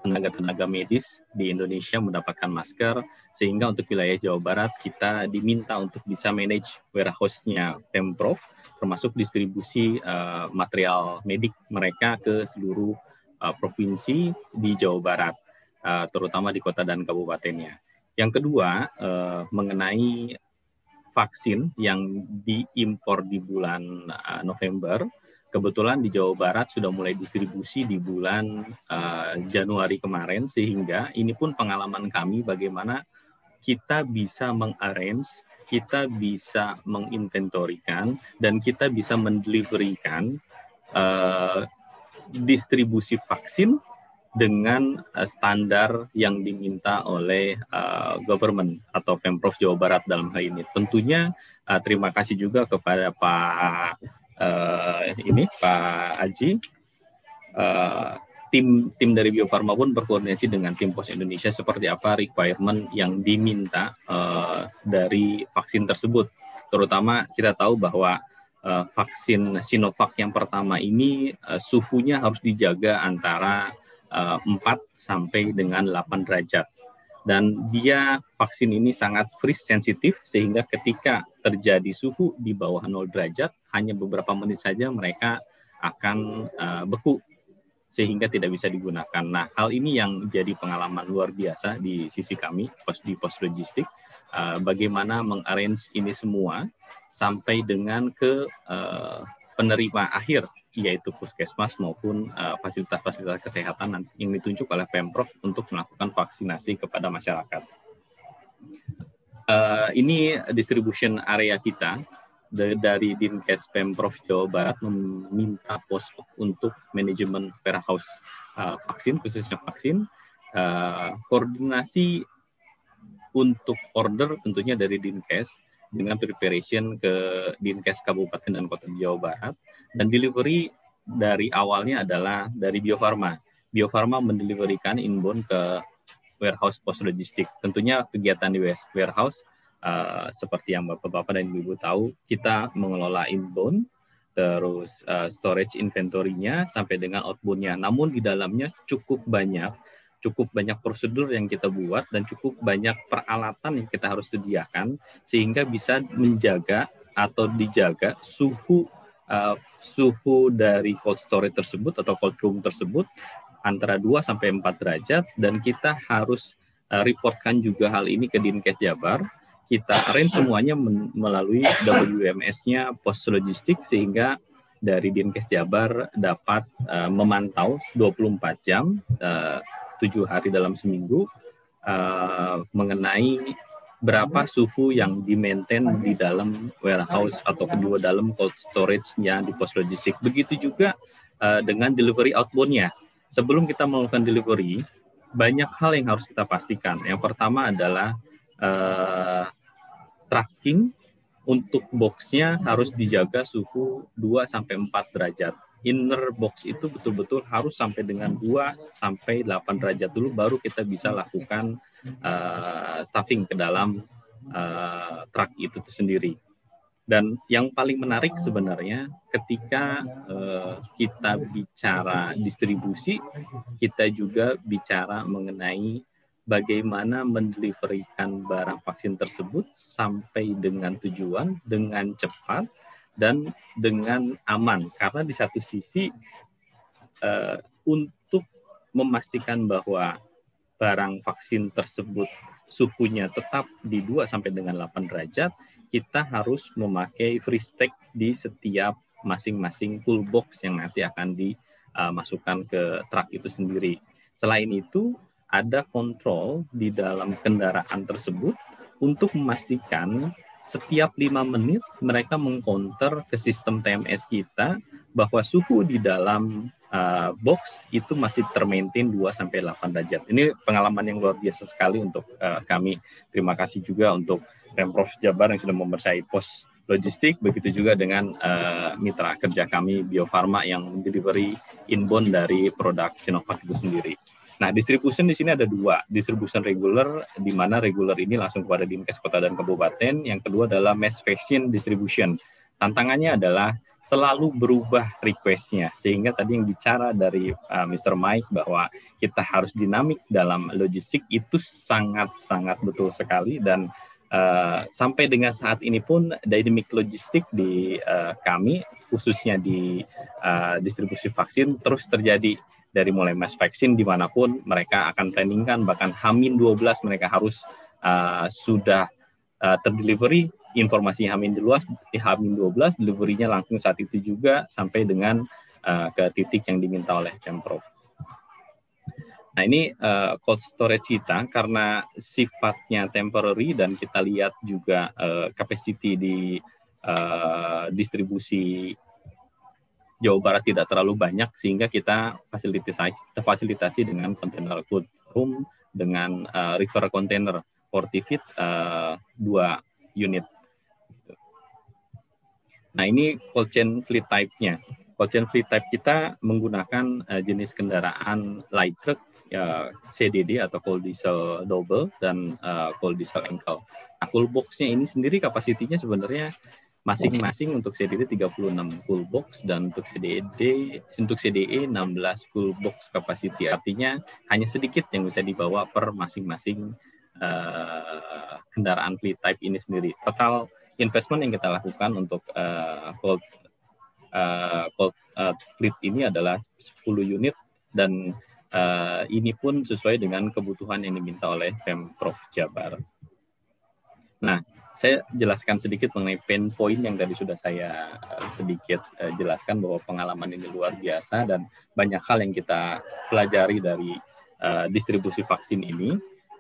tenaga-tenaga medis di Indonesia mendapatkan masker sehingga untuk wilayah Jawa Barat kita diminta untuk bisa manage warehouse-nya Pemprov termasuk distribusi uh, material medik mereka ke seluruh uh, provinsi di Jawa Barat uh, terutama di kota dan kabupatennya. Yang kedua uh, mengenai vaksin yang diimpor di bulan uh, November kebetulan di Jawa Barat sudah mulai distribusi di bulan uh, Januari kemarin sehingga ini pun pengalaman kami bagaimana kita bisa mengarrange, kita bisa menginventorikan dan kita bisa mendeliverikan uh, eh, distribusi vaksin dengan eh, standar yang diminta oleh uh, government atau Pemprov Jawa Barat dalam hal ini. Tentunya uh, terima kasih juga kepada Pak uh, ini Pak Aji uh, tim tim dari Bio Farma pun berkoordinasi dengan tim Pos Indonesia seperti apa requirement yang diminta uh, dari vaksin tersebut. Terutama kita tahu bahwa uh, vaksin Sinovac yang pertama ini uh, suhunya harus dijaga antara uh, 4 sampai dengan 8 derajat. Dan dia vaksin ini sangat freeze sensitif sehingga ketika terjadi suhu di bawah 0 derajat, hanya beberapa menit saja mereka akan uh, beku sehingga tidak bisa digunakan. Nah, hal ini yang jadi pengalaman luar biasa di sisi kami pos di pos logistik uh, bagaimana mengarrange ini semua sampai dengan ke uh, penerima akhir yaitu puskesmas maupun fasilitas-fasilitas uh, kesehatan yang ditunjuk oleh Pemprov untuk melakukan vaksinasi kepada masyarakat. Uh, ini distribution area kita dari Dinkes Pemprov Jawa Barat meminta posko untuk manajemen warehouse uh, vaksin khususnya vaksin uh, koordinasi untuk order tentunya dari Dinkes dengan preparation ke Dinkes Kabupaten dan Kota Jawa Barat dan delivery dari awalnya adalah dari Bio Farma. Bio Farma mendeliverikan inbound ke warehouse pos logistik. Tentunya kegiatan di warehouse uh, seperti yang Bapak-bapak dan Ibu tahu, kita mengelola inbound terus uh, storage inventory-nya sampai dengan outbound-nya. Namun di dalamnya cukup banyak cukup banyak prosedur yang kita buat dan cukup banyak peralatan yang kita harus sediakan sehingga bisa menjaga atau dijaga suhu uh, suhu dari cold storage tersebut atau cold room tersebut antara 2 sampai 4 derajat dan kita harus eh, reportkan juga hal ini ke Dinkes Jabar. Kita arrange semuanya melalui WMS-nya pos logistik sehingga dari Dinkes Jabar dapat uh, memantau 24 jam eh, uh, 7 hari dalam seminggu uh, mengenai berapa suhu yang di di dalam warehouse atau kedua dalam cold storage-nya di pos logistik. Begitu juga dengan delivery outbound-nya sebelum kita melakukan delivery, banyak hal yang harus kita pastikan. Yang pertama adalah uh, tracking untuk boxnya harus dijaga suhu 2 sampai 4 derajat. Inner box itu betul-betul harus sampai dengan 2 sampai 8 derajat dulu baru kita bisa lakukan uh, stuffing ke dalam uh, eh, truk itu sendiri. Dan yang paling menarik sebenarnya ketika uh, kita bicara distribusi, kita juga bicara mengenai bagaimana mendeliverikan barang vaksin tersebut sampai dengan tujuan dengan cepat dan dengan aman. Karena di satu sisi uh, untuk memastikan bahwa barang vaksin tersebut suhunya tetap di 2 sampai dengan 8 derajat kita harus memakai free stack di setiap masing-masing toolbox yang nanti akan dimasukkan uh, ke truk itu sendiri. Selain itu, ada kontrol di dalam kendaraan tersebut untuk memastikan setiap lima menit mereka mengkonter ke sistem TMS kita bahwa suhu di dalam uh, box itu masih termaintain 2 8 derajat. Ini pengalaman yang luar biasa sekali untuk uh, kami. Terima kasih juga untuk Pemprov Jabar yang sudah mempercayai pos logistik, begitu juga dengan uh, mitra kerja kami Bio Farma yang delivery inbound dari produk Sinovac itu sendiri. Nah, distribution di sini ada dua, distribution regular di mana regular ini langsung kepada dinkes kota dan kabupaten, yang kedua adalah mass fashion distribution. Tantangannya adalah selalu berubah requestnya sehingga tadi yang bicara dari uh, eh, Mr. Mike bahwa kita harus dinamik dalam logistik itu sangat-sangat betul sekali dan Eh, sampai dengan saat ini pun dynamic logistik di uh, kami khususnya di uh, distribusi vaksin terus terjadi dari mulai mass vaksin dimanapun mereka akan planningkan bahkan Hamin 12 mereka harus uh, sudah uh, terdelivery informasi Hamin di luas di Hamin 12 deliverynya langsung saat itu juga sampai dengan uh, ke titik yang diminta oleh Pemprov. Nah ini uh, cold storage kita karena sifatnya temporary dan kita lihat juga uh, capacity di uh, distribusi Jawa Barat tidak terlalu banyak sehingga kita fasilitasi fasilitasi dengan container cold room dengan uh, river container 40 feet uh, 2 unit. Nah ini cold chain fleet type-nya. Cold chain fleet type kita menggunakan uh, jenis kendaraan light truck ya, CDD atau cold diesel double dan uh, cold diesel engkol. Nah, cool boxnya ini sendiri kapasitinya sebenarnya masing-masing untuk CDD 36 cool box dan untuk CDD untuk CDE 16 cool box capacity artinya hanya sedikit yang bisa dibawa per masing-masing uh, kendaraan fleet type ini sendiri. Total investment yang kita lakukan untuk uh, cold, uh, cold uh, fleet ini adalah 10 unit dan uh, ini pun sesuai dengan kebutuhan yang diminta oleh Pemprov Jabar. Nah, saya jelaskan sedikit mengenai pain point yang tadi sudah saya eh, sedikit eh, jelaskan bahwa pengalaman ini luar biasa dan banyak hal yang kita pelajari dari uh, distribusi vaksin ini.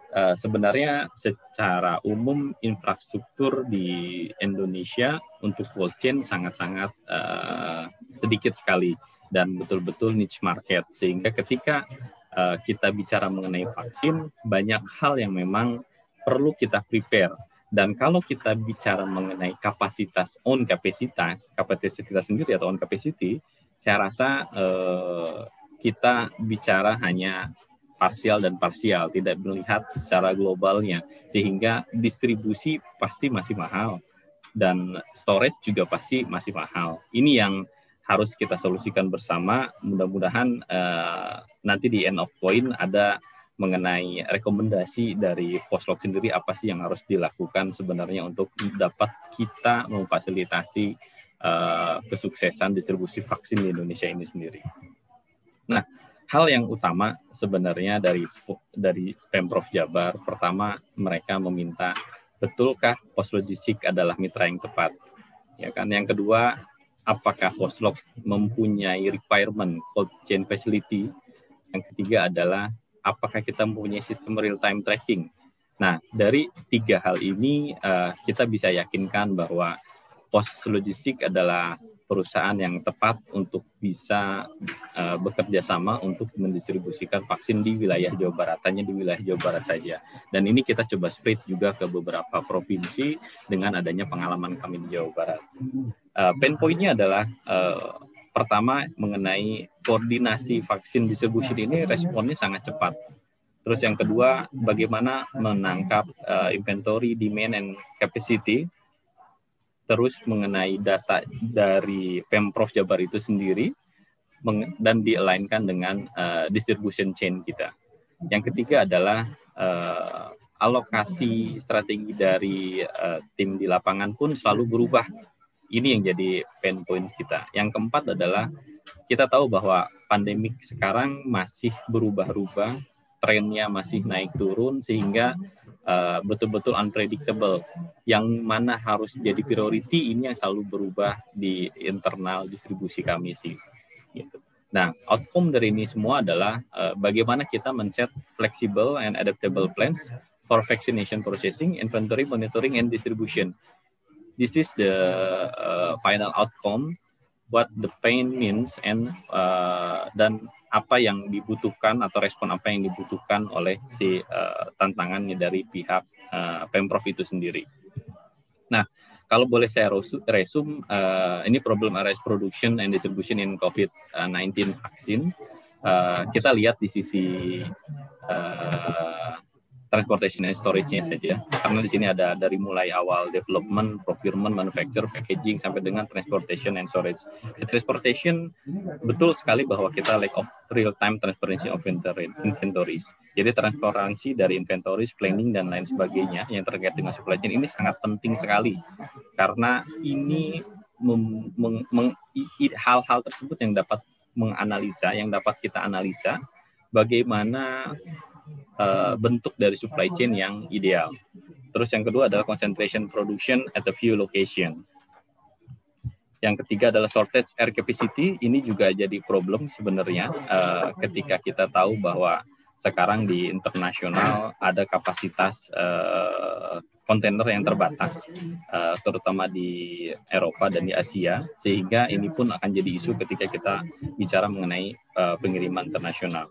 Uh, sebenarnya secara umum infrastruktur di Indonesia untuk cold chain sangat-sangat uh, sedikit sekali dan betul-betul niche market sehingga ketika uh, kita bicara mengenai vaksin banyak hal yang memang perlu kita prepare dan kalau kita bicara mengenai kapasitas own kapasitas kapasitas kita sendiri atau own capacity saya rasa uh, kita bicara hanya parsial dan parsial, tidak melihat secara globalnya, sehingga distribusi pasti masih mahal dan storage juga pasti masih mahal. Ini yang harus kita solusikan bersama. Mudah-mudahan uh, nanti di end of point ada mengenai rekomendasi dari postlog sendiri apa sih yang harus dilakukan sebenarnya untuk dapat kita memfasilitasi uh, kesuksesan distribusi vaksin di Indonesia ini sendiri. Nah, hal yang utama sebenarnya dari dari Pemprov Jabar pertama mereka meminta betulkah pos logistik adalah mitra yang tepat? Ya kan. Yang kedua, apakah Hoslop mempunyai requirement cold chain facility. Yang ketiga adalah apakah kita mempunyai sistem real time tracking. Nah, dari tiga hal ini uh, kita bisa yakinkan bahwa pos logistik adalah perusahaan yang tepat untuk bisa uh, bekerja sama untuk mendistribusikan vaksin di wilayah Jawa Barat, hanya di wilayah Jawa Barat saja. Dan ini kita coba spread juga ke beberapa provinsi dengan adanya pengalaman kami di Jawa Barat. Uh, pain pointnya adalah uh, pertama mengenai koordinasi vaksin distribusi ini responnya sangat cepat. Terus yang kedua, bagaimana menangkap uh, inventory, demand, and capacity. Terus mengenai data dari Pemprov Jabar itu sendiri dan dialinkan dengan uh, distribution chain kita. Yang ketiga adalah uh, alokasi strategi dari uh, tim di lapangan pun selalu berubah ini yang jadi pain point kita. Yang keempat adalah kita tahu bahwa pandemik sekarang masih berubah-ubah, trennya masih naik turun sehingga eh, betul-betul uh, unpredictable. Yang mana harus jadi priority ini yang selalu berubah di internal distribusi kami sih. Gitu. Nah, outcome dari ini semua adalah uh, bagaimana kita men-set flexible and adaptable plans for vaccination processing, inventory monitoring, and distribution this is the uh, final outcome what the pain means and uh, dan apa yang dibutuhkan atau respon apa yang dibutuhkan oleh si uh, tantangannya dari pihak uh, pemprov itu sendiri. Nah, kalau boleh saya resume uh, ini problem arrest production and distribution in COVID-19 vaksin. Uh, kita lihat di sisi uh, transportation and storage-nya saja. Ya. Karena di sini ada dari mulai awal development, procurement, manufacture, packaging sampai dengan transportation and storage. The transportation betul sekali bahwa kita lack of real time transparency of inventories. Jadi transparansi dari inventories, planning dan lain sebagainya yang terkait dengan supply chain ini sangat penting sekali karena ini hal-hal tersebut yang dapat menganalisa, yang dapat kita analisa bagaimana Eh, bentuk dari supply chain yang ideal. Terus yang kedua adalah concentration production at a few location. Yang ketiga adalah shortage air capacity. Ini juga jadi problem sebenarnya uh, ketika kita tahu bahwa sekarang di internasional ada kapasitas uh, eh, kontainer yang terbatas, uh, terutama di Eropa dan di Asia, sehingga ini pun akan jadi isu ketika kita bicara mengenai uh, pengiriman internasional.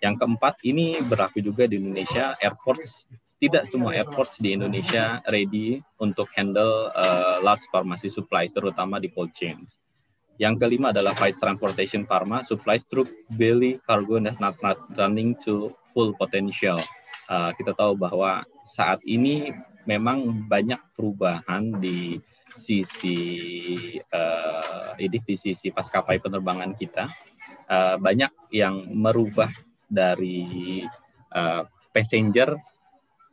Yang keempat ini berlaku juga di Indonesia airports tidak semua airports di Indonesia ready untuk handle uh, large pharmacy supplies terutama di cold chain. Yang kelima adalah flight transportation pharma supplies through belly cargo not, not, running to full potential. Uh, kita tahu bahwa saat ini memang banyak perubahan di sisi uh, ini di sisi pas penerbangan kita uh, banyak yang merubah dari uh, passenger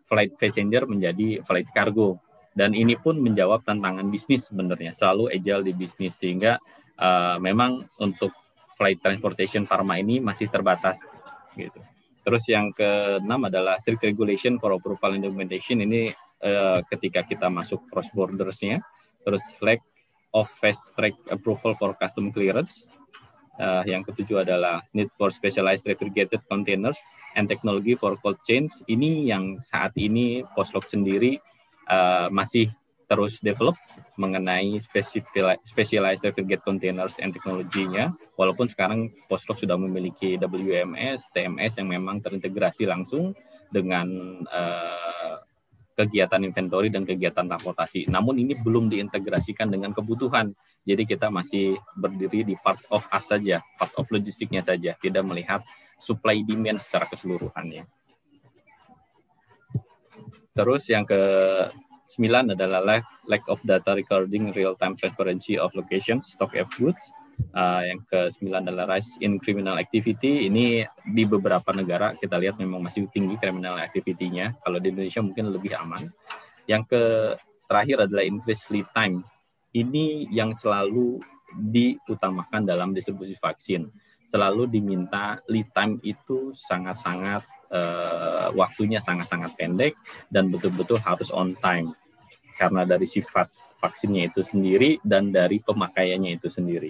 flight passenger menjadi flight cargo dan ini pun menjawab tantangan bisnis sebenarnya selalu agile di bisnis sehingga uh, memang untuk flight transportation pharma ini masih terbatas gitu. Terus yang keenam adalah strict regulation for approval and documentation ini uh, ketika kita masuk cross bordersnya. Terus lack of fast track approval for custom clearance. Uh, yang ketujuh adalah need for specialized refrigerated containers and technology for cold chains. Ini yang saat ini Poslok sendiri uh, masih terus develop mengenai specialized refrigerated containers and technology Walaupun sekarang Poslok sudah memiliki WMS, TMS yang memang terintegrasi langsung dengan uh, kegiatan inventory dan kegiatan transportasi. Namun ini belum diintegrasikan dengan kebutuhan. Jadi kita masih berdiri di part of us saja, part of logistiknya saja, tidak melihat supply demand secara keseluruhannya. Terus yang ke 9 adalah lack, lack of data recording real-time transparency of location, stock of goods, Uh, yang ke-9 adalah rise in criminal activity. Ini di beberapa negara kita lihat memang masih tinggi criminal activity-nya. Kalau di Indonesia mungkin lebih aman. Yang ke terakhir adalah increase lead time. Ini yang selalu diutamakan dalam distribusi vaksin. Selalu diminta lead time itu sangat-sangat uh, waktunya sangat-sangat pendek dan betul-betul harus on time. Karena dari sifat vaksinnya itu sendiri dan dari pemakaiannya itu sendiri.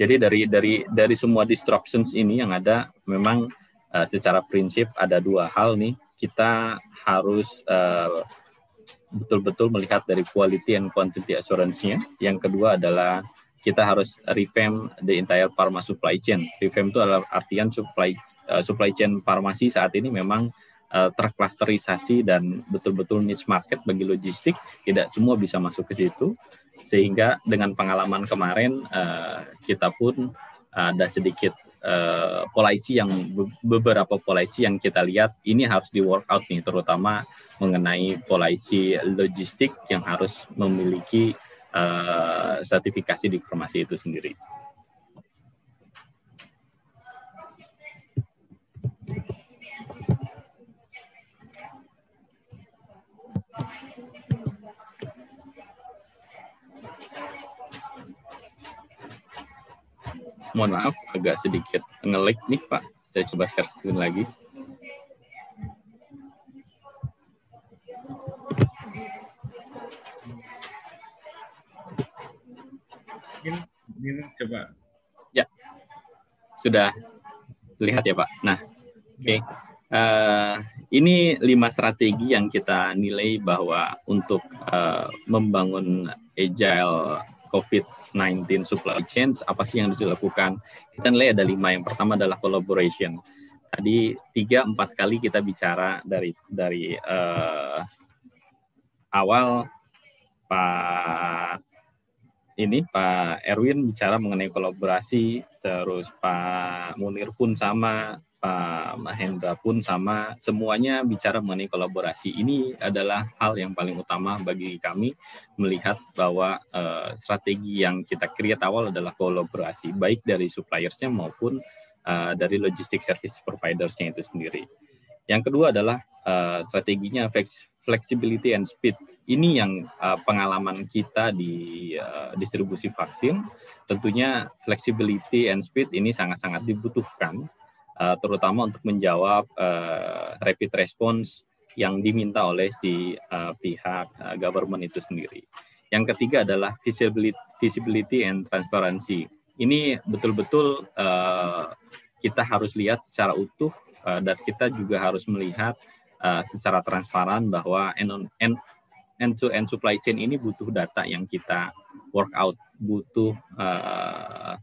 Jadi dari dari dari semua disruptions ini yang ada memang uh, secara prinsip ada dua hal nih kita harus betul eh, betul-betul melihat dari quality and quantity assurance-nya. Yang kedua adalah kita harus revamp the entire pharma supply chain. Revamp itu adalah artian supply uh, supply chain farmasi saat ini memang uh, terklasterisasi dan betul-betul niche market bagi logistik. Tidak semua bisa masuk ke situ sehingga dengan pengalaman kemarin uh, kita pun ada sedikit uh, eh, pola isi yang beberapa pola isi yang kita lihat ini harus di workout nih terutama mengenai pola isi logistik yang harus memiliki uh, sertifikasi diplomasi itu sendiri. Mohon maaf agak sedikit ngelik nih Pak. Saya coba share screen lagi. Ini, coba. Ya, sudah lihat ya Pak. Nah, oke. Okay. Ya. Uh, eh, ini lima strategi yang kita nilai bahwa untuk uh, membangun agile COVID-19 supply chain, apa sih yang harus dilakukan? Kita nilai ada lima. Yang pertama adalah collaboration. Tadi tiga empat kali kita bicara dari dari uh, awal Pak ini Pak Erwin bicara mengenai kolaborasi, terus Pak Munir pun sama, Pak Mahendra pun sama semuanya bicara mengenai kolaborasi ini adalah hal yang paling utama bagi kami melihat bahwa uh, strategi yang kita create awal adalah kolaborasi baik dari suppliersnya maupun uh, dari logistik service providersnya itu sendiri. Yang kedua adalah uh, strateginya flexibility and speed. Ini yang uh, pengalaman kita di uh, distribusi vaksin. Tentunya flexibility and speed ini sangat-sangat dibutuhkan uh, terutama untuk menjawab uh, rapid response yang diminta oleh si uh, pihak uh, government itu sendiri. Yang ketiga adalah visibility, visibility and transparency. Ini betul-betul uh, kita harus lihat secara utuh uh, dan kita juga harus melihat uh, secara transparan bahwa end, end, end to end supply chain ini butuh data yang kita work out, butuh uh,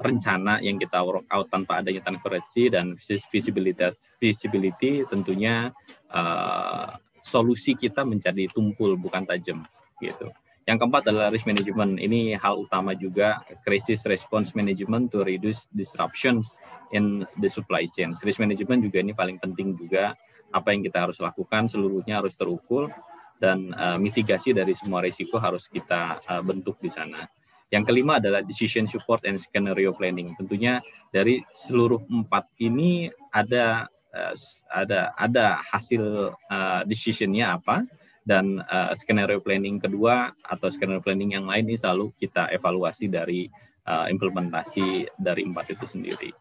rencana yang kita work out tanpa adanya koreksi dan visibilitas visibility tentunya uh, solusi kita menjadi tumpul bukan tajam gitu. Yang keempat adalah risk management. Ini hal utama juga krisis response management to reduce disruptions in the supply chain. Risk management juga ini paling penting juga apa yang kita harus lakukan seluruhnya harus terukur dan uh, mitigasi dari semua risiko harus kita uh, bentuk di sana. Yang kelima adalah decision support and scenario planning. Tentunya dari seluruh empat ini ada eh, ada ada hasil eh, decisionnya apa dan eh, skenario planning kedua atau skenario planning yang lain ini selalu kita evaluasi dari implementasi dari empat itu sendiri.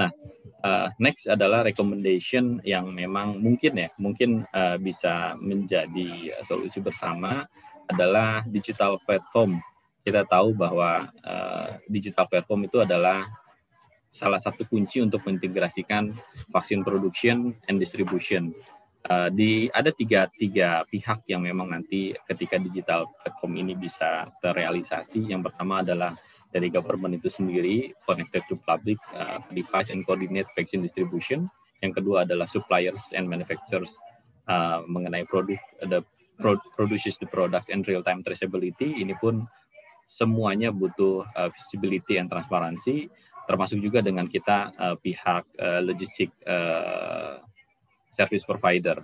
Nah, next adalah recommendation yang memang mungkin ya, mungkin bisa menjadi solusi bersama adalah digital platform kita tahu bahwa uh, digital platform itu adalah salah satu kunci untuk mengintegrasikan vaksin production and distribution. Uh, di ada tiga tiga pihak yang memang nanti ketika digital platform ini bisa terrealisasi. Yang pertama adalah dari government itu sendiri, connected to public uh, device and coordinate vaccine distribution. Yang kedua adalah suppliers and manufacturers uh, mengenai produk the produces the product and real time traceability. Ini pun semuanya butuh uh, visibility and transparansi, termasuk juga dengan kita uh, pihak uh, logistik uh, service provider.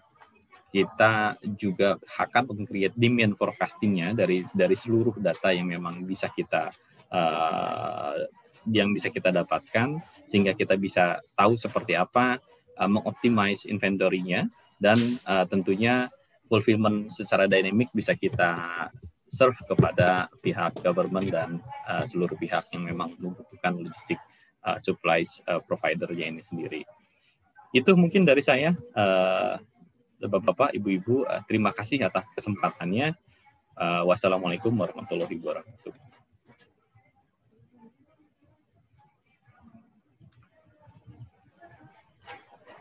Kita juga akan meng-create demand forecastingnya dari dari seluruh data yang memang bisa kita uh, yang bisa kita dapatkan sehingga kita bisa tahu seperti apa uh, mengoptimize inventory-nya dan uh, tentunya fulfillment secara dynamic bisa kita serve kepada pihak government dan uh, seluruh pihak yang memang membutuhkan logistik uh, supplies uh, providernya ini sendiri. Itu mungkin dari saya, uh, Bapak-Bapak, Ibu-Ibu, uh, terima kasih atas kesempatannya. Uh, wassalamualaikum warahmatullahi wabarakatuh.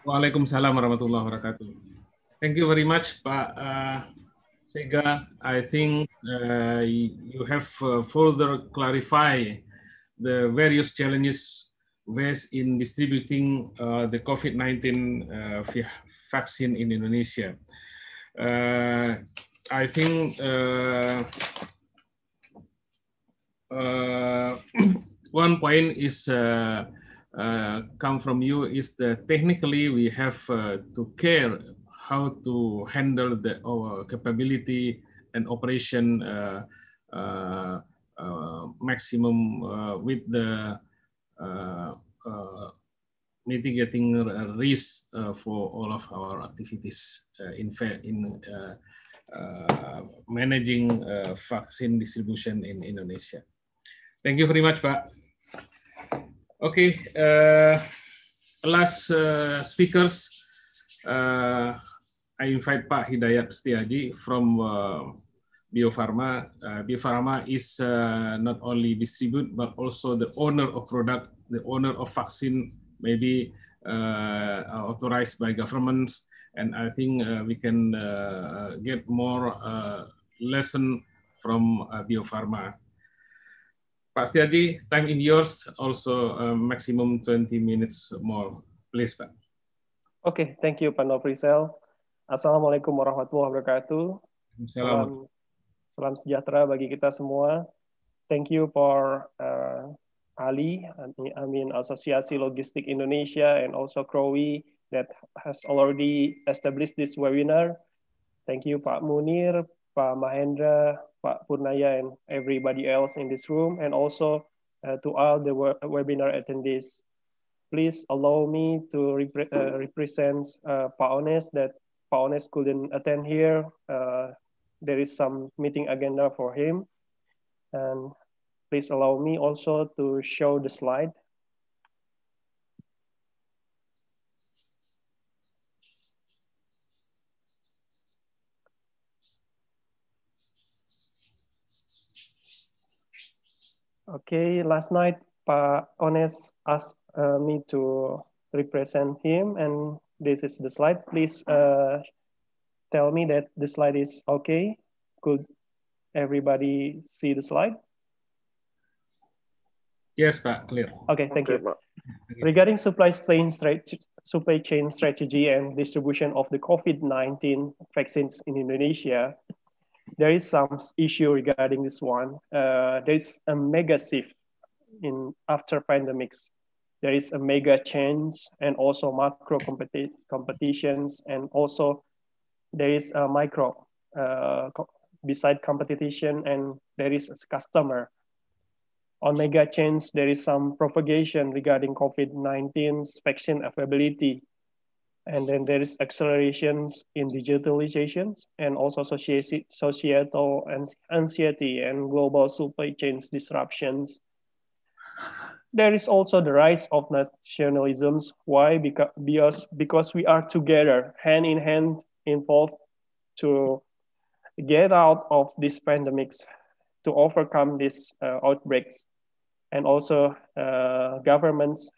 Waalaikumsalam warahmatullahi wabarakatuh. Thank you very much, Pak uh, Sega, I think uh, you have uh, further clarify the various challenges faced in distributing uh, the COVID-19 uh, vaccine in Indonesia. Uh, I think uh, one point is come from you is that technically we have to care how to handle the capability and operation uh, uh, uh, maximum with the mitigating risk for all of our activities in, in managing vaccine distribution in Indonesia. Thank you very much, Pak. Okay, uh, last uh, speakers, I invite Pak Hidayat Setiaji from uh, Biopharma. Uh, Biopharma is uh, not only distribute but also the owner of product, the owner of vaccine, maybe uh, authorized by governments. And I think uh, we can uh, get more uh, lesson from uh, Biopharma. Pak Setiaji, time in yours, also uh, maximum 20 minutes more. Please, Pak. Okay, thank you, Pak Nofrisel. Assalamualaikum warahmatullahi wabarakatuh. Salam. Salam sejahtera bagi kita semua. Thank you for uh, Ali, I mean Asosiasi Logistik Indonesia and also Crowi that has already established this webinar. Thank you Pak Munir, Pak Mahendra, Pak Purnaya and everybody else in this room and also uh, to all the webinar attendees. Please allow me to repre uh, represent uh, Pak Ones that Paones couldn't attend here. Uh, there is some meeting agenda for him. And please allow me also to show the slide. Okay, last night, Pa Ones asked uh, me to represent him and this is the slide. Please uh, tell me that the slide is okay. Could everybody see the slide? Yes, Pak, clear. Okay, thank okay, you. Regarding supply chain, supply chain strategy and distribution of the COVID-19 vaccines in Indonesia, there is some issue regarding this one. Uh, there is a mega shift in after pandemics there is a mega change and also macro competi- competitions and also there is a micro uh, co- beside competition and there is a customer on mega change there is some propagation regarding covid-19's vaccine availability and then there is accelerations in digitalization and also societal and anxiety and global supply chains disruptions there is also the rise of nationalisms. Why? Because, because we are together, hand in hand, involved to get out of these pandemics, to overcome these uh, outbreaks. And also, uh, governments,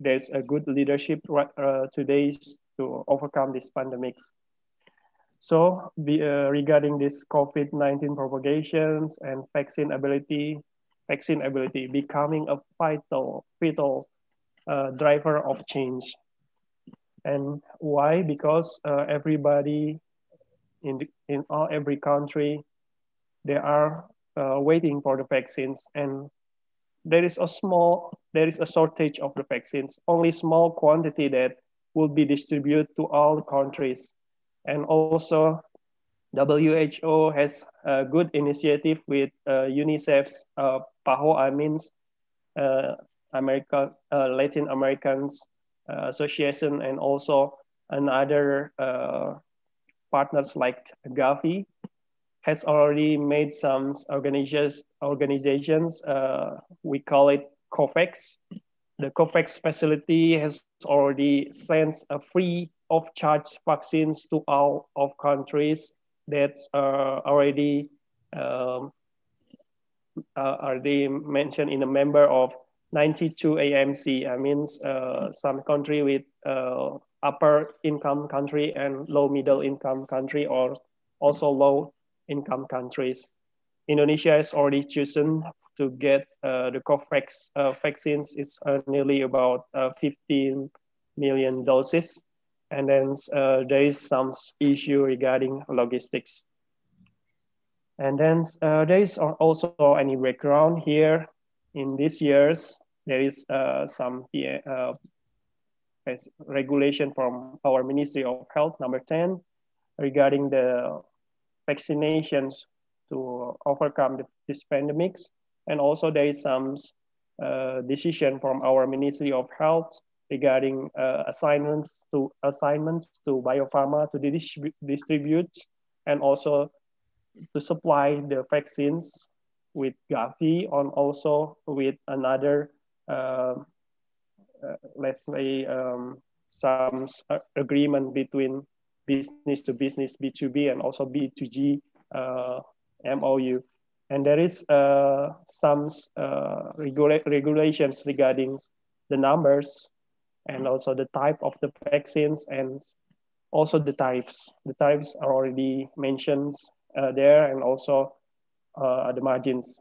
there's a good leadership uh, today to overcome these pandemics. So, the, uh, regarding this COVID 19 propagations and vaccine ability, vaccine ability becoming a vital, vital uh, driver of change. And why? Because uh, everybody in, the, in all every country, they are uh, waiting for the vaccines and there is a small, there is a shortage of the vaccines, only small quantity that will be distributed to all countries. And also WHO has a good initiative with uh, UNICEF's uh, Paho, I means uh, America, uh, Latin Americans uh, Association, and also another partners like Gavi has already made some organizations. Organizations we call it COFEX. The COFEX facility has already sent a free of charge vaccines to all of countries that's uh, already um, uh, are they mentioned in a member of 92 AMC. I uh, means uh, some country with uh, upper income country and low middle income country or also low income countries. Indonesia has already chosen to get uh, the COVAX uh, vaccines. It's nearly about 15 million doses. And then there is some issue regarding logistics. And then uh, there is also any background here. In these years, there is uh, some uh, regulation from our Ministry of Health, number 10, regarding the vaccinations to overcome the, pandemics. And also there is some uh, decision from our Ministry of Health regarding uh, assignments to assignments to biopharma to distribute, distribute and also to supply the vaccines with Gavi and also with another, uh, uh, let's say, um, some uh, agreement between business to business, B2B, and also B2G uh, MOU. And there is uh, some uh, regula regulations regarding the numbers and also the type of the vaccines and also the tariffs. The tariffs are already mentioned uh, there and also uh, the margins.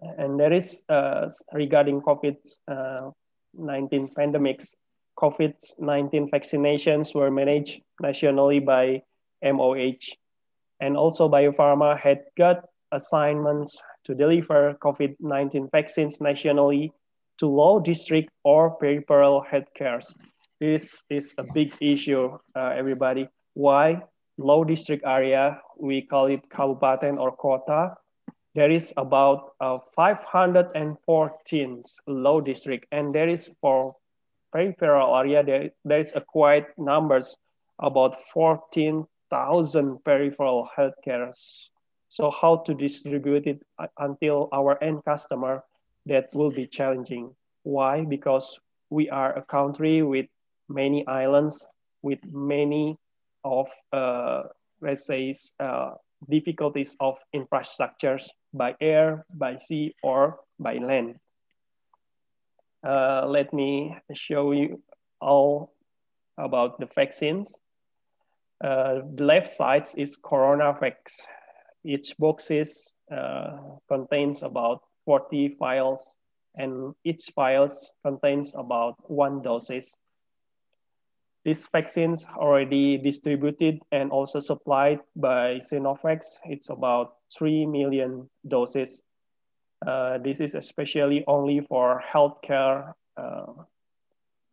And there is uh, regarding COVID-19 pandemics, COVID-19 vaccinations were managed nationally by MOH. And also Biopharma had got assignments to deliver COVID-19 vaccines nationally to low district or peripheral healthcare. This is a big issue, uh, everybody. Why low district area we call it kabupaten or kota, there is about uh, 514 low district, and there is for peripheral area there, there is a quite numbers about 14,000 peripheral healthcare. So how to distribute it uh, until our end customer that will be challenging. Why? Because we are a country with many islands, with many of uh, let's say, uh, difficulties of infrastructures by air, by sea, or by land. Uh, let me show you all about the vaccines. Uh, the left side is CoronaVax. Each boxes uh, contains about 40 files and each files contains about one doses these vaccines already distributed and also supplied by Sinovac. It's about 3 million doses. Uh, this is especially only for healthcare. Uh,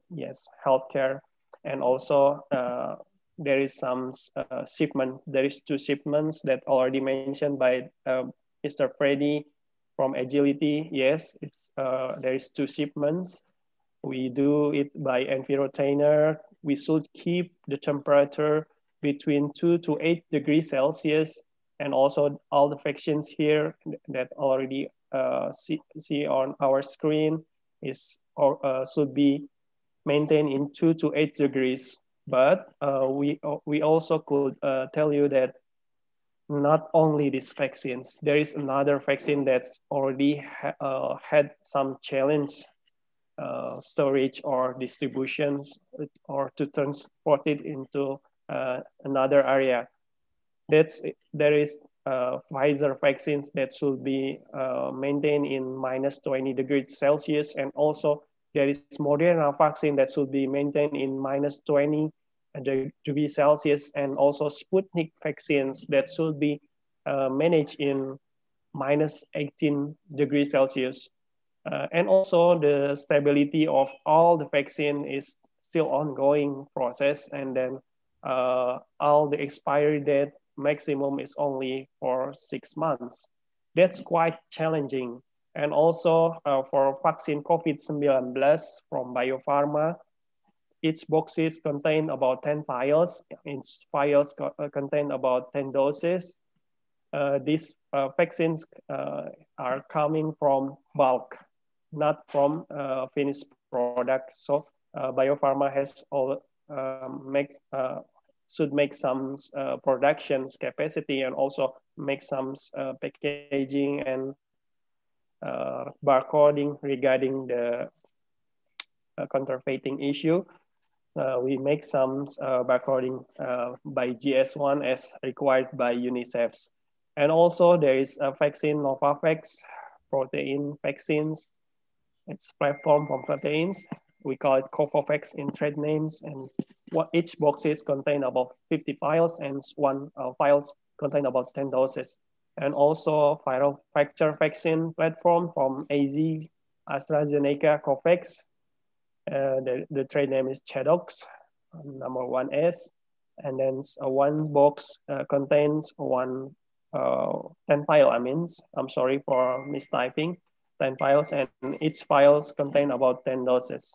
yes, healthcare. And also uh, there is some uh, shipment. There is two shipments that already mentioned by uh, Mr. Freddy from Agility. Yes, it's, uh, there is two shipments. We do it by Envirotainer we should keep the temperature between two to eight degrees Celsius and also all the fractions here that already uh, see, see on our screen is or uh, should be maintained in two to eight degrees. But uh, we, we also could uh, tell you that not only these vaccines, there is another vaccine that's already ha uh, had some challenge uh, storage or distributions or to transport it into uh, another area. That's there is uh, Pfizer vaccines that should be uh, maintained in minus 20 degrees Celsius, and also there is Moderna vaccine that should be maintained in minus 20 degrees Celsius, and also Sputnik vaccines that should be uh, managed in minus 18 degrees Celsius. Uh, and also the stability of all the vaccine is still ongoing process and then uh, all the expiry date maximum is only for six months. That's quite challenging. And also uh, for vaccine COVID-19 from Biopharma, each boxes contain about 10 files. Each files co uh, contain about 10 doses. Uh, these uh, vaccines are coming from bulk not from uh, finished product. So uh, biopharma has all um, makes uh, should make some uh, productions capacity and also make some packaging and barcoding regarding the counterfeiting issue. Uh, we make some uh, barcoding uh, by GS1 as required by UNICEF. And also there is a vaccine, Novavax, protein vaccines, it's platform from proteins. We call it Cofofex in trade names. And what each boxes contain about 50 files and one uh, files contain about 10 doses. And also viral vector vaccine platform from AZ, AstraZeneca, Cofex. Uh, the, the trade name is Chadox, number one S. And then uh, one box uh, contains one uh, 10 file mean, I'm sorry for mistyping. 10 files and each files contain about 10 doses.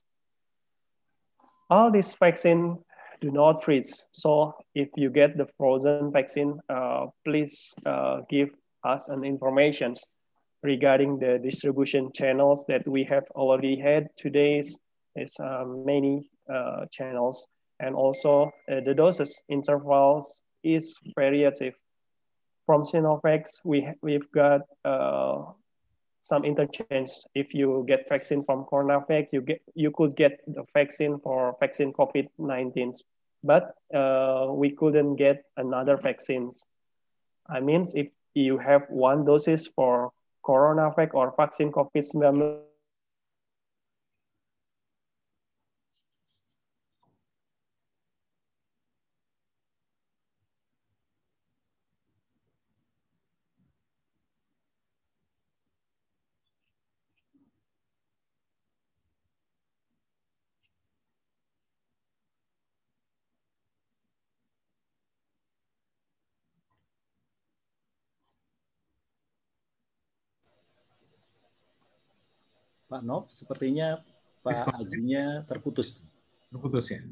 All these vaccine do not freeze. So if you get the frozen vaccine, uh, please uh, give us an information regarding the distribution channels that we have already had today's is uh, many uh, channels and also uh, the doses intervals is variative. From Sinovac, we, we've got uh, some interchange. If you get vaccine from CoronaVac, you get you could get the vaccine for vaccine COVID 19 but uh, we couldn't get another vaccines. I means if you have one doses for CoronaVac or vaccine COVID 19 Pak Nob, sepertinya Pak Agunya terputus. Terputus ya.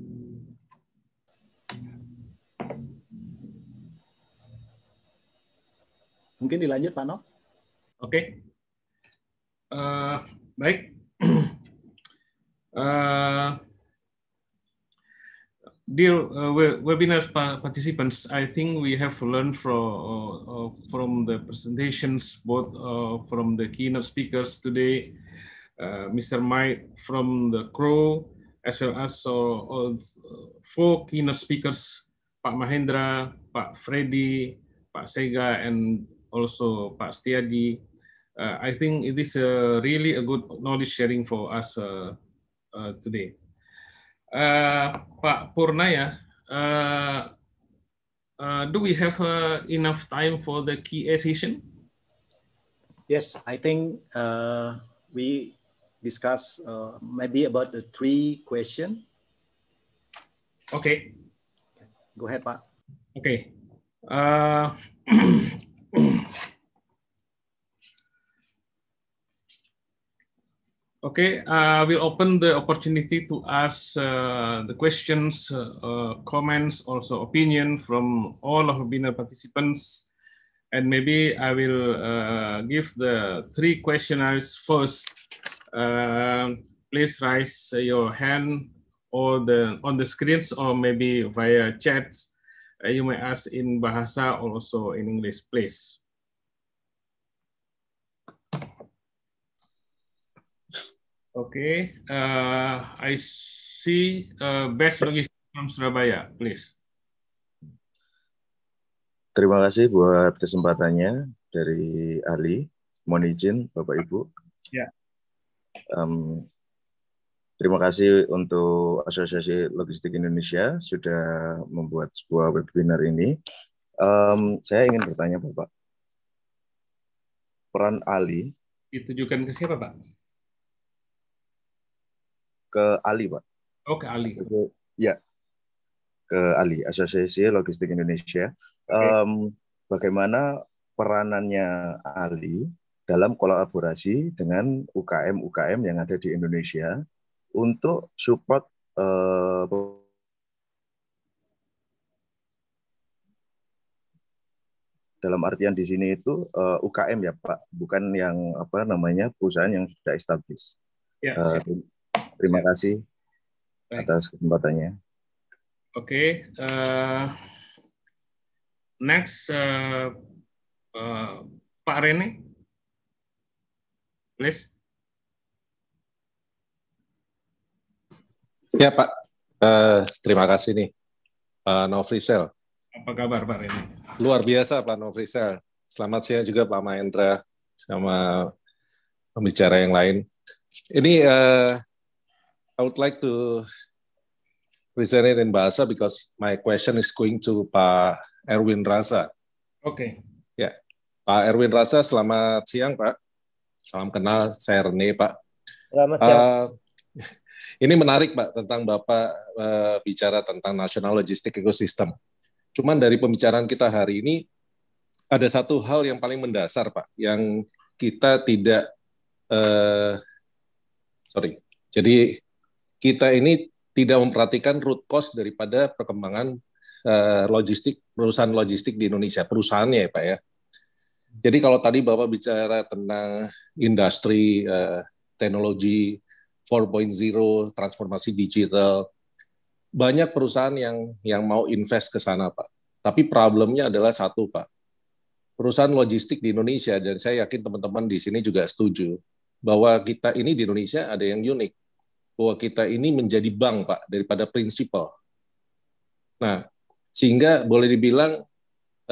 Mungkin dilanjut Pak Nob. Oke. Okay. Uh, eh, baik. Uh, <clears throat> dear uh, eh, webinar participants, I think we have learned from, uh, from the presentations, both uh, from the keynote speakers today Uh, Mr. Mike from the Crow, as well as uh, all uh, four keynote speakers, Pak Mahendra, Pak Freddy, Pak Sega, and also Pak Setiadi. Uh, I think it is really a good knowledge sharing for us uh, today. Pak Purnaya, do we have enough time for the key session? Yes, I think we discuss uh, maybe about the three questions. Okay. Go ahead, Pak. Okay. Uh, <clears throat> okay, uh, we'll open the opportunity to ask uh, the questions, uh, uh comments, also opinion from all of webinar participants. And maybe I will uh, give the three questionnaires first Um, please raise your hand or the on the screens or maybe via chats. Uh, you may ask in Bahasa or also in English, please. Okay, uh, I see uh, Best Logistics from Surabaya, please. Terima kasih buat kesempatannya dari Ali. Mohon izin, Bapak Ibu. Ya. Um, terima kasih untuk Asosiasi Logistik Indonesia sudah membuat sebuah webinar ini. Um, saya ingin bertanya Bapak, peran Ali ditujukan ke siapa Pak? Ke Ali Pak. Oh ke Ali. Ke, ya, ke Ali, Asosiasi Logistik Indonesia. Okay. Um, bagaimana peranannya Ali dalam kolaborasi dengan UKM-UKM yang ada di Indonesia untuk support uh, dalam artian di sini itu uh, eh, UKM ya Pak, bukan yang apa namanya perusahaan yang sudah established. Ya, eh, terima kasih atas kesempatannya. Oke, okay, uh, next uh, uh, Pak Rene. Chris? Ya Pak, uh, terima kasih nih Pak Novrisel. Apa kabar Pak Reni? Luar biasa Pak Novrisel. Selamat siang juga Pak Maendra sama pembicara yang lain. Ini uh, I would like to present it in Bahasa because my question is going to Pak Erwin Rasa. Oke. Okay. Ya, Pak Erwin Rasa, selamat siang Pak. Salam kenal, saya Rene, Pak. Selamat siang. Uh, <laughs> ini menarik, Pak, tentang Bapak uh, bicara tentang National Logistic Ecosystem. Cuman dari pembicaraan kita hari ini, ada satu hal yang paling mendasar, Pak, yang kita tidak, uh, sorry, jadi kita ini tidak memperhatikan root cost daripada perkembangan uh, logistik perusahaan logistik di Indonesia, perusahaannya ya Pak ya. Jadi kalau tadi Bapak bicara tentang industri uh, teknologi 4.0, transformasi digital, banyak perusahaan yang yang mau invest ke sana, Pak. Tapi problemnya adalah satu, Pak. Perusahaan logistik di Indonesia dan saya yakin teman-teman di sini juga setuju bahwa kita ini di Indonesia ada yang unik bahwa kita ini menjadi bank, Pak, daripada prinsipal. Nah, sehingga boleh dibilang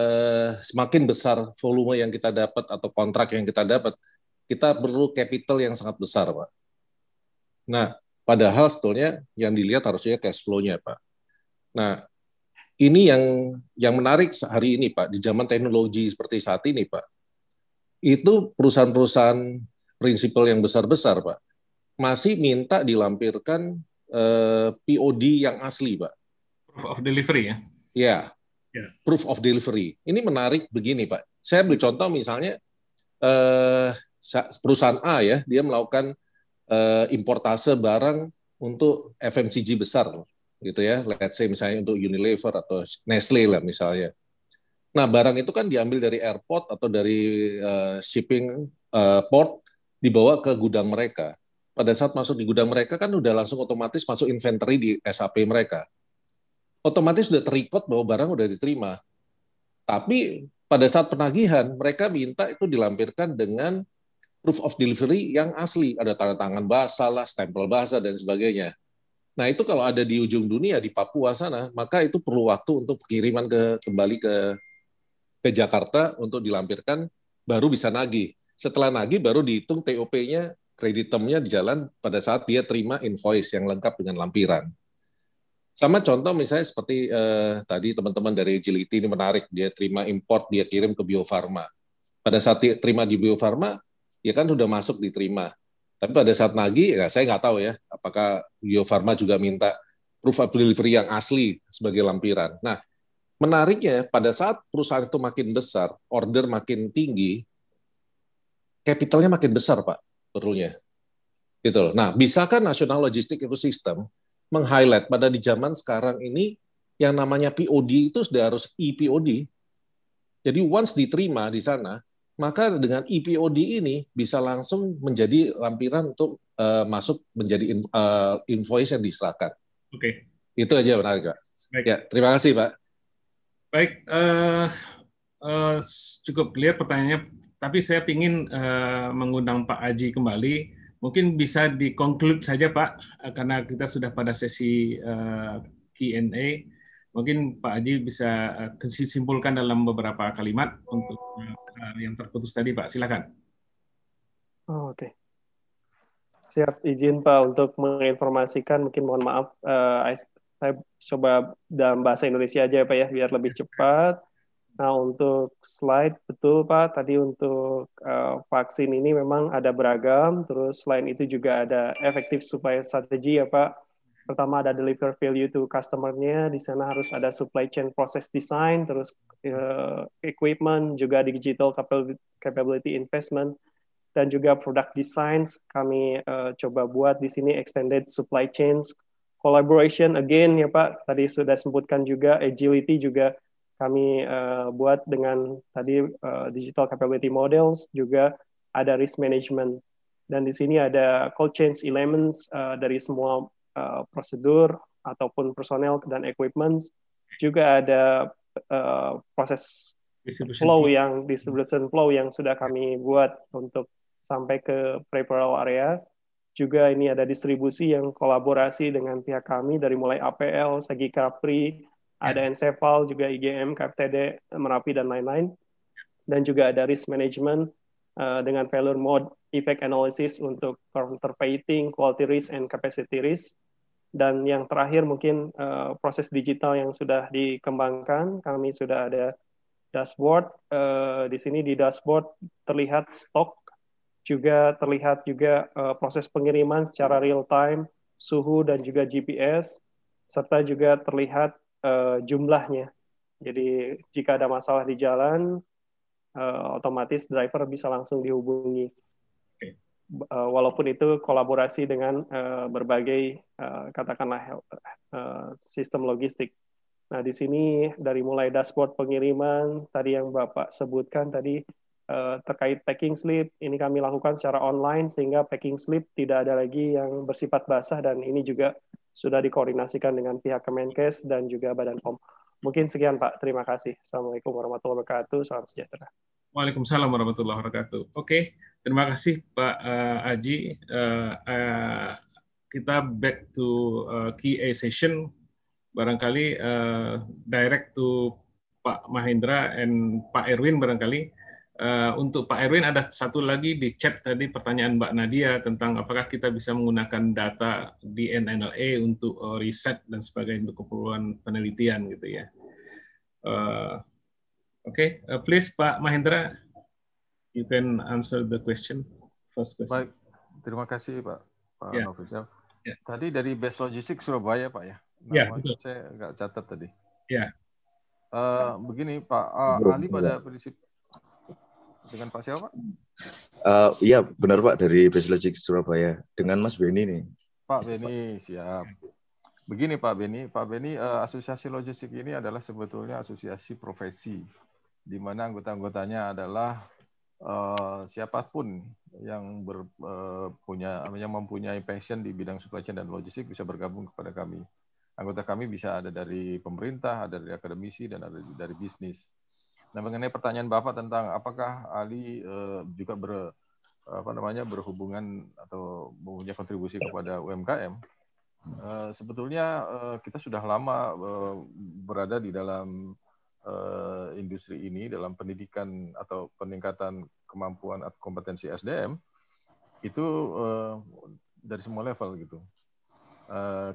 eh, semakin besar volume yang kita dapat atau kontrak yang kita dapat, kita perlu capital yang sangat besar, Pak. Nah, padahal sebetulnya yang dilihat harusnya cash flow-nya, Pak. Nah, ini yang yang menarik hari ini, Pak, di zaman teknologi seperti saat ini, Pak. Itu perusahaan-perusahaan prinsipal yang besar-besar, Pak, masih minta dilampirkan eh, POD yang asli, Pak. Proof of delivery ya. Ya, yeah. proof of delivery. Ini menarik begini, Pak. Saya ambil contoh misalnya eh, perusahaan A ya, dia melakukan eh, importase barang untuk FMCG besar, gitu ya. Let's say misalnya untuk Unilever atau Nestle lah misalnya. Nah, barang itu kan diambil dari airport atau dari eh, shipping eh, port dibawa ke gudang mereka. Pada saat masuk di gudang mereka kan udah langsung otomatis masuk inventory di SAP mereka otomatis sudah terikot bahwa barang sudah diterima. Tapi pada saat penagihan mereka minta itu dilampirkan dengan proof of delivery yang asli, ada tanda tangan bahasa lah, stempel bahasa dan sebagainya. Nah itu kalau ada di ujung dunia di Papua sana, maka itu perlu waktu untuk kiriman ke kembali ke ke Jakarta untuk dilampirkan, baru bisa nagih. Setelah nagih baru dihitung TOP-nya, kredit term-nya di jalan pada saat dia terima invoice yang lengkap dengan lampiran. Sama contoh misalnya seperti eh, tadi teman-teman dari Agility ini menarik, dia terima import, dia kirim ke Bio Farma. Pada saat terima di Bio Farma, ya kan sudah masuk diterima. Tapi pada saat nagi, ya saya nggak tahu ya, apakah Bio Farma juga minta proof of delivery yang asli sebagai lampiran. Nah, menariknya pada saat perusahaan itu makin besar, order makin tinggi, kapitalnya makin besar, Pak, perlunya. Gitu loh. Nah, bisakah National Logistic Ecosystem meng-highlight pada di zaman sekarang ini yang namanya POD itu sudah harus EPOD. Jadi once diterima di sana, maka dengan EPOD ini bisa langsung menjadi lampiran untuk uh, masuk menjadi in, uh, invoice yang diserahkan. Oke. Okay. Itu aja benar, Pak. Baik. Ya, terima kasih, Pak. Baik, uh, uh, cukup clear pertanyaannya. Tapi saya ingin uh, mengundang Pak Aji kembali Mungkin bisa di saja Pak, eh, karena kita sudah pada sesi uh, eh, Q&A. Mungkin Pak Haji bisa eh, simpulkan dalam beberapa kalimat untuk yang terputus tadi Pak, silakan. Oh, Oke. Okay. Siap, izin Pak untuk menginformasikan, mungkin mohon maaf, uh, saya coba dalam bahasa Indonesia aja ya Pak ya, biar lebih cepat. Nah, untuk slide betul Pak, tadi untuk uh, vaksin ini memang ada beragam, terus selain itu juga ada efektif supply strategi ya Pak. Pertama ada deliver value to customer-nya, di sana harus ada supply chain process design, terus uh, equipment, juga digital capability investment, dan juga product designs kami uh, coba buat di sini extended supply chains collaboration again ya Pak tadi sudah sebutkan juga agility juga kami uh, buat dengan tadi uh, digital capability models juga ada risk management dan di sini ada cold change elements uh, dari semua uh, prosedur ataupun personel dan equipments juga ada uh, proses flow yang distribution flow yang sudah ya. kami buat untuk sampai ke preparal area juga ini ada distribusi yang kolaborasi dengan pihak kami dari mulai APL, Segi Capri, ada ya. Enceval, juga IGM, KFTD, Merapi, dan lain-lain. Dan juga ada risk management uh, dengan failure mode effect analysis untuk counterfeiting, quality risk, and capacity risk. Dan yang terakhir mungkin uh, proses digital yang sudah dikembangkan, kami sudah ada dashboard. Uh, di sini di dashboard terlihat stok, juga terlihat juga uh, proses pengiriman secara real time, suhu dan juga GPS, serta juga terlihat uh, jumlahnya. Jadi jika ada masalah di jalan, uh, otomatis driver bisa langsung dihubungi. Okay. Uh, eh, walaupun itu kolaborasi dengan uh, berbagai uh, katakanlah uh, sistem logistik. Nah di sini dari mulai dashboard pengiriman tadi yang bapak sebutkan tadi terkait packing slip ini kami lakukan secara online sehingga packing slip tidak ada lagi yang bersifat basah dan ini juga sudah dikoordinasikan dengan pihak Kemenkes dan juga Badan POM. Mungkin sekian Pak, terima kasih. Assalamualaikum warahmatullahi wabarakatuh, salam sejahtera. Waalaikumsalam warahmatullahi wabarakatuh. Oke, terima kasih Pak uh, Aji. Uh, uh, kita back to uh, QA session. Barangkali uh, direct to Pak Mahendra and Pak Erwin barangkali. Eh, untuk Pak Erwin ada satu lagi di chat tadi pertanyaan Mbak Nadia tentang apakah kita bisa menggunakan data di NNLA untuk uh, riset dan sebagainya untuk keperluan penelitian gitu ya. Uh, Oke, okay. uh, please Pak Mahendra, you can answer the question first question. Baik, terima kasih Pak Pak yeah. Novel. Yeah. Tadi dari Best Logistik Surabaya Pak ya. yeah, ya, Saya nggak catat tadi. Ya. Yeah. Uh, begini Pak uh, Ali pada ya. prinsip dengan Pak siapa Pak? Uh, eh, iya benar Pak dari Base Logic Surabaya dengan Mas Beni nih. Pak Beni siap. Begini Pak Beni, Pak Beni uh, eh, asosiasi logistik ini adalah sebetulnya asosiasi profesi di mana anggota-anggotanya adalah uh, siapapun yang ber, uh, punya yang mempunyai passion di bidang supply chain dan logistik bisa bergabung kepada kami. Anggota kami bisa ada dari pemerintah, ada dari akademisi dan ada dari bisnis. Nah, mengenai pertanyaan Bapak tentang apakah Ali uh, juga ber apa namanya berhubungan atau mempunyai kontribusi kepada UMKM, uh, sebetulnya uh, kita sudah lama uh, berada di dalam uh, industri ini dalam pendidikan atau peningkatan kemampuan atau kompetensi SDM itu uh, dari semua level gitu.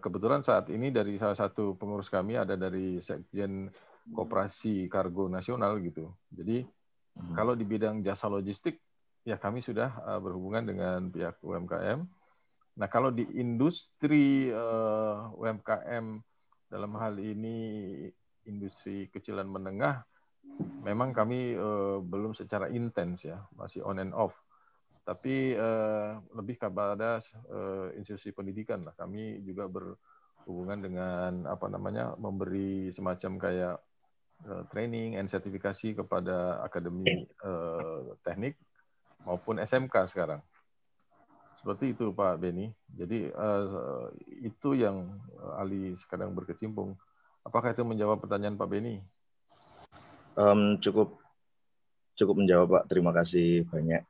kebetulan saat ini dari salah satu pengurus kami ada dari Sekjen Hmm. koperasi kargo nasional gitu. Jadi hmm. kalau di bidang jasa logistik ya kami sudah eh, berhubungan dengan pihak UMKM. Nah kalau di industri eh, UMKM dalam hal ini industri kecil dan menengah memang kami eh, belum secara intens ya masih on and off tapi lebih kepada eh, institusi pendidikan lah. Kami juga berhubungan dengan apa namanya memberi semacam kayak Eh, training and sertifikasi kepada akademi eh, eh teknik maupun SMK sekarang. Seperti itu Pak Beni. Jadi eh, itu yang eh, Ali sekarang berkecimpung. Apakah itu menjawab pertanyaan Pak Beni? Um, cukup cukup menjawab Pak. Terima kasih banyak.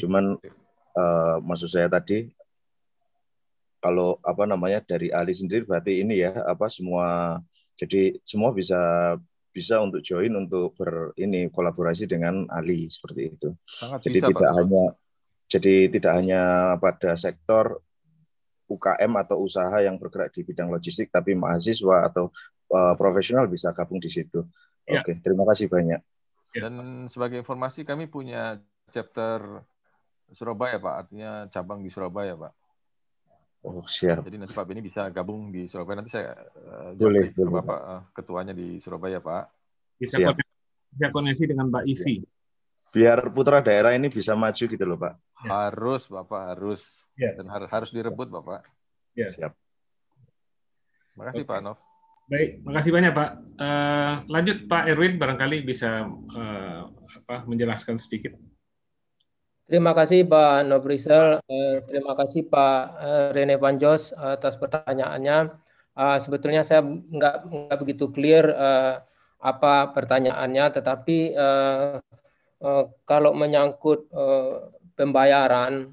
Cuman eh, maksud saya tadi kalau apa namanya dari Ali sendiri berarti ini ya apa semua jadi semua bisa bisa untuk join untuk ber ini kolaborasi dengan Ali seperti itu. Sangat jadi bisa, tidak Pak. hanya jadi tidak hanya pada sektor UKM atau usaha yang bergerak di bidang logistik, tapi mahasiswa atau uh, profesional bisa gabung di situ. Ya. Oke, terima kasih banyak. Ya. Dan sebagai informasi kami punya chapter Surabaya, Pak. Artinya cabang di Surabaya, Pak. Oh, siap. Jadi nanti Pak Beni bisa gabung di Surabaya. Nanti saya uh, boleh, boleh. Bapak uh, eh, ketuanya di Surabaya, Pak. Bisa siap. bisa koneksi dengan Pak Ivi. Biar putra daerah ini bisa maju gitu loh, Pak. Ya. Harus, Bapak harus. Ya. Dan har harus direbut, Bapak. Ya. Siap. Makasih, Oke. Pak Nov. Baik, makasih banyak Pak. Uh, lanjut Pak Erwin barangkali bisa uh, apa, menjelaskan sedikit. Terima kasih Pak Nobrisel, eh, terima kasih Pak eh, Rene Panjos atas pertanyaannya. Eh, sebetulnya saya nggak nggak begitu clear apa pertanyaannya, tetapi kalau menyangkut pembayaran,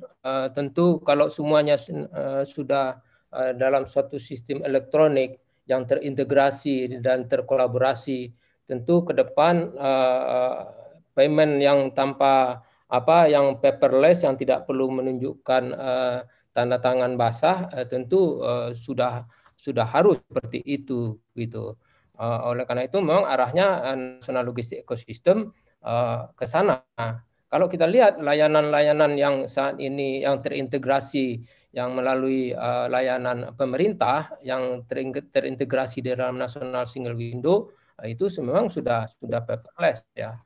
tentu kalau semuanya sudah dalam suatu sistem elektronik yang terintegrasi dan terkolaborasi, tentu ke depan payment yang tanpa apa yang paperless yang tidak perlu menunjukkan uh, tanda tangan basah uh, tentu uh, sudah sudah harus seperti itu gitu. Uh, oleh karena itu memang arahnya nasional logistik ekosistem uh, ke sana. Kalau kita lihat layanan-layanan yang saat ini yang terintegrasi yang melalui uh, layanan pemerintah yang terintegrasi di dalam nasional single window uh, itu memang sudah sudah paperless ya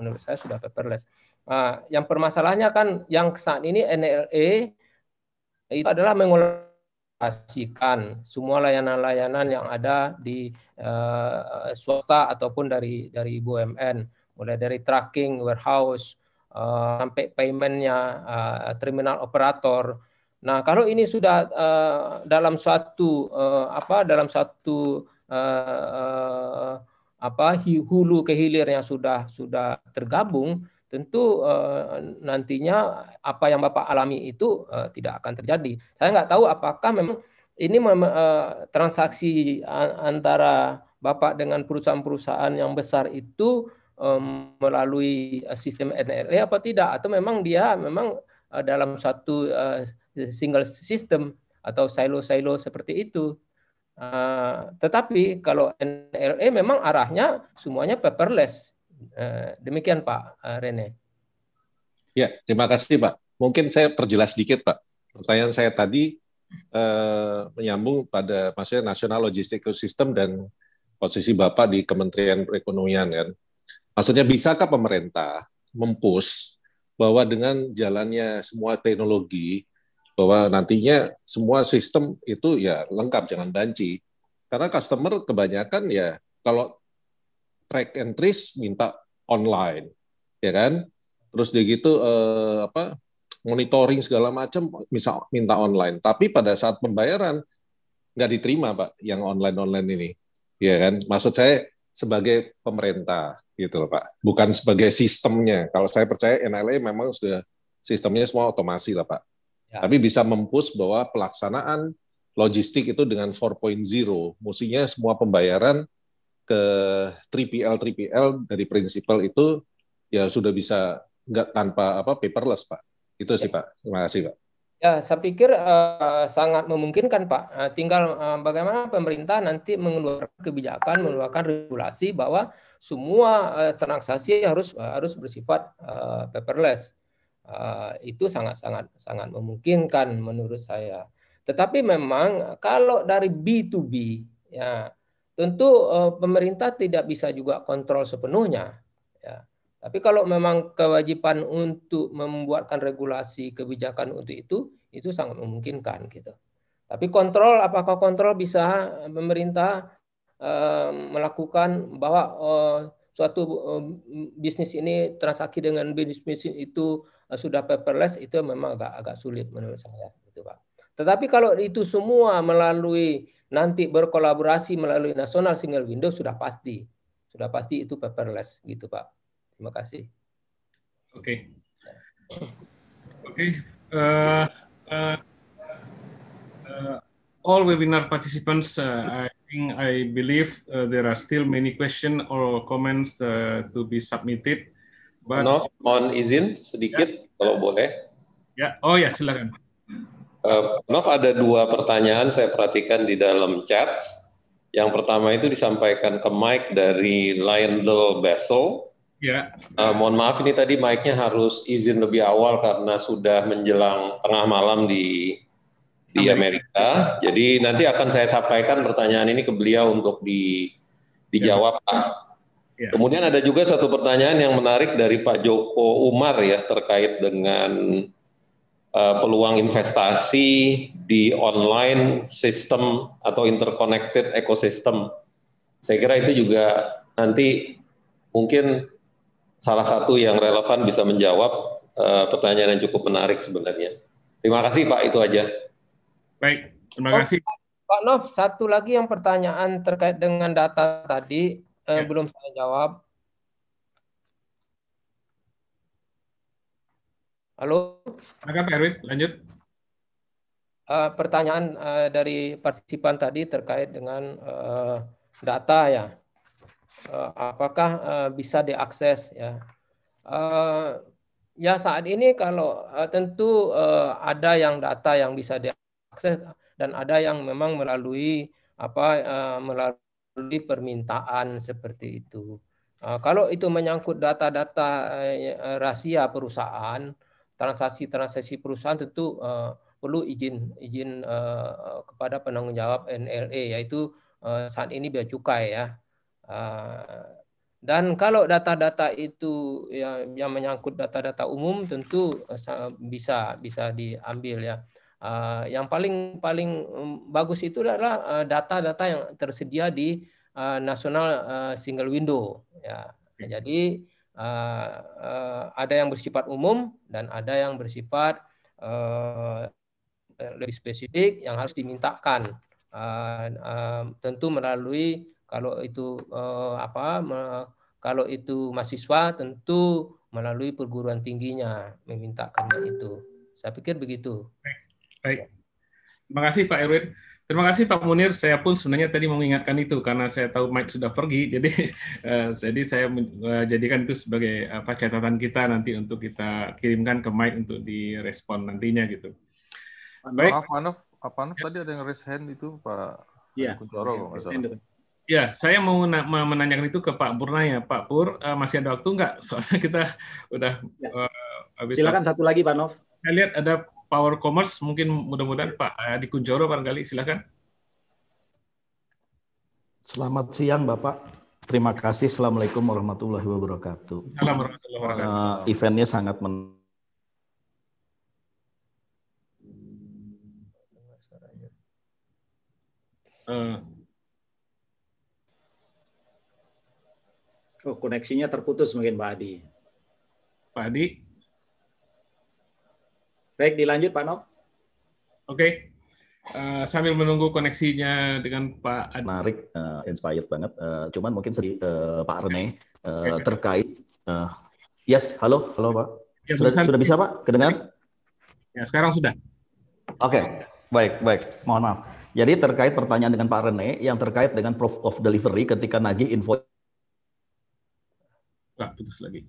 menurut saya sudah paperless. Nah, yang permasalahannya kan yang saat ini NLE itu adalah mengolaborasikan semua layanan-layanan yang ada di uh, swasta ataupun dari dari BUMN, mulai dari tracking, warehouse, uh, sampai paymentnya, uh, terminal operator. Nah, kalau ini sudah uh, dalam suatu uh, apa dalam satu uh, uh, apa hulu ke hilirnya sudah sudah tergabung, tentu uh, nantinya apa yang Bapak alami itu uh, tidak akan terjadi. Saya nggak tahu apakah memang ini mem uh, transaksi antara Bapak dengan perusahaan-perusahaan yang besar itu um, melalui sistem NRE apa tidak atau memang dia memang uh, dalam satu uh, single system atau silo-silo seperti itu. Uh, tetapi kalau NRE memang arahnya semuanya paperless Eh, demikian Pak eh, Rene. Ya, terima kasih Pak. Mungkin saya perjelas sedikit Pak. Pertanyaan saya tadi eh, menyambung pada maksudnya nasional logistik ekosistem dan posisi Bapak di Kementerian Perekonomian kan. Maksudnya bisakah pemerintah mempus bahwa dengan jalannya semua teknologi bahwa nantinya semua sistem itu ya lengkap jangan banci karena customer kebanyakan ya kalau track and trace minta online, ya kan? Terus dia gitu eh, apa monitoring segala macam misal minta online. Tapi pada saat pembayaran nggak diterima pak yang online online ini, ya kan? Maksud saya sebagai pemerintah gitu loh pak, bukan sebagai sistemnya. Kalau saya percaya NLA memang sudah sistemnya semua otomasi lah pak. Ya. Tapi bisa mempus bahwa pelaksanaan logistik itu dengan 4.0, musinya semua pembayaran ke 3PL 3PL dari prinsipal itu ya sudah bisa nggak tanpa apa paperless pak itu sih ya. pak terima kasih pak ya saya pikir uh, sangat memungkinkan pak uh, tinggal uh, bagaimana pemerintah nanti mengeluarkan kebijakan mengeluarkan regulasi bahwa semua uh, transaksi harus uh, harus bersifat uh, paperless uh, itu sangat sangat sangat memungkinkan menurut saya tetapi memang kalau dari B2B ya Tentu eh, pemerintah tidak bisa juga kontrol sepenuhnya. Ya. Tapi kalau memang kewajiban untuk membuatkan regulasi kebijakan untuk itu, itu sangat memungkinkan gitu. Tapi kontrol, apakah kontrol bisa eh, pemerintah uh, melakukan bahwa uh, suatu uh, bisnis ini transaksi dengan bisnis itu uh, sudah paperless itu memang agak agak sulit menurut saya, gitu pak. Tetapi kalau itu semua melalui nanti berkolaborasi melalui nasional single window sudah pasti. Sudah pasti itu paperless gitu, Pak. Terima kasih. Oke. Okay. Oke. Okay. Uh, eh, uh, eh, uh, eh, all webinar participants, uh, I think I believe uh, there are still many questions or comments uh, to be submitted. But no, on izin sedikit yeah. kalau boleh. Ya, yeah. oh ya yeah, silakan. Uh, ada dua pertanyaan saya perhatikan di dalam chat. Yang pertama itu disampaikan ke Mike dari Lionel Bessel. Ya. Uh, mohon maaf ini tadi Mike nya harus izin lebih awal karena sudah menjelang tengah malam di di Amerika. Jadi nanti akan saya sampaikan pertanyaan ini ke beliau untuk di dijawab. Ya. Yeah. Kemudian ada juga satu pertanyaan yang menarik dari Pak Joko Umar ya terkait dengan Eh, peluang investasi di online sistem atau interconnected ekosistem. Saya kira itu juga nanti mungkin salah satu yang relevan bisa menjawab uh, pertanyaan yang cukup menarik sebenarnya. Terima kasih Pak, itu aja. Baik, terima oh, kasih. Oh, Pak Nov, satu lagi yang pertanyaan terkait dengan data tadi eh, ya. belum saya jawab. Halo. Maka Pak Erwin, lanjut. Uh, pertanyaan uh, dari partisipan tadi terkait dengan uh, data ya. Uh, apakah uh, bisa diakses ya? Uh, ya saat ini kalau uh, tentu uh, ada yang data yang bisa diakses dan ada yang memang melalui apa uh, melalui permintaan seperti itu. Uh, kalau itu menyangkut data-data uh, rahasia perusahaan, transaksi-transaksi perusahaan tentu uh, perlu izin izin uh, kepada penanggung jawab NLE yaitu uh, saat ini bea cukai ya. Uh, dan kalau data-data itu ya, yang menyangkut data-data umum tentu uh, bisa bisa diambil ya. Uh, yang paling paling mm, bagus itu adalah data-data yang tersedia di uh, National Single Window ya. Jadi Eh, eh, ada yang bersifat umum dan ada yang bersifat eh, lebih spesifik yang harus dimintakan tentu melalui kalau itu apa kalau itu mahasiswa tentu melalui perguruan tingginya memintakannya itu saya pikir begitu baik, baik. terima kasih Pak Erwin Terima kasih Pak Munir. Saya pun sebenarnya tadi mengingatkan itu karena saya tahu Mike sudah pergi, <laughs> jadi uh, jadi saya menjadikan eh, itu sebagai apa catatan kita nanti untuk kita kirimkan ke Mike untuk direspon nantinya gitu. Baik. Maaf, Pak Manov ya. tadi ada yang raise hand itu Pak ya. Ya, ya, saya mau menanyakan itu ke Pak Purna ya. Pak Pur, uh, masih ada waktu nggak? <laughs> Soalnya kita udah ya. uh, habis. Silakan satu lagi, Pak Nov. Saya lihat ada Power Commerce mungkin mudah-mudahan iya. Pak Adi eh, Kunjoro barangkali silakan. Selamat siang Bapak. Terima kasih. Assalamualaikum warahmatullahi wabarakatuh. Salam warahmatullahi eh, wabarakatuh. Uh, eventnya sangat men uh. Oh, koneksinya terputus mungkin Pak Adi. Pak Adi? Baik, dilanjut Pak Nok. Oke. Okay. Uh, eh, sambil menunggu koneksinya dengan Pak Adi. Menarik, uh, inspired banget. Uh, cuman mungkin sedikit uh, Pak Rene uh, terkait. Uh, yes, halo, halo Pak. Ya, sudah, sudah bisa Pak, kedengar? Ya, sekarang sudah. Oke, okay. baik, baik. Mohon maaf. Jadi terkait pertanyaan dengan Pak Rene yang terkait dengan proof of delivery ketika nagih info. Wah, putus lagi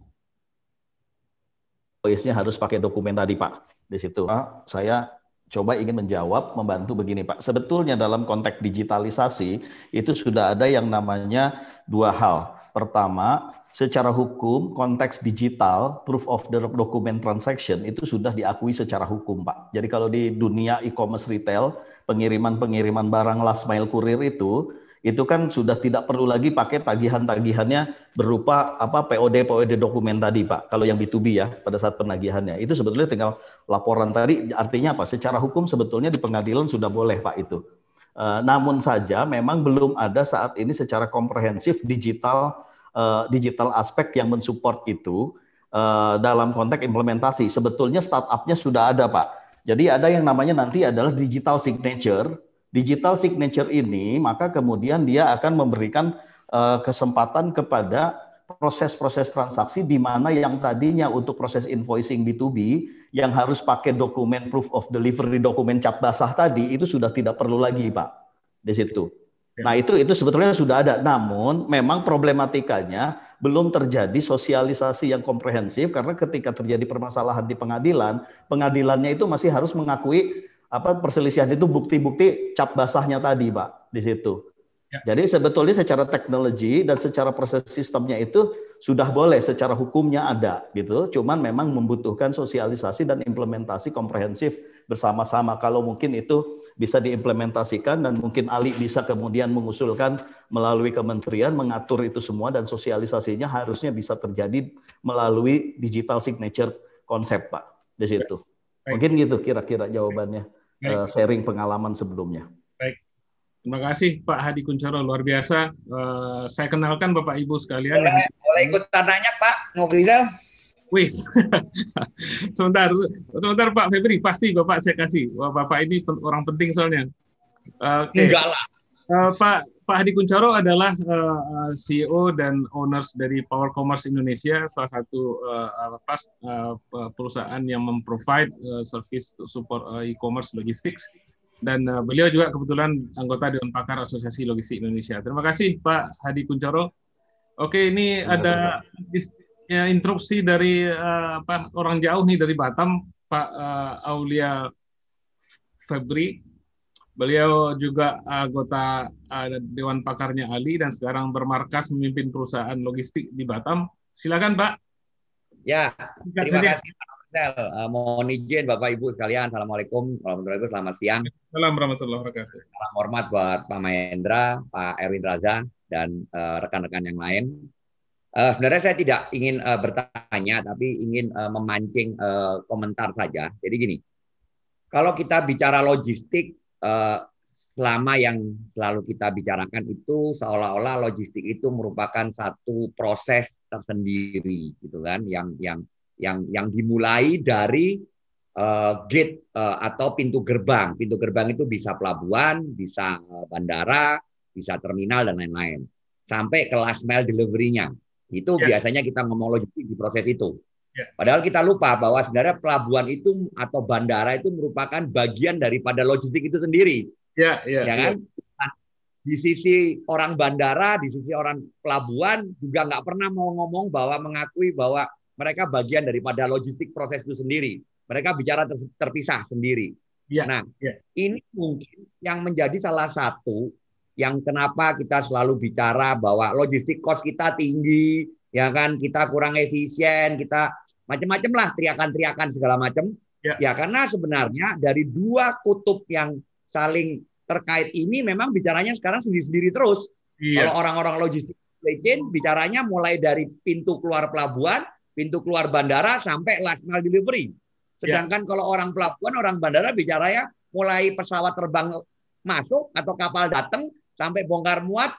invoice nya harus pakai dokumen tadi Pak di situ. Pak, ah. saya coba ingin menjawab membantu begini Pak. Sebetulnya dalam konteks digitalisasi itu sudah ada yang namanya dua hal. Pertama, secara hukum konteks digital proof of the document transaction itu sudah diakui secara hukum Pak. Jadi kalau di dunia e-commerce retail, pengiriman-pengiriman barang last mile kurir itu itu kan sudah tidak perlu lagi pakai tagihan-tagihannya berupa apa POD POD dokumen tadi Pak. Kalau yang B2B ya pada saat penagihannya itu sebetulnya tinggal laporan tadi artinya apa? Secara hukum sebetulnya di pengadilan sudah boleh Pak itu. Uh, namun saja memang belum ada saat ini secara komprehensif digital uh, digital aspek yang mensupport itu uh, dalam konteks implementasi. Sebetulnya startupnya sudah ada Pak. Jadi ada yang namanya nanti adalah digital signature digital signature ini, maka kemudian dia akan memberikan uh, kesempatan kepada proses-proses transaksi di mana yang tadinya untuk proses invoicing B2B yang harus pakai dokumen proof of delivery, dokumen cap basah tadi itu sudah tidak perlu lagi, Pak. Di situ. Ya. Nah, itu itu sebetulnya sudah ada. Namun memang problematikanya belum terjadi sosialisasi yang komprehensif karena ketika terjadi permasalahan di pengadilan, pengadilannya itu masih harus mengakui apa perselisihan itu bukti-bukti cap basahnya tadi, Pak, di situ. Ya. Jadi sebetulnya secara teknologi dan secara proses sistemnya itu sudah boleh secara hukumnya ada gitu. Cuman memang membutuhkan sosialisasi dan implementasi komprehensif bersama-sama. Kalau mungkin itu bisa diimplementasikan dan mungkin Ali bisa kemudian mengusulkan melalui kementerian mengatur itu semua dan sosialisasinya harusnya bisa terjadi melalui digital signature konsep, Pak. Di situ. Ya. Mungkin gitu kira-kira jawabannya. Ya uh, sharing pengalaman sebelumnya. Baik. Terima kasih Pak Hadi Kuncoro luar biasa. Uh, saya kenalkan Bapak Ibu sekalian. Boleh, yang... boleh ikut tanya Pak Mobilnya. Wis. <laughs> sebentar, sebentar Pak Febri, pasti Bapak saya kasih. Wah, Bapak ini orang penting soalnya. Uh, okay. Enggak lah. Uh, Pak Pak Hadi Kuncoro adalah uh, eh, eh, CEO dan owners dari Power Commerce Indonesia, salah satu uh, apa, uh, perusahaan yang memprovide uh, service untuk support uh, e-commerce logistik, Dan uh, beliau juga kebetulan anggota Dewan Pakar Asosiasi Logistik Indonesia. Terima kasih Pak Hadi Kuncoro. Oke, ini ada ya, interupsi dari uh, apa, orang jauh nih dari Batam, Pak uh, Aulia Febri. Beliau juga anggota uh, Dewan Pakarnya Ali dan sekarang bermarkas memimpin perusahaan logistik di Batam. Silakan Pak. Ya, Singkat terima kasih Pak Marcel. Uh, eh, mohon izin Bapak Ibu sekalian. Assalamualaikum warahmatullahi wabarakatuh. Selamat siang. Assalamualaikum warahmatullahi wabarakatuh. Salam hormat buat Pak Mahendra, Pak Erwin Raza, dan eh, rekan-rekan uh, yang lain. Uh, sebenarnya saya tidak ingin uh, bertanya, tapi ingin uh, memancing uh, komentar saja. Jadi gini, kalau kita bicara logistik, eh, selama yang selalu kita bicarakan itu seolah-olah logistik itu merupakan satu proses tersendiri gitu kan yang yang yang yang dimulai dari uh, gate uh, atau pintu gerbang. Pintu gerbang itu bisa pelabuhan, bisa eh, bandara, bisa terminal dan lain-lain. Sampai ke last mile delivery-nya. Itu ya. biasanya kita ngomong logistik di proses itu. Ya. Padahal kita lupa bahwa sebenarnya pelabuhan itu atau bandara itu merupakan bagian daripada logistik itu sendiri. Ya, ya, ya, ya. kan? Ya. Di sisi orang bandara, di sisi orang pelabuhan juga nggak pernah mau ngomong bahwa mengakui bahwa mereka bagian daripada logistik proses itu sendiri. Mereka bicara ter terpisah sendiri. Ya, nah, ya. ini mungkin yang menjadi salah satu yang kenapa kita selalu bicara bahwa logistik cost kita tinggi, ya kan kita kurang efisien, kita macam-macam lah teriakan-teriakan segala macam. Ya. ya karena sebenarnya dari dua kutub yang saling terkait ini memang bicaranya sekarang sendiri-sendiri terus. Ya. Kalau orang-orang logistik legend bicaranya mulai dari pintu keluar pelabuhan, pintu keluar bandara sampai last mile delivery. Ya. Sedangkan ya. kalau orang pelabuhan, orang bandara bicaranya mulai pesawat terbang masuk atau kapal datang sampai bongkar muat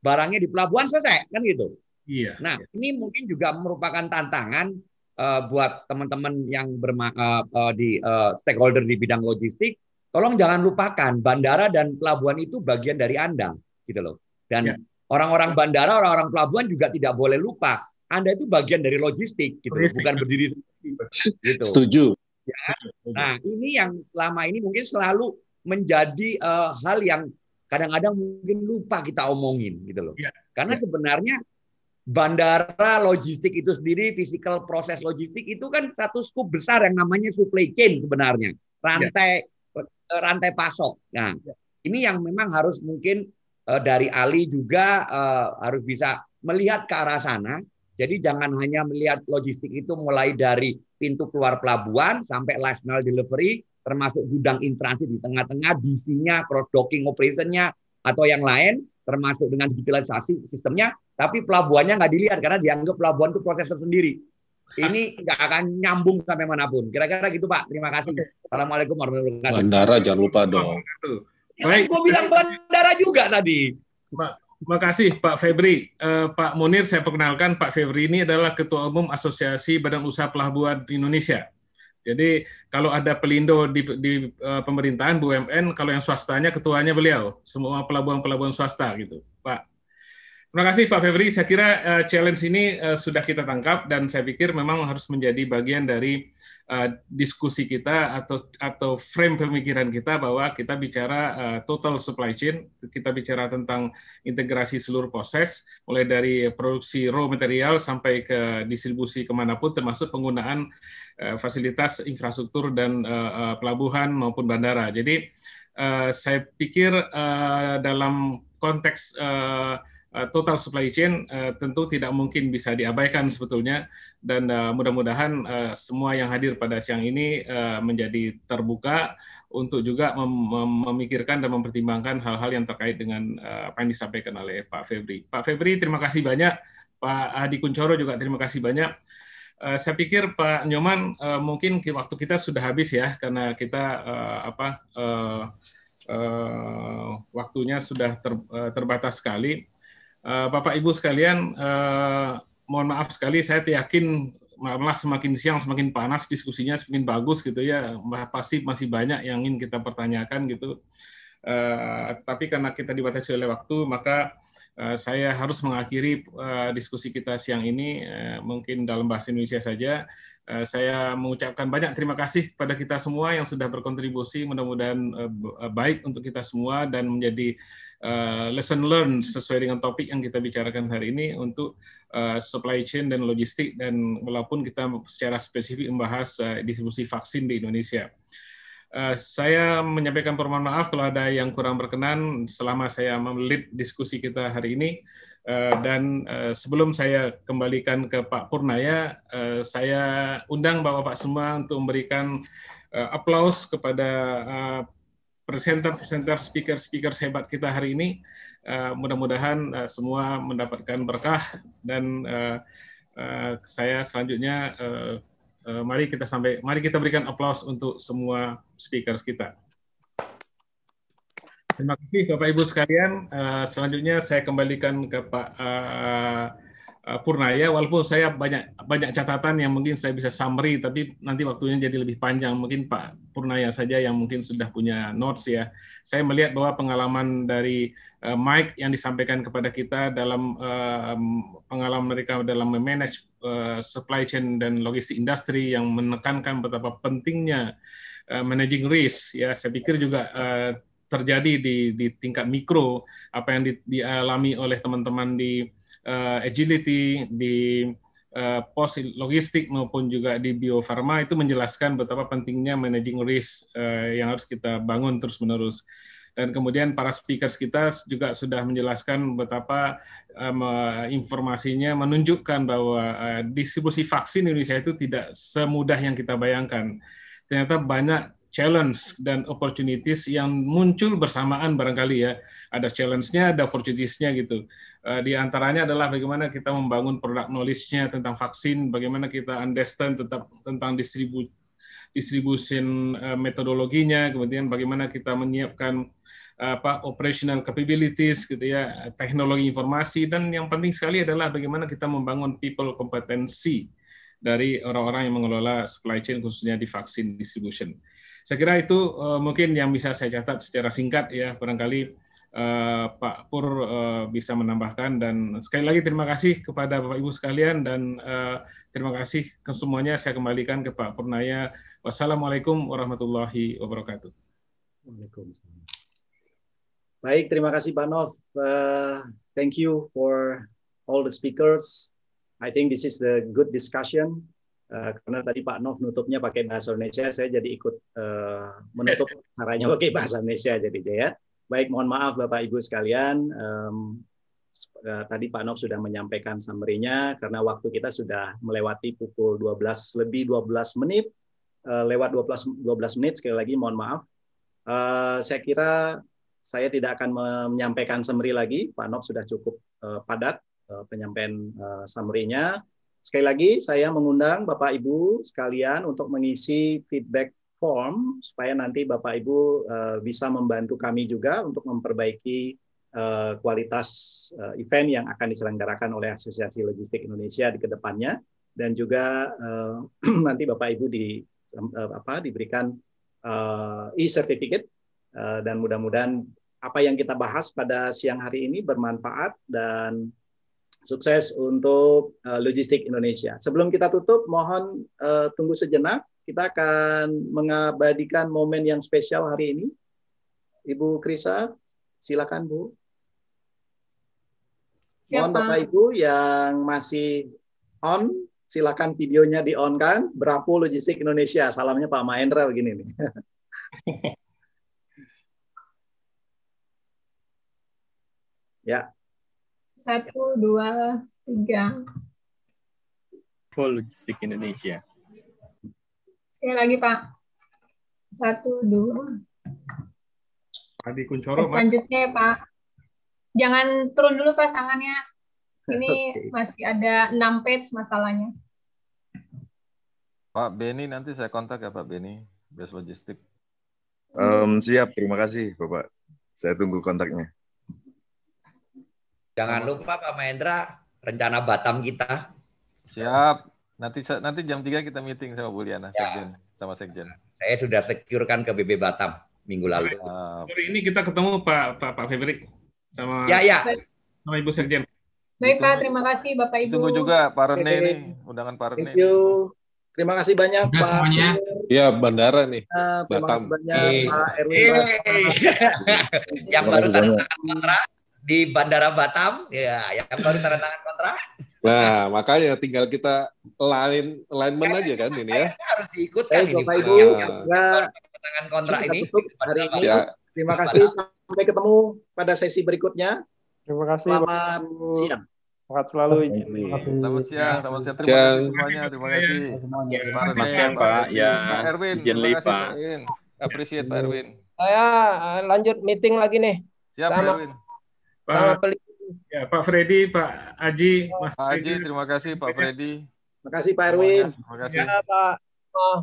barangnya di pelabuhan selesai kan gitu. Iya. Nah, iya. ini mungkin juga merupakan tantangan uh, buat teman-teman yang berma uh, uh, di uh, stakeholder di bidang logistik. Tolong jangan lupakan bandara dan pelabuhan itu bagian dari Anda, gitu loh. Dan iya. orang-orang iya. bandara, orang-orang pelabuhan juga tidak boleh lupa anda itu bagian dari logistik gitu, logistik. bukan berdiri gitu. Setuju. Ya. Nah, ini yang selama ini mungkin selalu menjadi uh, hal yang kadang-kadang mungkin lupa kita omongin gitu loh. Ya. Karena ya. sebenarnya bandara, logistik itu sendiri, physical proses logistik itu kan satu skup besar yang namanya supply chain sebenarnya, rantai ya. rantai pasok. Nah, ya. ini yang memang harus mungkin uh, dari Ali juga uh, harus bisa melihat ke arah sana. Jadi jangan hanya melihat logistik itu mulai dari pintu keluar pelabuhan sampai last mile delivery, termasuk gudang intransit di tengah-tengah, DC-nya, cross docking operation-nya, atau yang lain, termasuk dengan digitalisasi sistemnya, tapi pelabuhannya nggak dilihat karena dianggap pelabuhan itu proses tersendiri. Ini <laughs> nggak akan nyambung sampai manapun. Kira-kira gitu Pak. Terima kasih. Assalamualaikum warahmatullahi wabarakatuh. Bandara jangan lupa dong. Ya, Baik. Kan Gue bilang bandara juga tadi. Pak, terima kasih Pak Febri. Uh, Pak Munir, saya perkenalkan Pak Febri ini adalah Ketua Umum Asosiasi Badan Usaha Pelabuhan Indonesia. Jadi kalau ada pelindo di, di uh, pemerintahan BUMN, kalau yang swastanya ketuanya beliau, semua pelabuhan-pelabuhan swasta gitu, Pak. Terima kasih Pak Febri. Saya kira uh, challenge ini uh, sudah kita tangkap dan saya pikir memang harus menjadi bagian dari uh, diskusi kita atau atau frame pemikiran kita bahwa kita bicara uh, total supply chain, kita bicara tentang integrasi seluruh proses mulai dari produksi raw material sampai ke distribusi kemanapun termasuk penggunaan uh, fasilitas infrastruktur dan uh, uh, pelabuhan maupun bandara. Jadi uh, saya pikir uh, dalam konteks uh, Eh, total supply chain uh, tentu tidak mungkin bisa diabaikan sebetulnya dan uh, mudah-mudahan uh, semua yang hadir pada siang ini uh, menjadi terbuka untuk juga mem mem memikirkan dan mempertimbangkan hal-hal yang terkait dengan uh, apa yang disampaikan oleh Pak Febri. Pak Febri terima kasih banyak, Pak Adi Kuncoro juga terima kasih banyak. Uh, saya pikir Pak Nyoman uh, mungkin waktu kita sudah habis ya karena kita uh, apa uh, uh, waktunya sudah ter, uh, terbatas sekali Eh, Bapak Ibu sekalian, eh, mohon maaf sekali saya yakin malah semakin siang semakin panas diskusinya semakin bagus gitu ya pasti masih banyak yang ingin kita pertanyakan gitu eh, tapi karena kita dibatasi oleh waktu maka saya harus mengakhiri diskusi kita siang ini mungkin dalam bahasa Indonesia saja saya mengucapkan banyak terima kasih kepada kita semua yang sudah berkontribusi mudah-mudahan baik untuk kita semua dan menjadi uh, lesson learned sesuai dengan topik yang kita bicarakan hari ini untuk uh, supply chain dan logistik dan walaupun kita secara spesifik membahas uh, distribusi vaksin di Indonesia. Uh, saya menyampaikan permohonan maaf kalau ada yang kurang berkenan selama saya memelit diskusi kita hari ini. Uh, dan uh, sebelum saya kembalikan ke Pak Purnaya, uh, saya undang Bapak-Bapak semua untuk memberikan uh, aplaus kepada uh, presenter-presenter, speaker-speaker hebat kita hari ini. Uh, mudah-mudahan uh, semua mendapatkan berkah dan uh, uh, saya selanjutnya uh, uh, mari kita sampai mari kita berikan aplaus untuk semua speakers kita. Terima kasih Bapak Ibu sekalian. Uh, selanjutnya saya kembalikan ke Pak uh, Eh, Purnaya, walaupun saya banyak banyak catatan yang mungkin saya bisa summary, tapi nanti waktunya jadi lebih panjang. Mungkin Pak Purnaya saja yang mungkin sudah punya notes ya. Saya melihat bahwa pengalaman dari uh, Mike yang disampaikan kepada kita dalam uh, pengalaman mereka dalam memanage uh, supply chain dan logistik industri yang menekankan betapa pentingnya uh, managing risk. Ya, saya pikir juga uh, terjadi di, di tingkat mikro apa yang di, dialami oleh teman-teman di uh, agility, di uh, pos logistik maupun juga di biofarma itu menjelaskan betapa pentingnya managing risk uh, yang harus kita bangun terus-menerus dan kemudian para speakers kita juga sudah menjelaskan betapa um, informasinya menunjukkan bahwa uh, distribusi vaksin di Indonesia itu tidak semudah yang kita bayangkan. Ternyata banyak challenge dan opportunities yang muncul bersamaan barangkali ya. Ada challenge-nya, ada opportunities-nya gitu. Uh, di antaranya adalah bagaimana kita membangun produk knowledge-nya tentang vaksin, bagaimana kita understand tetap tentang distribu distribution uh, metodologinya, kemudian bagaimana kita menyiapkan uh, apa operational capabilities gitu ya, teknologi informasi dan yang penting sekali adalah bagaimana kita membangun people kompetensi dari orang-orang yang mengelola supply chain khususnya di vaksin distribution. Saya kira itu uh, mungkin yang bisa saya catat secara singkat ya barangkali uh, Pak Pur uh, bisa menambahkan dan sekali lagi terima kasih kepada Bapak Ibu sekalian dan uh, terima kasih ke semuanya saya kembalikan ke Pak Purnaya. Wassalamualaikum warahmatullahi wabarakatuh. Waalaikumsalam. Baik, terima kasih Pak Nov. Uh, thank you for all the speakers. I think this is the good discussion. Eh, karena tadi Pak Nov nutupnya pakai bahasa Indonesia, saya jadi ikut uh, menutup caranya pakai bahasa Indonesia jadi ya. Baik, mohon maaf Bapak Ibu sekalian. Um, tadi Pak Nov sudah menyampaikan summary-nya karena waktu kita sudah melewati pukul 12 lebih 12 menit. Uh, lewat 12 12 menit sekali lagi mohon maaf. Uh, saya kira saya tidak akan menyampaikan summary lagi. Pak Nov sudah cukup padat uh, penyampaian uh, summary-nya Sekali lagi, saya mengundang Bapak Ibu sekalian untuk mengisi feedback form supaya nanti Bapak Ibu eh, bisa membantu kami juga untuk memperbaiki eh, kualitas eh, event yang akan diselenggarakan oleh Asosiasi Logistik Indonesia di kedepannya dan juga <clears throat> nanti Bapak Ibu di diberikan e-certificate dan mudah-mudahan apa yang kita bahas pada siang hari ini bermanfaat dan sukses untuk uh, logistik Indonesia. Sebelum kita tutup, mohon uh, tunggu sejenak. Kita akan mengabadikan momen yang spesial hari ini. Ibu Krisa, silakan Bu. mohon Bapak Ibu yang masih on, silakan videonya di on kan. Berapa Logistik Indonesia. Salamnya Pak Mahendra begini nih. <laughs> ya, satu, dua, tiga. Full Logistik Indonesia. Sekali lagi, Pak. Satu, dua. Adi Kuncoro, Mas. Selanjutnya, Pak. Jangan turun dulu, Pak, tangannya. Ini <laughs> okay. masih ada enam page masalahnya. Pak Beni, nanti saya kontak ya, Pak Beni. Best Logistik. Um, siap, terima kasih, Bapak. Saya tunggu kontaknya. Jangan lupa Pak Mahendra rencana Batam kita. Siap. Nanti nanti jam 3 kita meeting sama Liana, ya. Sekjen sama Sekjen. Saya sudah securekan ke BB Batam minggu lalu. Hari ini kita ketemu Pak Pak Pak Febri sama Ya ya. sama Ibu Sekjen. Baik Pak, terima kasih Bapak Ibu. Tunggu juga Pak Rene ini, undangan Pak Rene. Thank you. Terima kasih banyak Pak. Semuanya. Ya bandara nih. Ah, terima Batam. kasih banyak hey. Iya. Pak Erwin. Hey. <laughs> Yang baru tanda tangan kontrak di Bandara Batam ya yang baru tanda <laughs> tangan kontrak. Nah, makanya tinggal kita lain alignment aja kan ini ya. Harus diikutkan eh, ini. Bapak Ibu, ya. tangan kontrak ini. Hari ini. Ya. Terima kasih sampai ketemu pada sesi berikutnya. Terima kasih. Selamat siang. Selamat selalu. Terima kasih. Selamat siang, selamat siang. Terima kasih semuanya. Terima kasih. Selamat siang, Pak. Ya, Erwin. Izin Pak. Appreciate Pak Erwin. Saya eh, lanjut meeting lagi nih. Siap, Pak Erwin. Pak, ya, Pak Freddy, Pak Aji, Mas Pak Aji, Freddy. terima kasih Pak Freddy. Terima kasih Pak Erwin. Terima kasih. Ya, Pak. Oh.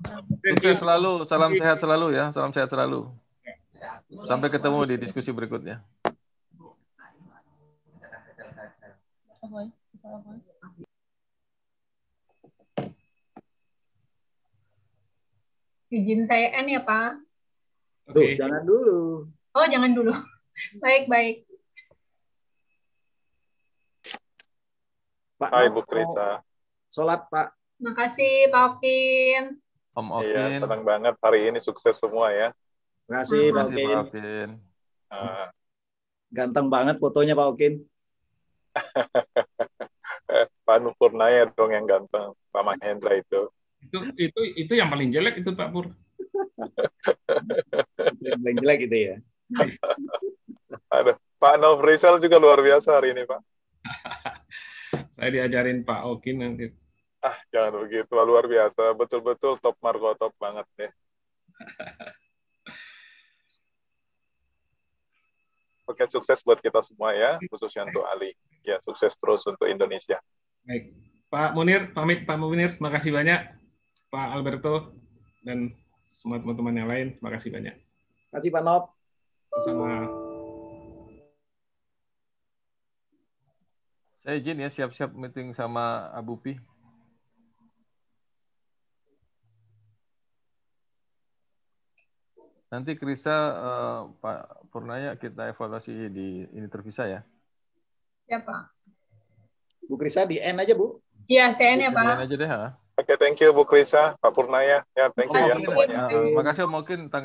Sukses selalu, salam sehat selalu ya, salam sehat selalu. Sampai ketemu di diskusi berikutnya. Izin saya N ya Pak. Oke. okay. jangan dulu. Oh, jangan dulu. <laughs> Baik, baik. Pak Hai Bu Krisa. Sholat Pak. Makasih Pak Okin. Om iya, Okin. Iya, senang banget hari ini sukses semua ya. Makasih Pak Okin. Pak Okin. Uh. Ganteng banget fotonya Pak Okin. <laughs> Pak Nur Naya dong yang ganteng, Pak Mahendra itu. Itu itu itu yang paling jelek itu Pak Pur. <laughs> yang paling jelek itu ya. Ada Pak Nov Rizal juga luar biasa hari ini Pak. <laughs> Saya diajarin Pak Oki nanti. Ah, jangan begitu. Luar biasa. Betul-betul top Margo top banget ya. <laughs> Oke, sukses buat kita semua ya, khususnya untuk Ali. Ya, sukses terus untuk Indonesia. Baik. Pak Munir, pamit Pak Munir. Terima kasih banyak. Pak Alberto dan semua teman-teman yang lain, terima kasih banyak. Terima kasih Pak Nob. Sama. Saya eh, izin ya siap-siap meeting sama Abu Pi. Nanti Krisa uh, Pak Purnaya kita evaluasi di ini terpisah ya. Siapa? Bu Krisa di N aja Bu. Iya, saya N ya Pak. N aja deh ha. Oke, okay, thank you Bu Krisa, Pak Purnaya. Ya, thank you oh, ya semuanya. Terima kasih mungkin tanggal